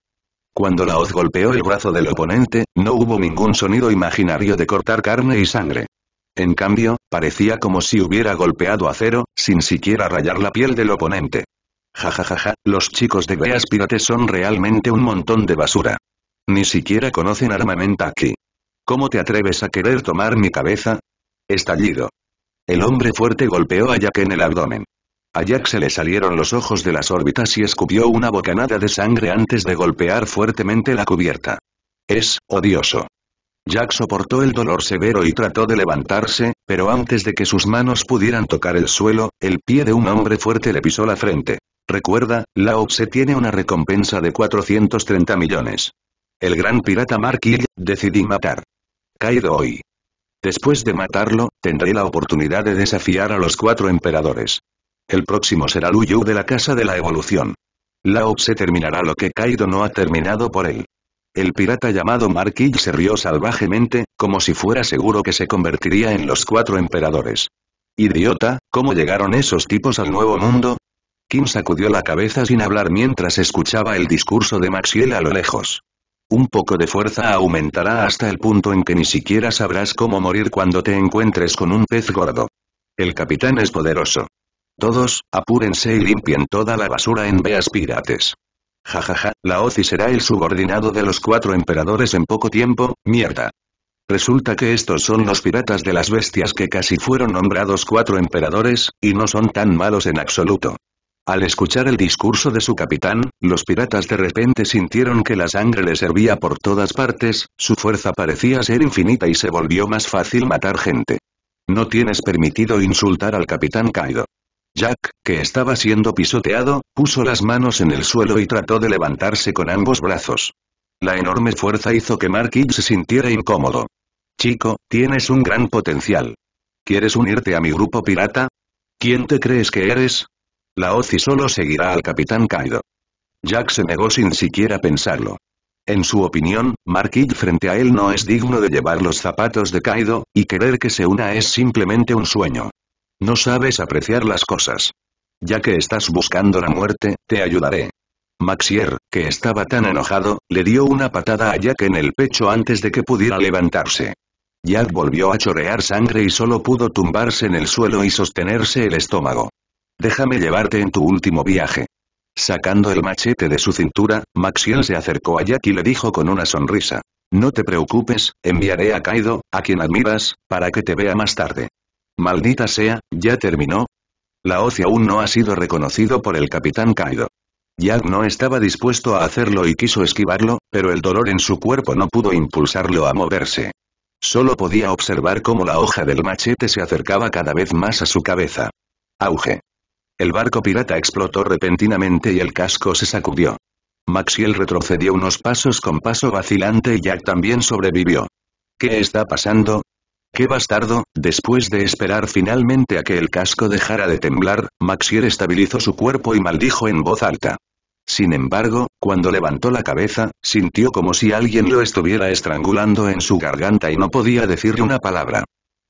Cuando la hoz golpeó el brazo del oponente, no hubo ningún sonido imaginario de cortar carne y sangre. En cambio, parecía como si hubiera golpeado acero, sin siquiera rayar la piel del oponente. Jajajaja, ja, ja, ja, los chicos de Beas Pirates son realmente un montón de basura. Ni siquiera conocen armamento aquí. ¿Cómo te atreves a querer tomar mi cabeza? Estallido. El hombre fuerte golpeó a Jack en el abdomen. A Jack se le salieron los ojos de las órbitas y escupió una bocanada de sangre antes de golpear fuertemente la cubierta. Es odioso. Jack soportó el dolor severo y trató de levantarse, pero antes de que sus manos pudieran tocar el suelo, el pie de un hombre fuerte le pisó la frente. Recuerda, la se tiene una recompensa de 430 millones. El gran pirata Mark Hill, decidí matar. Caído hoy. Después de matarlo, tendré la oportunidad de desafiar a los cuatro emperadores. El próximo será Luyu de la Casa de la Evolución. Lao se terminará lo que Kaido no ha terminado por él. El pirata llamado Marquis se rió salvajemente, como si fuera seguro que se convertiría en los cuatro emperadores. Idiota, ¿cómo llegaron esos tipos al nuevo mundo? Kim sacudió la cabeza sin hablar mientras escuchaba el discurso de Maxiel a lo lejos. Un poco de fuerza aumentará hasta el punto en que ni siquiera sabrás cómo morir cuando te encuentres con un pez gordo. El capitán es poderoso. Todos, apúrense y limpien toda la basura en veas pirates. Jajaja, ja, ja, la OCI será el subordinado de los cuatro emperadores en poco tiempo, mierda. Resulta que estos son los piratas de las bestias que casi fueron nombrados cuatro emperadores, y no son tan malos en absoluto. Al escuchar el discurso de su capitán, los piratas de repente sintieron que la sangre les hervía por todas partes, su fuerza parecía ser infinita y se volvió más fácil matar gente. No tienes permitido insultar al capitán Kaido. Jack, que estaba siendo pisoteado, puso las manos en el suelo y trató de levantarse con ambos brazos. La enorme fuerza hizo que Mark Marquis se sintiera incómodo. Chico, tienes un gran potencial. ¿Quieres unirte a mi grupo pirata? ¿Quién te crees que eres? La y solo seguirá al Capitán Kaido. Jack se negó sin siquiera pensarlo. En su opinión, Marquis frente a él no es digno de llevar los zapatos de Kaido, y querer que se una es simplemente un sueño. No sabes apreciar las cosas. Ya que estás buscando la muerte, te ayudaré. Maxier, que estaba tan enojado, le dio una patada a Jack en el pecho antes de que pudiera levantarse. Jack volvió a chorear sangre y solo pudo tumbarse en el suelo y sostenerse el estómago. Déjame llevarte en tu último viaje. Sacando el machete de su cintura, Maxiel se acercó a Jack y le dijo con una sonrisa. No te preocupes, enviaré a Kaido, a quien admiras, para que te vea más tarde. Maldita sea, ya terminó. La hoz aún no ha sido reconocido por el capitán Kaido. Jack no estaba dispuesto a hacerlo y quiso esquivarlo, pero el dolor en su cuerpo no pudo impulsarlo a moverse. Solo podía observar cómo la hoja del machete se acercaba cada vez más a su cabeza. Auge. El barco pirata explotó repentinamente y el casco se sacudió. Maxiel retrocedió unos pasos con paso vacilante y Jack también sobrevivió. ¿Qué está pasando? ¡Qué bastardo! Después de esperar finalmente a que el casco dejara de temblar, Maxiel estabilizó su cuerpo y maldijo en voz alta. Sin embargo, cuando levantó la cabeza, sintió como si alguien lo estuviera estrangulando en su garganta y no podía decirle una palabra.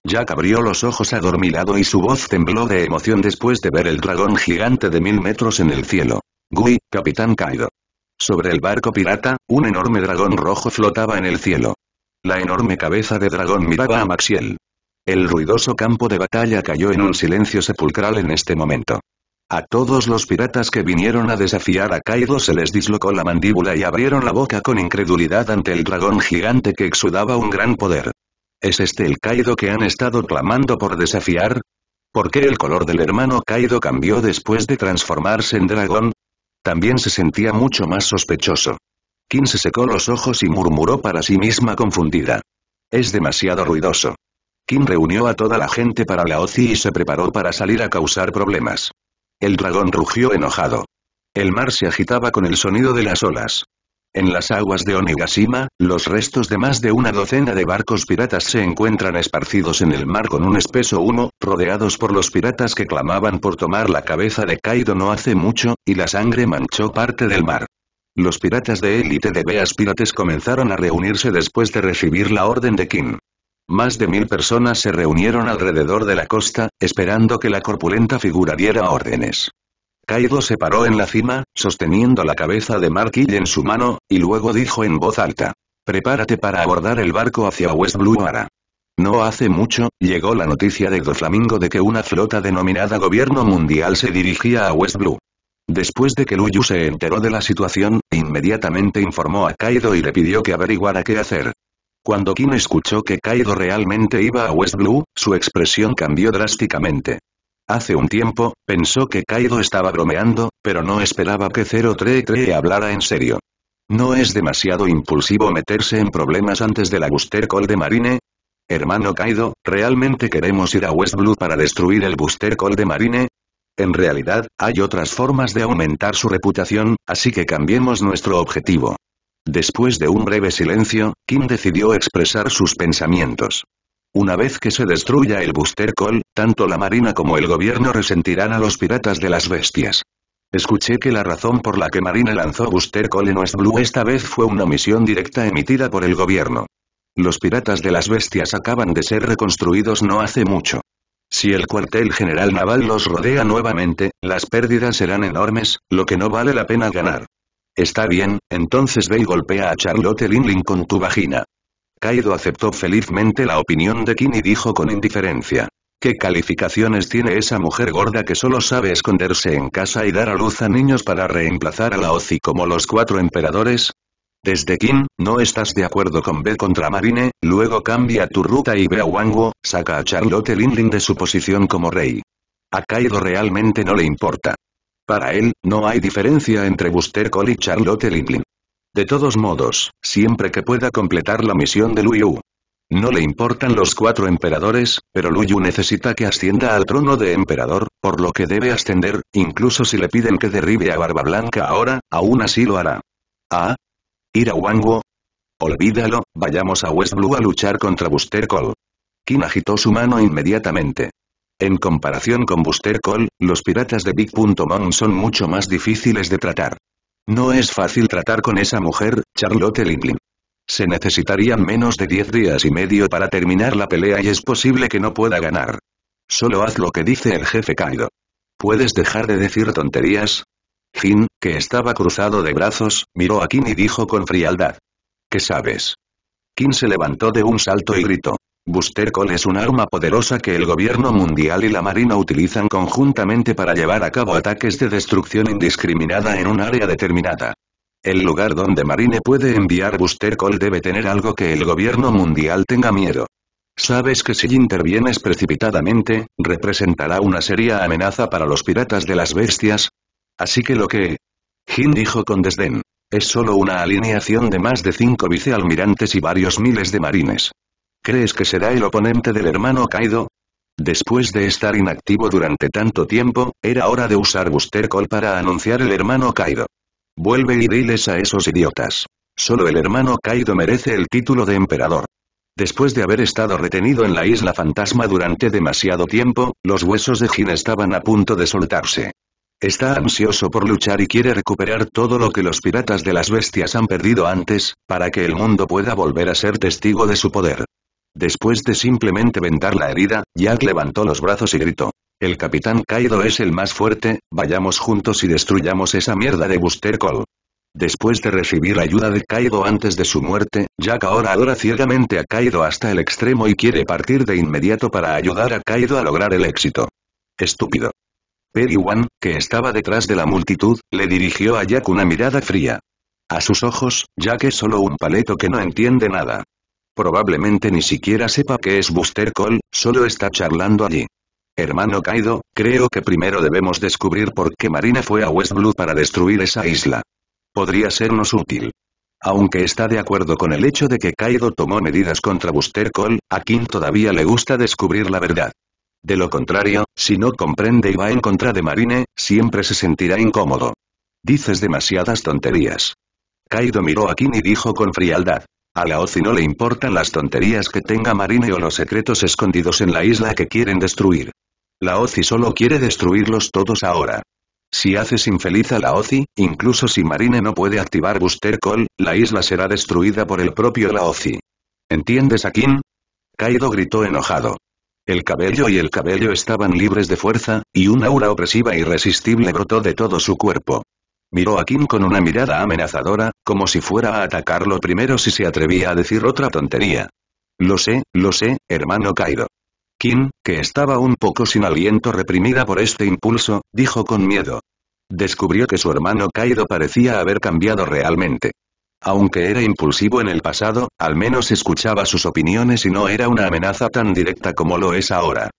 Jack abrió los ojos adormilado y su voz tembló de emoción después de ver el dragón gigante de mil metros en el cielo. Gui, Capitán Kaido. Sobre el barco pirata, un enorme dragón rojo flotaba en el cielo. La enorme cabeza de dragón miraba a Maxiel. El ruidoso campo de batalla cayó en un silencio sepulcral en este momento. A todos los piratas que vinieron a desafiar a Kaido se les dislocó la mandíbula y abrieron la boca con incredulidad ante el dragón gigante que exudaba un gran poder. ¿Es este el Kaido que han estado clamando por desafiar? ¿Por qué el color del hermano Kaido cambió después de transformarse en dragón? También se sentía mucho más sospechoso. Kim se secó los ojos y murmuró para sí misma confundida. Es demasiado ruidoso. Kim reunió a toda la gente para la OCI y se preparó para salir a causar problemas. El dragón rugió enojado. El mar se agitaba con el sonido de las olas. En las aguas de Onigashima, los restos de más de una docena de barcos piratas se encuentran esparcidos en el mar con un espeso humo, rodeados por los piratas que clamaban por tomar la cabeza de Kaido no hace mucho, y la sangre manchó parte del mar. Los piratas de élite de Beas Pirates comenzaron a reunirse después de recibir la orden de Kim. Más de mil personas se reunieron alrededor de la costa, esperando que la corpulenta figura diera órdenes. Kaido se paró en la cima, sosteniendo la cabeza de Markill en su mano, y luego dijo en voz alta. Prepárate para abordar el barco hacia West Blue Ara. No hace mucho, llegó la noticia de Doflamingo de que una flota denominada Gobierno Mundial se dirigía a West Blue. Después de que Luyu se enteró de la situación, inmediatamente informó a Kaido y le pidió que averiguara qué hacer. Cuando Kim escuchó que Kaido realmente iba a West Blue, su expresión cambió drásticamente. Hace un tiempo, pensó que Kaido estaba bromeando, pero no esperaba que 033 hablara en serio. ¿No es demasiado impulsivo meterse en problemas antes de la Buster Call de Marine? Hermano Kaido, ¿realmente queremos ir a West Blue para destruir el Buster Call de Marine? En realidad, hay otras formas de aumentar su reputación, así que cambiemos nuestro objetivo. Después de un breve silencio, Kim decidió expresar sus pensamientos. Una vez que se destruya el Booster Call, tanto la marina como el gobierno resentirán a los piratas de las bestias. Escuché que la razón por la que Marina lanzó Buster Call en West Blue esta vez fue una misión directa emitida por el gobierno. Los piratas de las bestias acaban de ser reconstruidos no hace mucho. Si el cuartel general naval los rodea nuevamente, las pérdidas serán enormes, lo que no vale la pena ganar. Está bien, entonces ve y golpea a Charlotte Linlin con tu vagina. Kaido aceptó felizmente la opinión de Kim y dijo con indiferencia. ¿Qué calificaciones tiene esa mujer gorda que solo sabe esconderse en casa y dar a luz a niños para reemplazar a la Ozi como los cuatro emperadores? Desde Kim, no estás de acuerdo con B contra Marine, luego cambia tu ruta y ve a Wango, saca a Charlotte Linlin de su posición como rey. A Kaido realmente no le importa. Para él, no hay diferencia entre Buster Cole y Charlotte Linlin. De todos modos, siempre que pueda completar la misión de Luyu. No le importan los cuatro emperadores, pero Luyu necesita que ascienda al trono de emperador, por lo que debe ascender, incluso si le piden que derribe a Barba Blanca ahora, aún así lo hará. ¿Ah? ¿Ir a Wanguo? Olvídalo, vayamos a West Blue a luchar contra Buster Cole. Kim agitó su mano inmediatamente. En comparación con Buster Cole, los piratas de Big.Mon son mucho más difíciles de tratar. No es fácil tratar con esa mujer, Charlotte Linklin. Se necesitarían menos de diez días y medio para terminar la pelea y es posible que no pueda ganar. Solo haz lo que dice el jefe Kaido. ¿Puedes dejar de decir tonterías? Finn, que estaba cruzado de brazos, miró a Kim y dijo con frialdad. ¿Qué sabes? Kim se levantó de un salto y gritó. Buster Call es un arma poderosa que el gobierno mundial y la marina utilizan conjuntamente para llevar a cabo ataques de destrucción indiscriminada en un área determinada. El lugar donde Marine puede enviar Buster Call debe tener algo que el gobierno mundial tenga miedo. Sabes que si intervienes precipitadamente, representará una seria amenaza para los piratas de las bestias. Así que lo que... Jin dijo con desdén. Es solo una alineación de más de cinco vicealmirantes y varios miles de marines. ¿Crees que será el oponente del hermano Kaido? Después de estar inactivo durante tanto tiempo, era hora de usar Buster Call para anunciar el hermano Kaido. Vuelve y diles a esos idiotas. Solo el hermano Kaido merece el título de emperador. Después de haber estado retenido en la isla fantasma durante demasiado tiempo, los huesos de Jin estaban a punto de soltarse. Está ansioso por luchar y quiere recuperar todo lo que los piratas de las bestias han perdido antes, para que el mundo pueda volver a ser testigo de su poder. Después de simplemente vendar la herida, Jack levantó los brazos y gritó. El capitán Kaido es el más fuerte, vayamos juntos y destruyamos esa mierda de Buster Call. Después de recibir ayuda de Kaido antes de su muerte, Jack ahora adora ciegamente a Kaido hasta el extremo y quiere partir de inmediato para ayudar a Kaido a lograr el éxito. Estúpido. Periwan, que estaba detrás de la multitud, le dirigió a Jack una mirada fría. A sus ojos, Jack es solo un paleto que no entiende nada. Probablemente ni siquiera sepa que es Buster Cole, solo está charlando allí. Hermano Kaido, creo que primero debemos descubrir por qué Marina fue a West Blue para destruir esa isla. Podría sernos útil. Aunque está de acuerdo con el hecho de que Kaido tomó medidas contra Buster Cole, a Kim todavía le gusta descubrir la verdad. De lo contrario, si no comprende y va en contra de Marine, siempre se sentirá incómodo. Dices demasiadas tonterías. Kaido miró a Kim y dijo con frialdad. A la OCI no le importan las tonterías que tenga Marine o los secretos escondidos en la isla que quieren destruir. La OCI solo quiere destruirlos todos ahora. Si haces infeliz a la OCI, incluso si Marine no puede activar Buster Call, la isla será destruida por el propio la OCI. ¿Entiendes a quién? Kaido gritó enojado. El cabello y el cabello estaban libres de fuerza, y una aura opresiva e irresistible brotó de todo su cuerpo. Miró a Kim con una mirada amenazadora, como si fuera a atacarlo primero si se atrevía a decir otra tontería. Lo sé, lo sé, hermano Kaido. Kim, que estaba un poco sin aliento reprimida por este impulso, dijo con miedo. Descubrió que su hermano Kaido parecía haber cambiado realmente. Aunque era impulsivo en el pasado, al menos escuchaba sus opiniones y no era una amenaza tan directa como lo es ahora.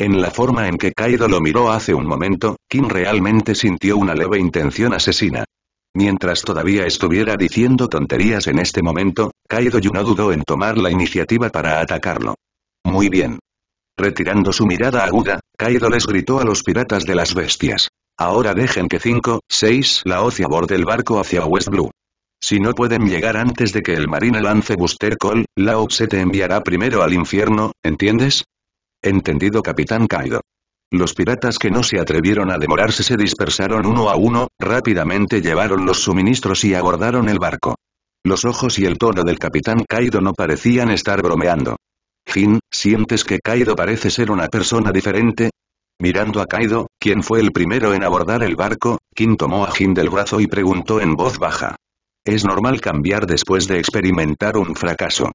En la forma en que Kaido lo miró hace un momento, Kim realmente sintió una leve intención asesina. Mientras todavía estuviera diciendo tonterías en este momento, Kaido Yu no dudó en tomar la iniciativa para atacarlo. Muy bien. Retirando su mirada aguda, Kaido les gritó a los piratas de las bestias. Ahora dejen que 5, 6 la ocia aborde el barco hacia West Blue. Si no pueden llegar antes de que el marine lance Buster Call, Lao se te enviará primero al infierno, ¿entiendes? Entendido Capitán Kaido. Los piratas que no se atrevieron a demorarse se dispersaron uno a uno, rápidamente llevaron los suministros y abordaron el barco. Los ojos y el tono del Capitán Kaido no parecían estar bromeando. Jin, ¿sientes que Kaido parece ser una persona diferente? Mirando a Kaido, quien fue el primero en abordar el barco, Kim tomó a Jin del brazo y preguntó en voz baja. Es normal cambiar después de experimentar un fracaso.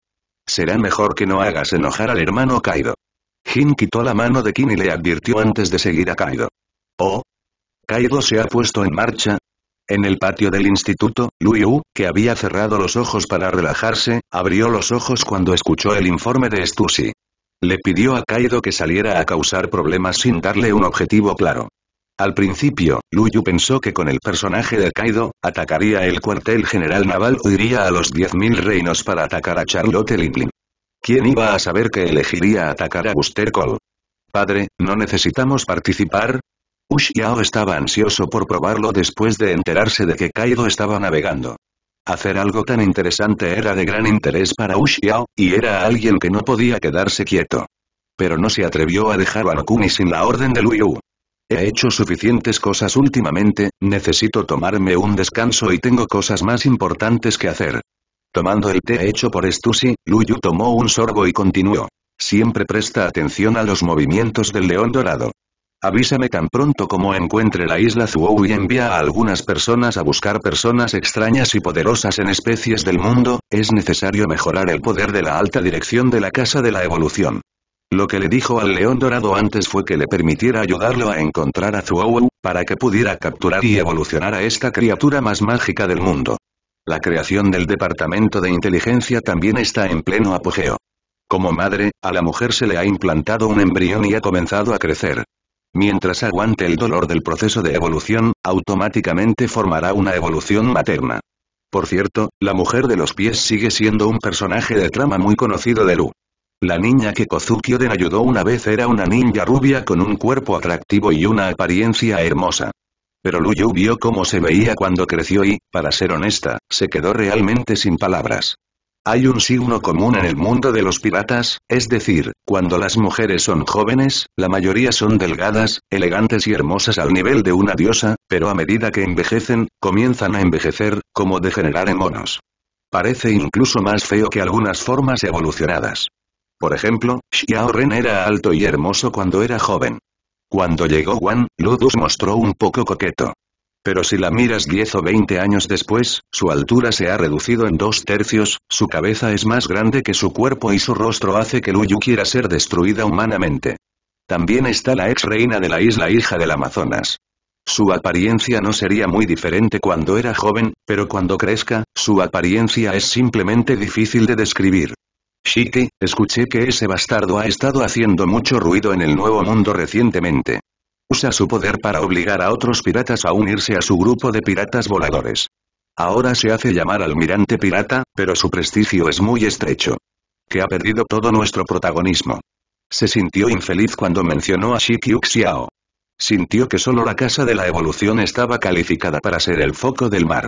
Será mejor que no hagas enojar al hermano Kaido. Jin quitó la mano de Kim y le advirtió antes de seguir a Kaido. ¿Oh? ¿Kaido se ha puesto en marcha? En el patio del instituto, Yu, que había cerrado los ojos para relajarse, abrió los ojos cuando escuchó el informe de Stussy. Le pidió a Kaido que saliera a causar problemas sin darle un objetivo claro. Al principio, Yu pensó que con el personaje de Kaido, atacaría el cuartel general naval o iría a los 10.000 reinos para atacar a Charlotte Linlin. ¿Quién iba a saber que elegiría atacar a Buster Cole? Padre, ¿no necesitamos participar? Ushiao estaba ansioso por probarlo después de enterarse de que Kaido estaba navegando. Hacer algo tan interesante era de gran interés para Ushiao, y era alguien que no podía quedarse quieto. Pero no se atrevió a dejar a Nokuni sin la orden de Liu. He hecho suficientes cosas últimamente, necesito tomarme un descanso y tengo cosas más importantes que hacer. Tomando el té hecho por Stussy, Luyu tomó un sorbo y continuó. Siempre presta atención a los movimientos del león dorado. Avísame tan pronto como encuentre la isla Zuou y envía a algunas personas a buscar personas extrañas y poderosas en especies del mundo, es necesario mejorar el poder de la alta dirección de la Casa de la Evolución. Lo que le dijo al león dorado antes fue que le permitiera ayudarlo a encontrar a Zuou, para que pudiera capturar y evolucionar a esta criatura más mágica del mundo. La creación del Departamento de Inteligencia también está en pleno apogeo. Como madre, a la mujer se le ha implantado un embrión y ha comenzado a crecer. Mientras aguante el dolor del proceso de evolución, automáticamente formará una evolución materna. Por cierto, la mujer de los pies sigue siendo un personaje de trama muy conocido de Lu. La niña que Kozuki Oden ayudó una vez era una ninja rubia con un cuerpo atractivo y una apariencia hermosa. Pero Yu vio cómo se veía cuando creció y, para ser honesta, se quedó realmente sin palabras. Hay un signo común en el mundo de los piratas, es decir, cuando las mujeres son jóvenes, la mayoría son delgadas, elegantes y hermosas al nivel de una diosa, pero a medida que envejecen, comienzan a envejecer, como degenerar en monos. Parece incluso más feo que algunas formas evolucionadas. Por ejemplo, Xiao Ren era alto y hermoso cuando era joven. Cuando llegó Wan, Ludus mostró un poco coqueto. Pero si la miras 10 o 20 años después, su altura se ha reducido en dos tercios, su cabeza es más grande que su cuerpo y su rostro hace que Luyu quiera ser destruida humanamente. También está la ex reina de la isla hija del Amazonas. Su apariencia no sería muy diferente cuando era joven, pero cuando crezca, su apariencia es simplemente difícil de describir. Shiki, escuché que ese bastardo ha estado haciendo mucho ruido en el Nuevo Mundo recientemente. Usa su poder para obligar a otros piratas a unirse a su grupo de piratas voladores. Ahora se hace llamar almirante pirata, pero su prestigio es muy estrecho. Que ha perdido todo nuestro protagonismo. Se sintió infeliz cuando mencionó a Shiki Uxiao. Sintió que solo la casa de la evolución estaba calificada para ser el foco del mar.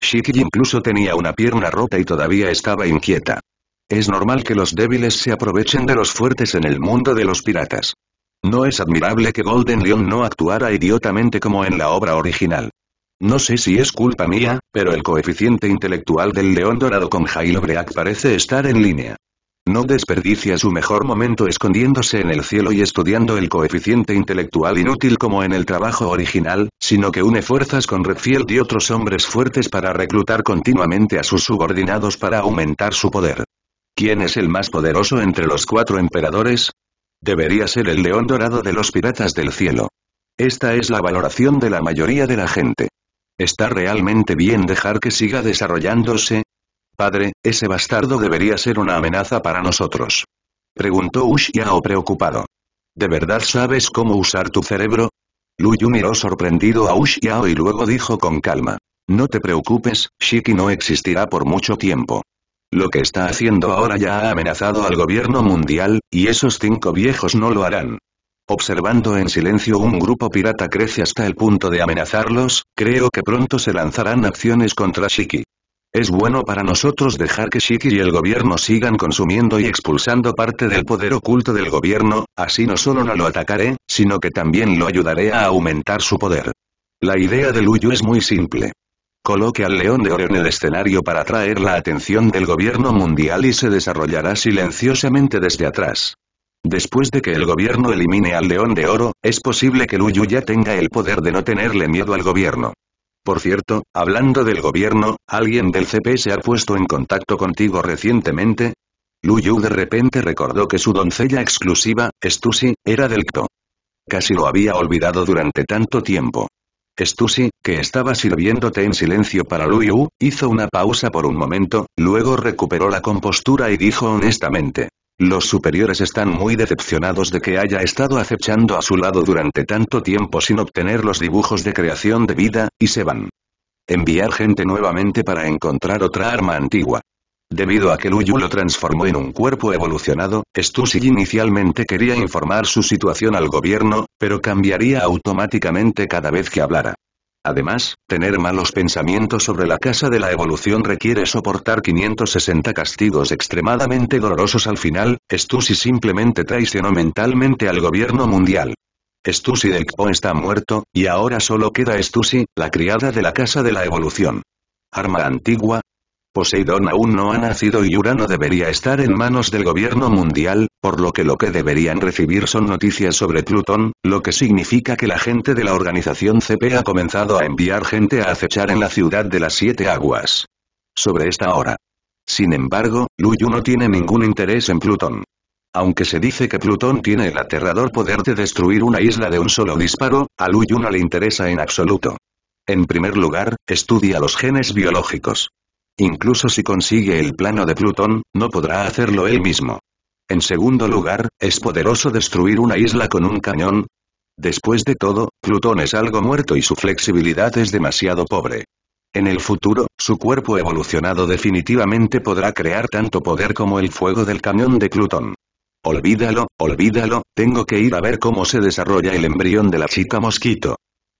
Shiki incluso tenía una pierna rota y todavía estaba inquieta. Es normal que los débiles se aprovechen de los fuertes en el mundo de los piratas. No es admirable que Golden Leon no actuara idiotamente como en la obra original. No sé si es culpa mía, pero el coeficiente intelectual del león dorado con Jailo parece estar en línea. No desperdicia su mejor momento escondiéndose en el cielo y estudiando el coeficiente intelectual inútil como en el trabajo original, sino que une fuerzas con Redfield y otros hombres fuertes para reclutar continuamente a sus subordinados para aumentar su poder. ¿Quién es el más poderoso entre los cuatro emperadores? Debería ser el león dorado de los piratas del cielo. Esta es la valoración de la mayoría de la gente. ¿Está realmente bien dejar que siga desarrollándose? Padre, ese bastardo debería ser una amenaza para nosotros. Preguntó Ushiao preocupado. ¿De verdad sabes cómo usar tu cerebro? Yu miró sorprendido a Ushiao y luego dijo con calma. No te preocupes, Shiki no existirá por mucho tiempo. Lo que está haciendo ahora ya ha amenazado al gobierno mundial, y esos cinco viejos no lo harán. Observando en silencio un grupo pirata crece hasta el punto de amenazarlos, creo que pronto se lanzarán acciones contra Shiki. Es bueno para nosotros dejar que Shiki y el gobierno sigan consumiendo y expulsando parte del poder oculto del gobierno, así no solo no lo atacaré, sino que también lo ayudaré a aumentar su poder. La idea de Luyu es muy simple. Coloque al León de Oro en el escenario para atraer la atención del gobierno mundial y se desarrollará silenciosamente desde atrás. Después de que el gobierno elimine al León de Oro, es posible que Luyu ya tenga el poder de no tenerle miedo al gobierno. Por cierto, hablando del gobierno, ¿alguien del CP se ha puesto en contacto contigo recientemente? Luyu de repente recordó que su doncella exclusiva, Stusi, era del CTO. Casi lo había olvidado durante tanto tiempo. Stussy, que estaba sirviéndote en silencio para Luyu, hizo una pausa por un momento, luego recuperó la compostura y dijo honestamente. Los superiores están muy decepcionados de que haya estado acechando a su lado durante tanto tiempo sin obtener los dibujos de creación de vida, y se van. Enviar gente nuevamente para encontrar otra arma antigua. Debido a que Luyu lo transformó en un cuerpo evolucionado, Stussy inicialmente quería informar su situación al gobierno, pero cambiaría automáticamente cada vez que hablara. Además, tener malos pensamientos sobre la casa de la evolución requiere soportar 560 castigos extremadamente dolorosos al final, Stussy simplemente traicionó mentalmente al gobierno mundial. Stussy de Kpo está muerto, y ahora solo queda Stussy, la criada de la casa de la evolución. Arma antigua, Poseidón aún no ha nacido y Urano debería estar en manos del gobierno mundial, por lo que lo que deberían recibir son noticias sobre Plutón, lo que significa que la gente de la organización CP ha comenzado a enviar gente a acechar en la ciudad de las siete aguas. Sobre esta hora. Sin embargo, Luyu no tiene ningún interés en Plutón. Aunque se dice que Plutón tiene el aterrador poder de destruir una isla de un solo disparo, a Luyu no le interesa en absoluto. En primer lugar, estudia los genes biológicos. Incluso si consigue el plano de Plutón, no podrá hacerlo él mismo. En segundo lugar, ¿es poderoso destruir una isla con un cañón? Después de todo, Plutón es algo muerto y su flexibilidad es demasiado pobre. En el futuro, su cuerpo evolucionado definitivamente podrá crear tanto poder como el fuego del cañón de Plutón. Olvídalo, olvídalo, tengo que ir a ver cómo se desarrolla el embrión de la chica mosquito.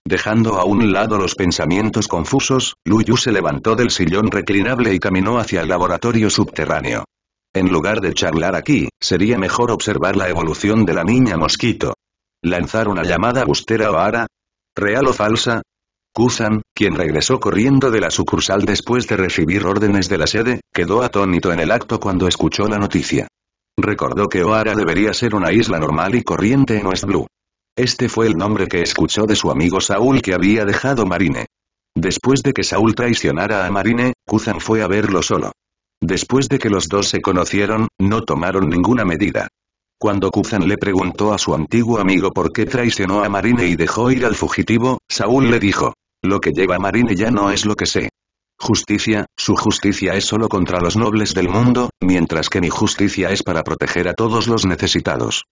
Dejando a un lado los pensamientos confusos, Luyu se levantó del sillón reclinable y caminó hacia el laboratorio subterráneo. En lugar de charlar aquí, sería mejor observar la evolución de la niña mosquito. Lanzar una llamada austera a ara. ¿Real o falsa? Kusan, quien regresó corriendo de la sucursal después de recibir órdenes de la sede, quedó atónito en el acto cuando escuchó la noticia. Recordó que Oara debería ser una isla normal y corriente en West Blue. Este fue el nombre que escuchó de su amigo Saúl que había dejado Marine. Después de que Saúl traicionara a Marine, Kuzan fue a verlo solo. Después de que los dos se conocieron, no tomaron ninguna medida. Cuando Kuzan le preguntó a su antiguo amigo por qué traicionó a Marine y dejó ir al fugitivo, Saúl le dijo, lo que lleva Marine ya no es lo que sé. Justicia, su justicia es solo contra los nobles del mundo, mientras que mi justicia es para proteger a todos los necesitados.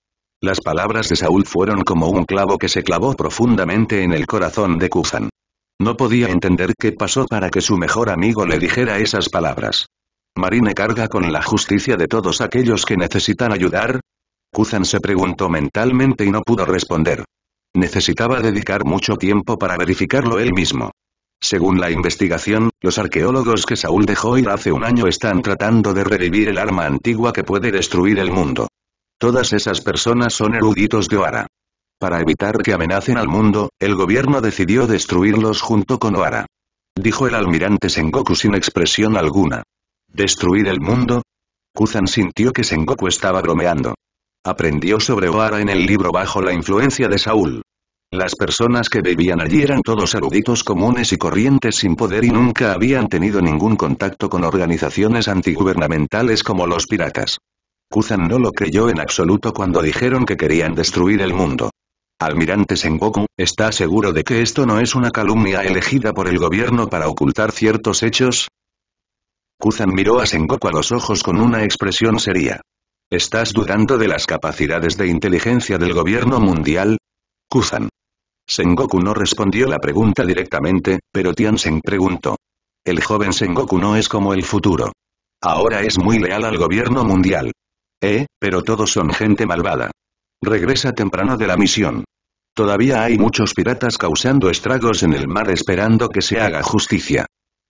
Las palabras de Saúl fueron como un clavo que se clavó profundamente en el corazón de Kuzan. No podía entender qué pasó para que su mejor amigo le dijera esas palabras. ¿Marine carga con la justicia de todos aquellos que necesitan ayudar? Kuzan se preguntó mentalmente y no pudo responder. Necesitaba dedicar mucho tiempo para verificarlo él mismo. Según la investigación, los arqueólogos que Saúl dejó ir hace un año están tratando de revivir el arma antigua que puede destruir el mundo. Todas esas personas son eruditos de Oara. Para evitar que amenacen al mundo, el gobierno decidió destruirlos junto con Oara. Dijo el almirante Sengoku sin expresión alguna. ¿Destruir el mundo? Kuzan sintió que Sengoku estaba bromeando. Aprendió sobre Oara en el libro bajo la influencia de Saúl. Las personas que vivían allí eran todos eruditos comunes y corrientes sin poder y nunca habían tenido ningún contacto con organizaciones antigubernamentales como los piratas. Kuzan no lo creyó en absoluto cuando dijeron que querían destruir el mundo. Almirante Sengoku, ¿está seguro de que esto no es una calumnia elegida por el gobierno para ocultar ciertos hechos? Kuzan miró a Sengoku a los ojos con una expresión seria. ¿Estás dudando de las capacidades de inteligencia del gobierno mundial? Kuzan. Sengoku no respondió la pregunta directamente, pero seng preguntó. El joven Sengoku no es como el futuro. Ahora es muy leal al gobierno mundial. Eh, pero todos son gente malvada. Regresa temprano de la misión. Todavía hay muchos piratas causando estragos en el mar esperando que se haga justicia.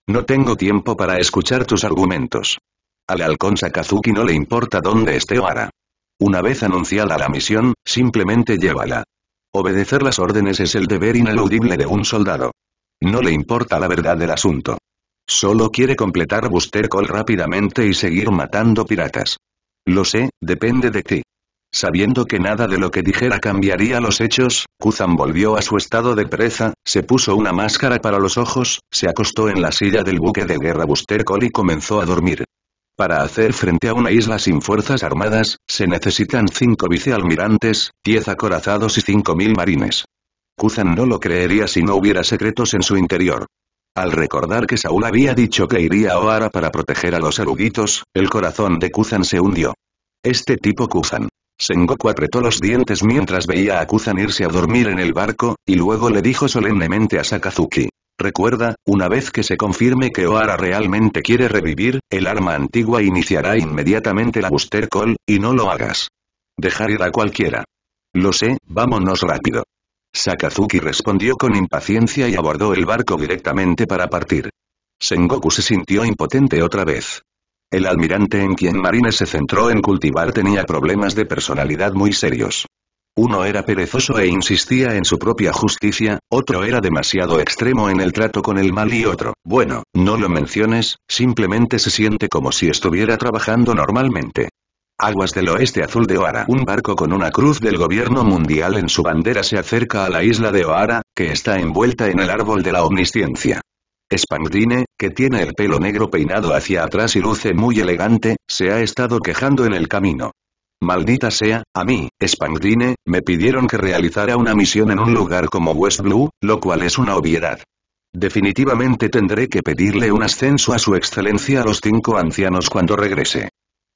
No tengo tiempo para escuchar tus argumentos. Al halcón Sakazuki no le importa dónde esté Oara. Una vez anunciada la misión, simplemente llévala. Obedecer las órdenes es el deber ineludible de un soldado. No le importa la verdad del asunto. Solo quiere completar Buster Call rápidamente y seguir matando piratas. Lo sé, depende de ti. Sabiendo que nada de lo que dijera cambiaría los hechos, Kuzan volvió a su estado de pereza, se puso una máscara para los ojos, se acostó en la silla del buque de guerra Buster Call y comenzó a dormir. Para hacer frente a una isla sin fuerzas armadas, se necesitan cinco vicealmirantes, diez acorazados y cinco mil marines. Kuzan no lo creería si no hubiera secretos en su interior. Al recordar que Saúl había dicho que iría a Ohara para proteger a los eruditos, el corazón de Kuzan se hundió. Este tipo Kuzan. Sengoku apretó los dientes mientras veía a Kuzan irse a dormir en el barco, y luego le dijo solemnemente a Sakazuki. Recuerda, una vez que se confirme que Ohara realmente quiere revivir, el arma antigua iniciará inmediatamente la Buster Call, y no lo hagas. Dejar ir a cualquiera. Lo sé, vámonos rápido. Sakazuki respondió con impaciencia y abordó el barco directamente para partir. Sengoku se sintió impotente otra vez. El almirante en quien Marine se centró en cultivar tenía problemas de personalidad muy serios. Uno era perezoso e insistía en su propia justicia, otro era demasiado extremo en el trato con el mal y otro, bueno, no lo menciones, simplemente se siente como si estuviera trabajando normalmente. Aguas del oeste azul de Oara. Un barco con una cruz del gobierno mundial en su bandera se acerca a la isla de Ohara, que está envuelta en el árbol de la omnisciencia. Spangdine, que tiene el pelo negro peinado hacia atrás y luce muy elegante, se ha estado quejando en el camino. Maldita sea, a mí, Spangdine, me pidieron que realizara una misión en un lugar como West Blue, lo cual es una obviedad. Definitivamente tendré que pedirle un ascenso a su excelencia a los cinco ancianos cuando regrese.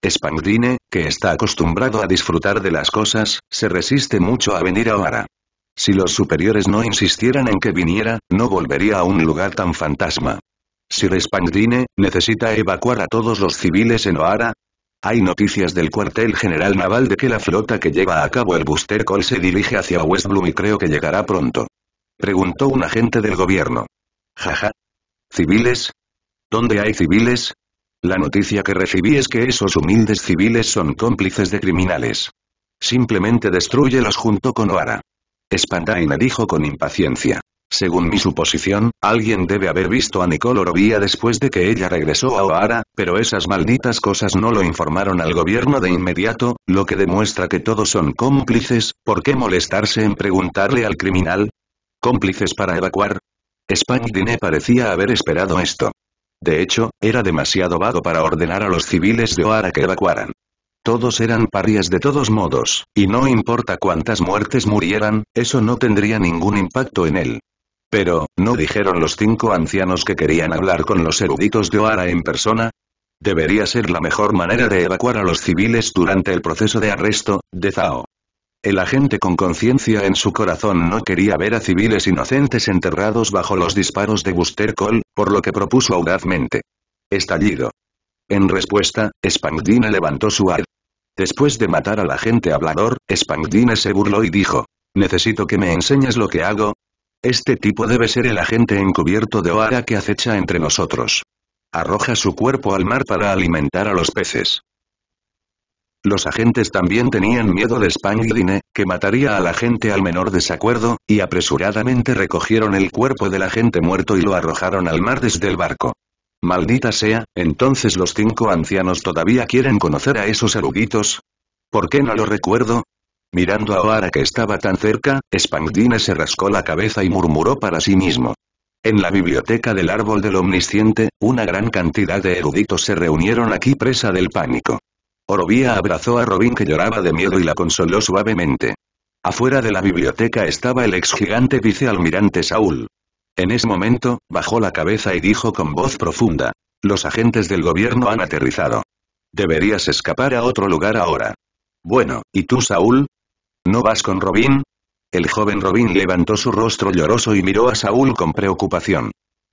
Spangdine, que está acostumbrado a disfrutar de las cosas, se resiste mucho a venir a Oara. Si los superiores no insistieran en que viniera, no volvería a un lugar tan fantasma. Sir Spangdine, ¿necesita evacuar a todos los civiles en Oara? Hay noticias del cuartel general naval de que la flota que lleva a cabo el Buster Call se dirige hacia West Bloom y creo que llegará pronto. Preguntó un agente del gobierno. Jaja. ¿Civiles? ¿Dónde hay civiles? La noticia que recibí es que esos humildes civiles son cómplices de criminales. Simplemente destruye los junto con Oara. Spandaina dijo con impaciencia. Según mi suposición, alguien debe haber visto a Nicole Orovía después de que ella regresó a O'Hara, pero esas malditas cosas no lo informaron al gobierno de inmediato, lo que demuestra que todos son cómplices, ¿por qué molestarse en preguntarle al criminal? ¿Cómplices para evacuar? Spandine parecía haber esperado esto. De hecho, era demasiado vago para ordenar a los civiles de Oara que evacuaran. Todos eran parias de todos modos, y no importa cuántas muertes murieran, eso no tendría ningún impacto en él. Pero, ¿no dijeron los cinco ancianos que querían hablar con los eruditos de Oara en persona? Debería ser la mejor manera de evacuar a los civiles durante el proceso de arresto, de Zao. El agente con conciencia en su corazón no quería ver a civiles inocentes enterrados bajo los disparos de Buster Cole, por lo que propuso audazmente. Estallido. En respuesta, Spangdine levantó su ar. Después de matar al agente hablador, Spangdine se burló y dijo. Necesito que me enseñes lo que hago. Este tipo debe ser el agente encubierto de Oara que acecha entre nosotros. Arroja su cuerpo al mar para alimentar a los peces. Los agentes también tenían miedo de Spangdine, que mataría a la gente al menor desacuerdo, y apresuradamente recogieron el cuerpo del agente muerto y lo arrojaron al mar desde el barco. Maldita sea, entonces los cinco ancianos todavía quieren conocer a esos eruditos. ¿Por qué no lo recuerdo? Mirando a Oara que estaba tan cerca, Spangdine se rascó la cabeza y murmuró para sí mismo. En la biblioteca del árbol del omnisciente, una gran cantidad de eruditos se reunieron aquí presa del pánico. Orovia abrazó a Robin que lloraba de miedo y la consoló suavemente. Afuera de la biblioteca estaba el ex gigante vicealmirante Saúl. En ese momento, bajó la cabeza y dijo con voz profunda. Los agentes del gobierno han aterrizado. Deberías escapar a otro lugar ahora. Bueno, ¿y tú Saúl? ¿No vas con Robin? El joven Robin levantó su rostro lloroso y miró a Saúl con preocupación.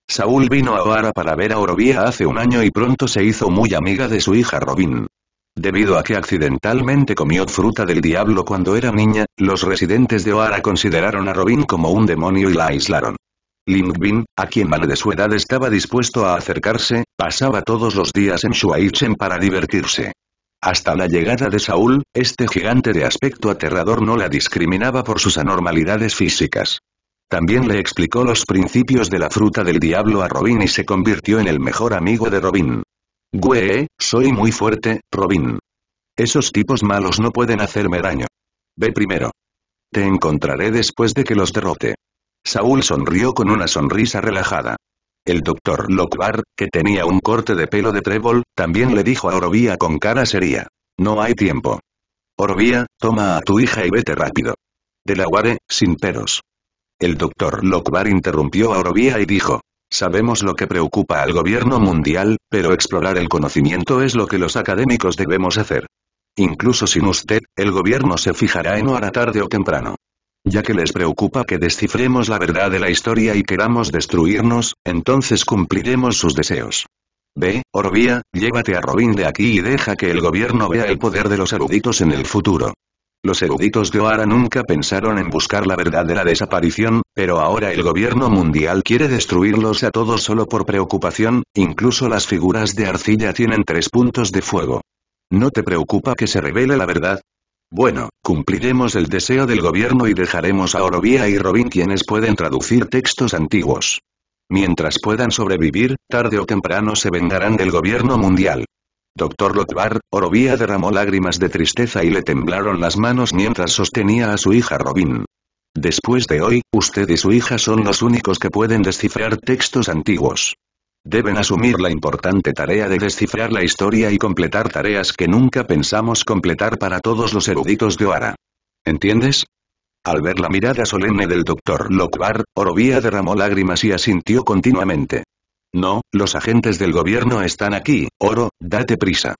Saúl vino a Oara para ver a Orovia hace un año y pronto se hizo muy amiga de su hija Robin. Debido a que accidentalmente comió fruta del diablo cuando era niña, los residentes de Oara consideraron a Robin como un demonio y la aislaron. Lingbin, a quien mal de su edad estaba dispuesto a acercarse, pasaba todos los días en Shuaichen para divertirse. Hasta la llegada de Saúl, este gigante de aspecto aterrador no la discriminaba por sus anormalidades físicas. También le explicó los principios de la fruta del diablo a Robin y se convirtió en el mejor amigo de Robin. Güey, soy muy fuerte, Robin. Esos tipos malos no pueden hacerme daño. Ve primero. Te encontraré después de que los derrote. Saúl sonrió con una sonrisa relajada. El doctor Lockbar, que tenía un corte de pelo de trébol, también le dijo a Orobía con cara seria. No hay tiempo. Orobía, toma a tu hija y vete rápido. guare, sin peros. El doctor Lockbar interrumpió a Orobía y dijo. Sabemos lo que preocupa al gobierno mundial, pero explorar el conocimiento es lo que los académicos debemos hacer. Incluso sin usted, el gobierno se fijará en hora tarde o temprano. Ya que les preocupa que descifremos la verdad de la historia y queramos destruirnos, entonces cumpliremos sus deseos. Ve, Orvía, llévate a Robin de aquí y deja que el gobierno vea el poder de los eruditos en el futuro. Los eruditos de Oara nunca pensaron en buscar la verdadera desaparición, pero ahora el gobierno mundial quiere destruirlos a todos solo por preocupación, incluso las figuras de arcilla tienen tres puntos de fuego. ¿No te preocupa que se revele la verdad? Bueno, cumpliremos el deseo del gobierno y dejaremos a Orovia y Robin quienes pueden traducir textos antiguos. Mientras puedan sobrevivir, tarde o temprano se vengarán del gobierno mundial. Doctor Lokvar Orovía derramó lágrimas de tristeza y le temblaron las manos mientras sostenía a su hija Robin. Después de hoy, usted y su hija son los únicos que pueden descifrar textos antiguos. Deben asumir la importante tarea de descifrar la historia y completar tareas que nunca pensamos completar para todos los eruditos de Oara. ¿Entiendes? Al ver la mirada solemne del doctor Lockbar, Orovía derramó lágrimas y asintió continuamente. No, los agentes del gobierno están aquí, Oro, date prisa.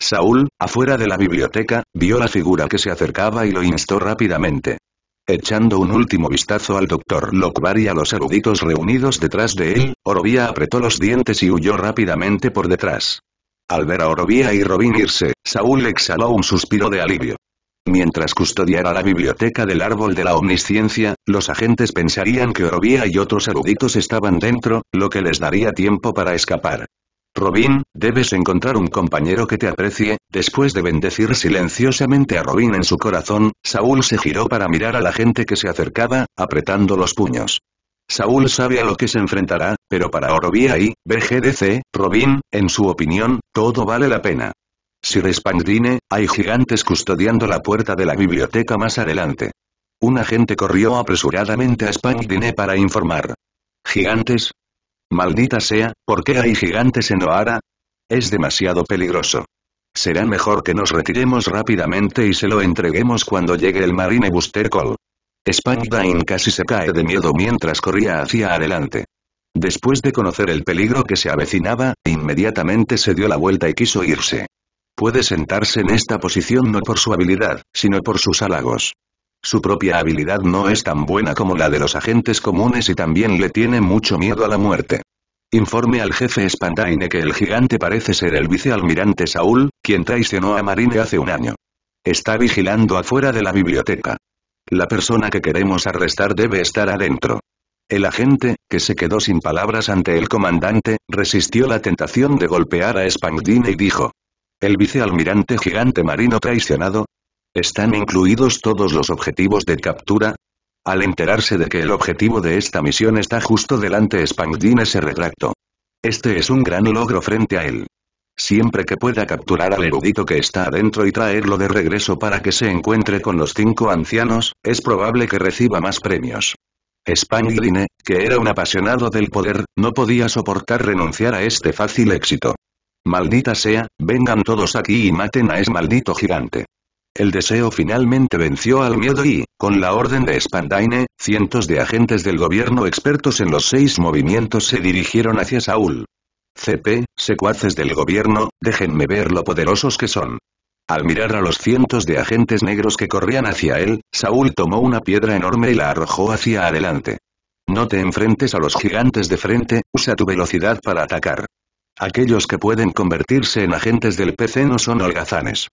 Saúl, afuera de la biblioteca, vio la figura que se acercaba y lo instó rápidamente. Echando un último vistazo al doctor Lockbar y a los eruditos reunidos detrás de él, Orovia apretó los dientes y huyó rápidamente por detrás. Al ver a Orovia y Robin irse, Saúl exhaló un suspiro de alivio. Mientras custodiara la biblioteca del árbol de la omnisciencia, los agentes pensarían que Orobía y otros eruditos estaban dentro, lo que les daría tiempo para escapar. Robin, debes encontrar un compañero que te aprecie, después de bendecir silenciosamente a Robin en su corazón, Saúl se giró para mirar a la gente que se acercaba, apretando los puños. Saúl sabe a lo que se enfrentará, pero para Orobía y BGDC, Robin, en su opinión, todo vale la pena. Sir Spangdine, hay gigantes custodiando la puerta de la biblioteca más adelante. Un agente corrió apresuradamente a Spangdine para informar. ¿Gigantes? Maldita sea, ¿por qué hay gigantes en Oara? Es demasiado peligroso. Será mejor que nos retiremos rápidamente y se lo entreguemos cuando llegue el Marine Buster Call. Spandine casi se cae de miedo mientras corría hacia adelante. Después de conocer el peligro que se avecinaba, inmediatamente se dio la vuelta y quiso irse. Puede sentarse en esta posición no por su habilidad, sino por sus halagos. Su propia habilidad no es tan buena como la de los agentes comunes y también le tiene mucho miedo a la muerte. Informe al jefe Spandaine que el gigante parece ser el vicealmirante Saúl, quien traicionó a Marine hace un año. Está vigilando afuera de la biblioteca. La persona que queremos arrestar debe estar adentro. El agente, que se quedó sin palabras ante el comandante, resistió la tentación de golpear a Spandine y dijo, el vicealmirante gigante marino traicionado. ¿Están incluidos todos los objetivos de captura? Al enterarse de que el objetivo de esta misión está justo delante Spangdine se retractó. Este es un gran logro frente a él. Siempre que pueda capturar al erudito que está adentro y traerlo de regreso para que se encuentre con los cinco ancianos, es probable que reciba más premios. Spangline, que era un apasionado del poder, no podía soportar renunciar a este fácil éxito. Maldita sea, vengan todos aquí y maten a ese maldito gigante. El deseo finalmente venció al miedo y, con la orden de Spandaine, cientos de agentes del gobierno expertos en los seis movimientos se dirigieron hacia Saúl. CP, secuaces del gobierno, déjenme ver lo poderosos que son. Al mirar a los cientos de agentes negros que corrían hacia él, Saúl tomó una piedra enorme y la arrojó hacia adelante. No te enfrentes a los gigantes de frente, usa tu velocidad para atacar. Aquellos que pueden convertirse en agentes del PC no son holgazanes.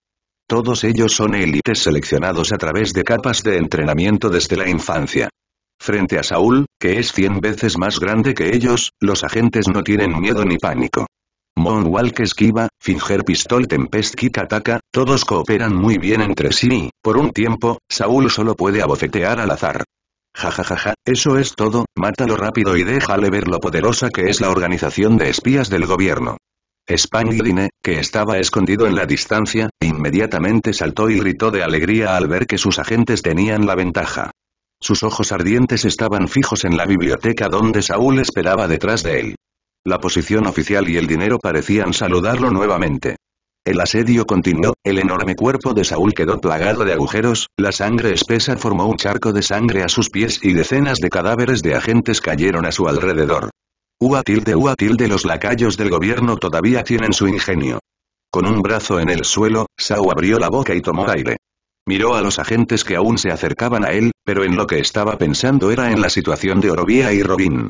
Todos ellos son élites seleccionados a través de capas de entrenamiento desde la infancia. Frente a Saúl, que es 100 veces más grande que ellos, los agentes no tienen miedo ni pánico. Moonwalk esquiva, Finger Pistol Tempest Kick ataca, todos cooperan muy bien entre sí y, por un tiempo, Saúl solo puede abofetear al azar. Jajajaja, eso es todo, mátalo rápido y déjale ver lo poderosa que es la organización de espías del gobierno. Spangline, que estaba escondido en la distancia, inmediatamente saltó y gritó de alegría al ver que sus agentes tenían la ventaja. Sus ojos ardientes estaban fijos en la biblioteca donde Saúl esperaba detrás de él. La posición oficial y el dinero parecían saludarlo nuevamente. El asedio continuó, el enorme cuerpo de Saúl quedó plagado de agujeros, la sangre espesa formó un charco de sangre a sus pies y decenas de cadáveres de agentes cayeron a su alrededor. Uatilde uatilde los lacayos del gobierno todavía tienen su ingenio. Con un brazo en el suelo, Saúl abrió la boca y tomó aire. Miró a los agentes que aún se acercaban a él, pero en lo que estaba pensando era en la situación de Orovía y Robin.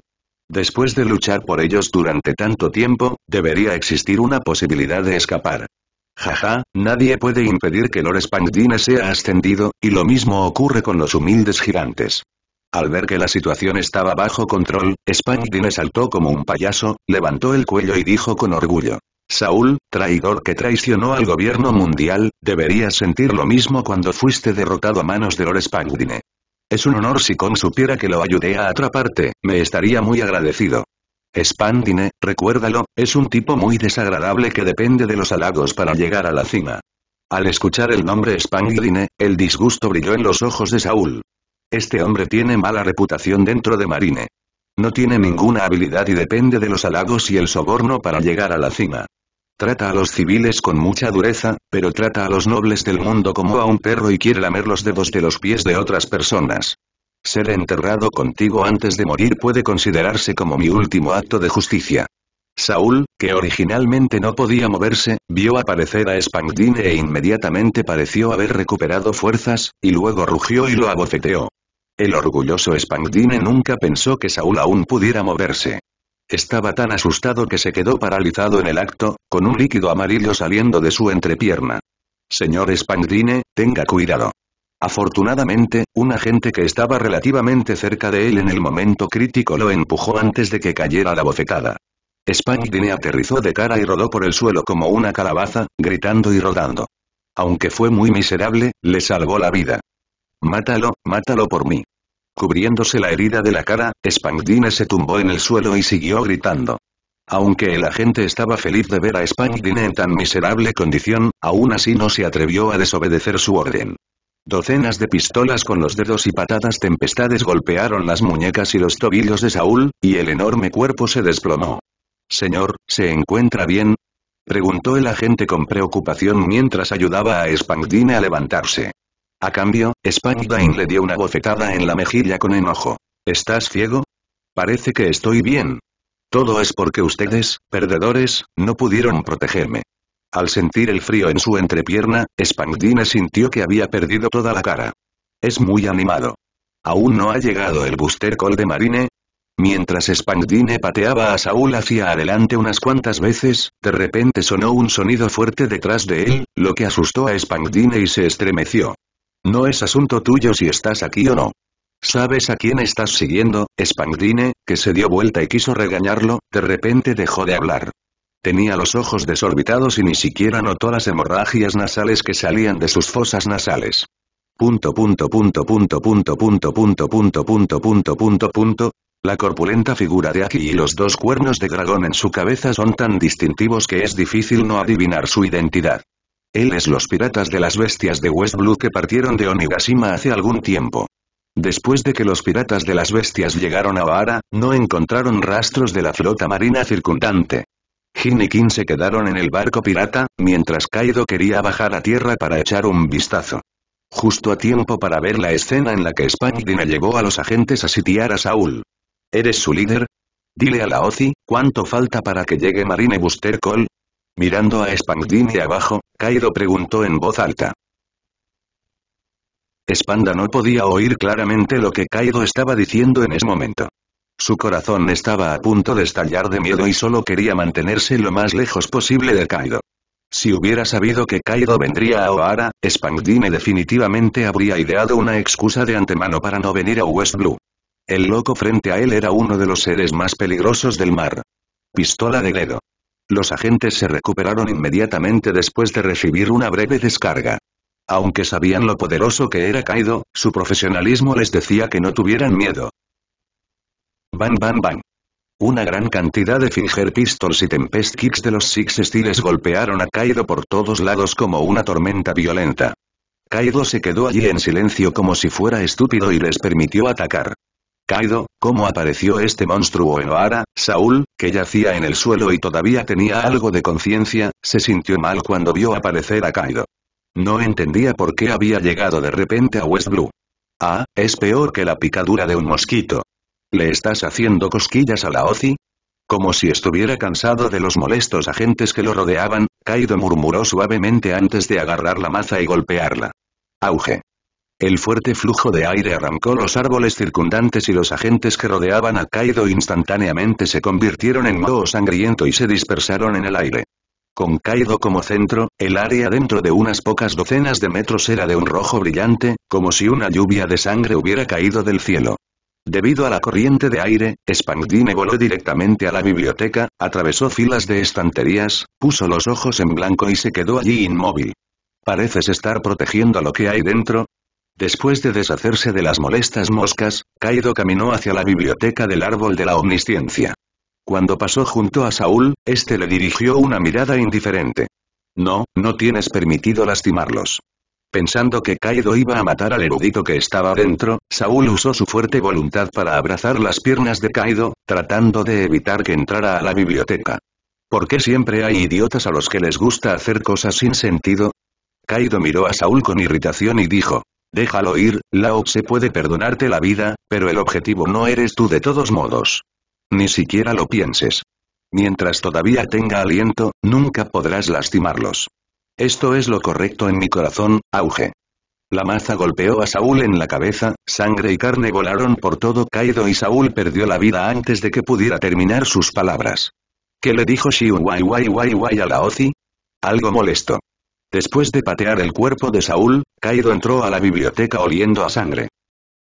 Después de luchar por ellos durante tanto tiempo, debería existir una posibilidad de escapar. Jaja, nadie puede impedir que Lord Spandine sea ascendido, y lo mismo ocurre con los humildes gigantes. Al ver que la situación estaba bajo control, Spangdine saltó como un payaso, levantó el cuello y dijo con orgullo. Saúl, traidor que traicionó al gobierno mundial, deberías sentir lo mismo cuando fuiste derrotado a manos de Lord Spandine. Es un honor si Kong supiera que lo ayudé a atraparte, me estaría muy agradecido. Spandine, recuérdalo, es un tipo muy desagradable que depende de los halagos para llegar a la cima. Al escuchar el nombre Spandine, el disgusto brilló en los ojos de Saúl. Este hombre tiene mala reputación dentro de Marine. No tiene ninguna habilidad y depende de los halagos y el soborno para llegar a la cima. Trata a los civiles con mucha dureza, pero trata a los nobles del mundo como a un perro y quiere lamer los dedos de los pies de otras personas. Ser enterrado contigo antes de morir puede considerarse como mi último acto de justicia. Saúl, que originalmente no podía moverse, vio aparecer a Spangdine e inmediatamente pareció haber recuperado fuerzas, y luego rugió y lo abofeteó. El orgulloso Spangdine nunca pensó que Saúl aún pudiera moverse. Estaba tan asustado que se quedó paralizado en el acto, con un líquido amarillo saliendo de su entrepierna. Señor Spangdine, tenga cuidado. Afortunadamente, un agente que estaba relativamente cerca de él en el momento crítico lo empujó antes de que cayera la bofetada. spangdine aterrizó de cara y rodó por el suelo como una calabaza, gritando y rodando. Aunque fue muy miserable, le salvó la vida. Mátalo, mátalo por mí. Cubriéndose la herida de la cara, Spangdine se tumbó en el suelo y siguió gritando. Aunque el agente estaba feliz de ver a Spangdine en tan miserable condición, aún así no se atrevió a desobedecer su orden. Docenas de pistolas con los dedos y patadas tempestades golpearon las muñecas y los tobillos de Saúl, y el enorme cuerpo se desplomó. Señor, ¿se encuentra bien? preguntó el agente con preocupación mientras ayudaba a Spangdine a levantarse. A cambio, Spangdine le dio una bofetada en la mejilla con enojo. ¿Estás ciego? Parece que estoy bien. Todo es porque ustedes, perdedores, no pudieron protegerme. Al sentir el frío en su entrepierna, Spangdine sintió que había perdido toda la cara. Es muy animado. ¿Aún no ha llegado el booster Call de Marine? Mientras Spangdine pateaba a Saúl hacia adelante unas cuantas veces, de repente sonó un sonido fuerte detrás de él, lo que asustó a Spangdine y se estremeció. No es asunto tuyo si estás aquí o no. ¿Sabes a quién estás siguiendo, Spangdine, que se dio vuelta y quiso regañarlo, de repente dejó de hablar. Tenía los ojos desorbitados y ni siquiera notó las hemorragias nasales que salían de sus fosas nasales. Punto punto punto punto punto punto punto punto punto punto La corpulenta figura de Aki y los dos cuernos de dragón en su cabeza son tan distintivos que es difícil no adivinar su identidad. Él es los piratas de las bestias de West Blue que partieron de Onigashima hace algún tiempo. Después de que los piratas de las bestias llegaron a Ohara, no encontraron rastros de la flota marina circundante. Jin y Kim se quedaron en el barco pirata, mientras Kaido quería bajar a tierra para echar un vistazo. Justo a tiempo para ver la escena en la que Spadina llevó a los agentes a sitiar a Saúl. ¿Eres su líder? Dile a la Ozi, ¿cuánto falta para que llegue Marine Buster Cole? Mirando a de abajo, Kaido preguntó en voz alta. Spanda no podía oír claramente lo que Kaido estaba diciendo en ese momento. Su corazón estaba a punto de estallar de miedo y solo quería mantenerse lo más lejos posible de Kaido. Si hubiera sabido que Kaido vendría a Ohara, Spangdine definitivamente habría ideado una excusa de antemano para no venir a West Blue. El loco frente a él era uno de los seres más peligrosos del mar. Pistola de dedo. Los agentes se recuperaron inmediatamente después de recibir una breve descarga. Aunque sabían lo poderoso que era Kaido, su profesionalismo les decía que no tuvieran miedo. Bam bam bam. Una gran cantidad de Finger Pistols y Tempest Kicks de los Six Styles golpearon a Kaido por todos lados como una tormenta violenta. Kaido se quedó allí en silencio como si fuera estúpido y les permitió atacar. Kaido, ¿cómo apareció este monstruo en Ohara? Saúl, que yacía en el suelo y todavía tenía algo de conciencia, se sintió mal cuando vio aparecer a Kaido. No entendía por qué había llegado de repente a West Blue. Ah, es peor que la picadura de un mosquito. ¿Le estás haciendo cosquillas a la Ozi? Como si estuviera cansado de los molestos agentes que lo rodeaban, Kaido murmuró suavemente antes de agarrar la maza y golpearla. Auge. El fuerte flujo de aire arrancó los árboles circundantes y los agentes que rodeaban a Kaido instantáneamente se convirtieron en moho sangriento y se dispersaron en el aire. Con Kaido como centro, el área dentro de unas pocas docenas de metros era de un rojo brillante, como si una lluvia de sangre hubiera caído del cielo. Debido a la corriente de aire, Spangdine voló directamente a la biblioteca, atravesó filas de estanterías, puso los ojos en blanco y se quedó allí inmóvil. Pareces estar protegiendo lo que hay dentro, Después de deshacerse de las molestas moscas, Kaido caminó hacia la biblioteca del árbol de la omnisciencia. Cuando pasó junto a Saúl, este le dirigió una mirada indiferente. No, no tienes permitido lastimarlos. Pensando que Kaido iba a matar al erudito que estaba dentro, Saúl usó su fuerte voluntad para abrazar las piernas de Kaido, tratando de evitar que entrara a la biblioteca. ¿Por qué siempre hay idiotas a los que les gusta hacer cosas sin sentido? Kaido miró a Saúl con irritación y dijo, déjalo ir, Lao se puede perdonarte la vida, pero el objetivo no eres tú de todos modos. Ni siquiera lo pienses. Mientras todavía tenga aliento, nunca podrás lastimarlos. Esto es lo correcto en mi corazón, auge. La maza golpeó a Saúl en la cabeza, sangre y carne volaron por todo Kaido y Saúl perdió la vida antes de que pudiera terminar sus palabras. ¿Qué le dijo si Wai a la Ozi? Algo molesto. Después de patear el cuerpo de Saúl, Kaido entró a la biblioteca oliendo a sangre.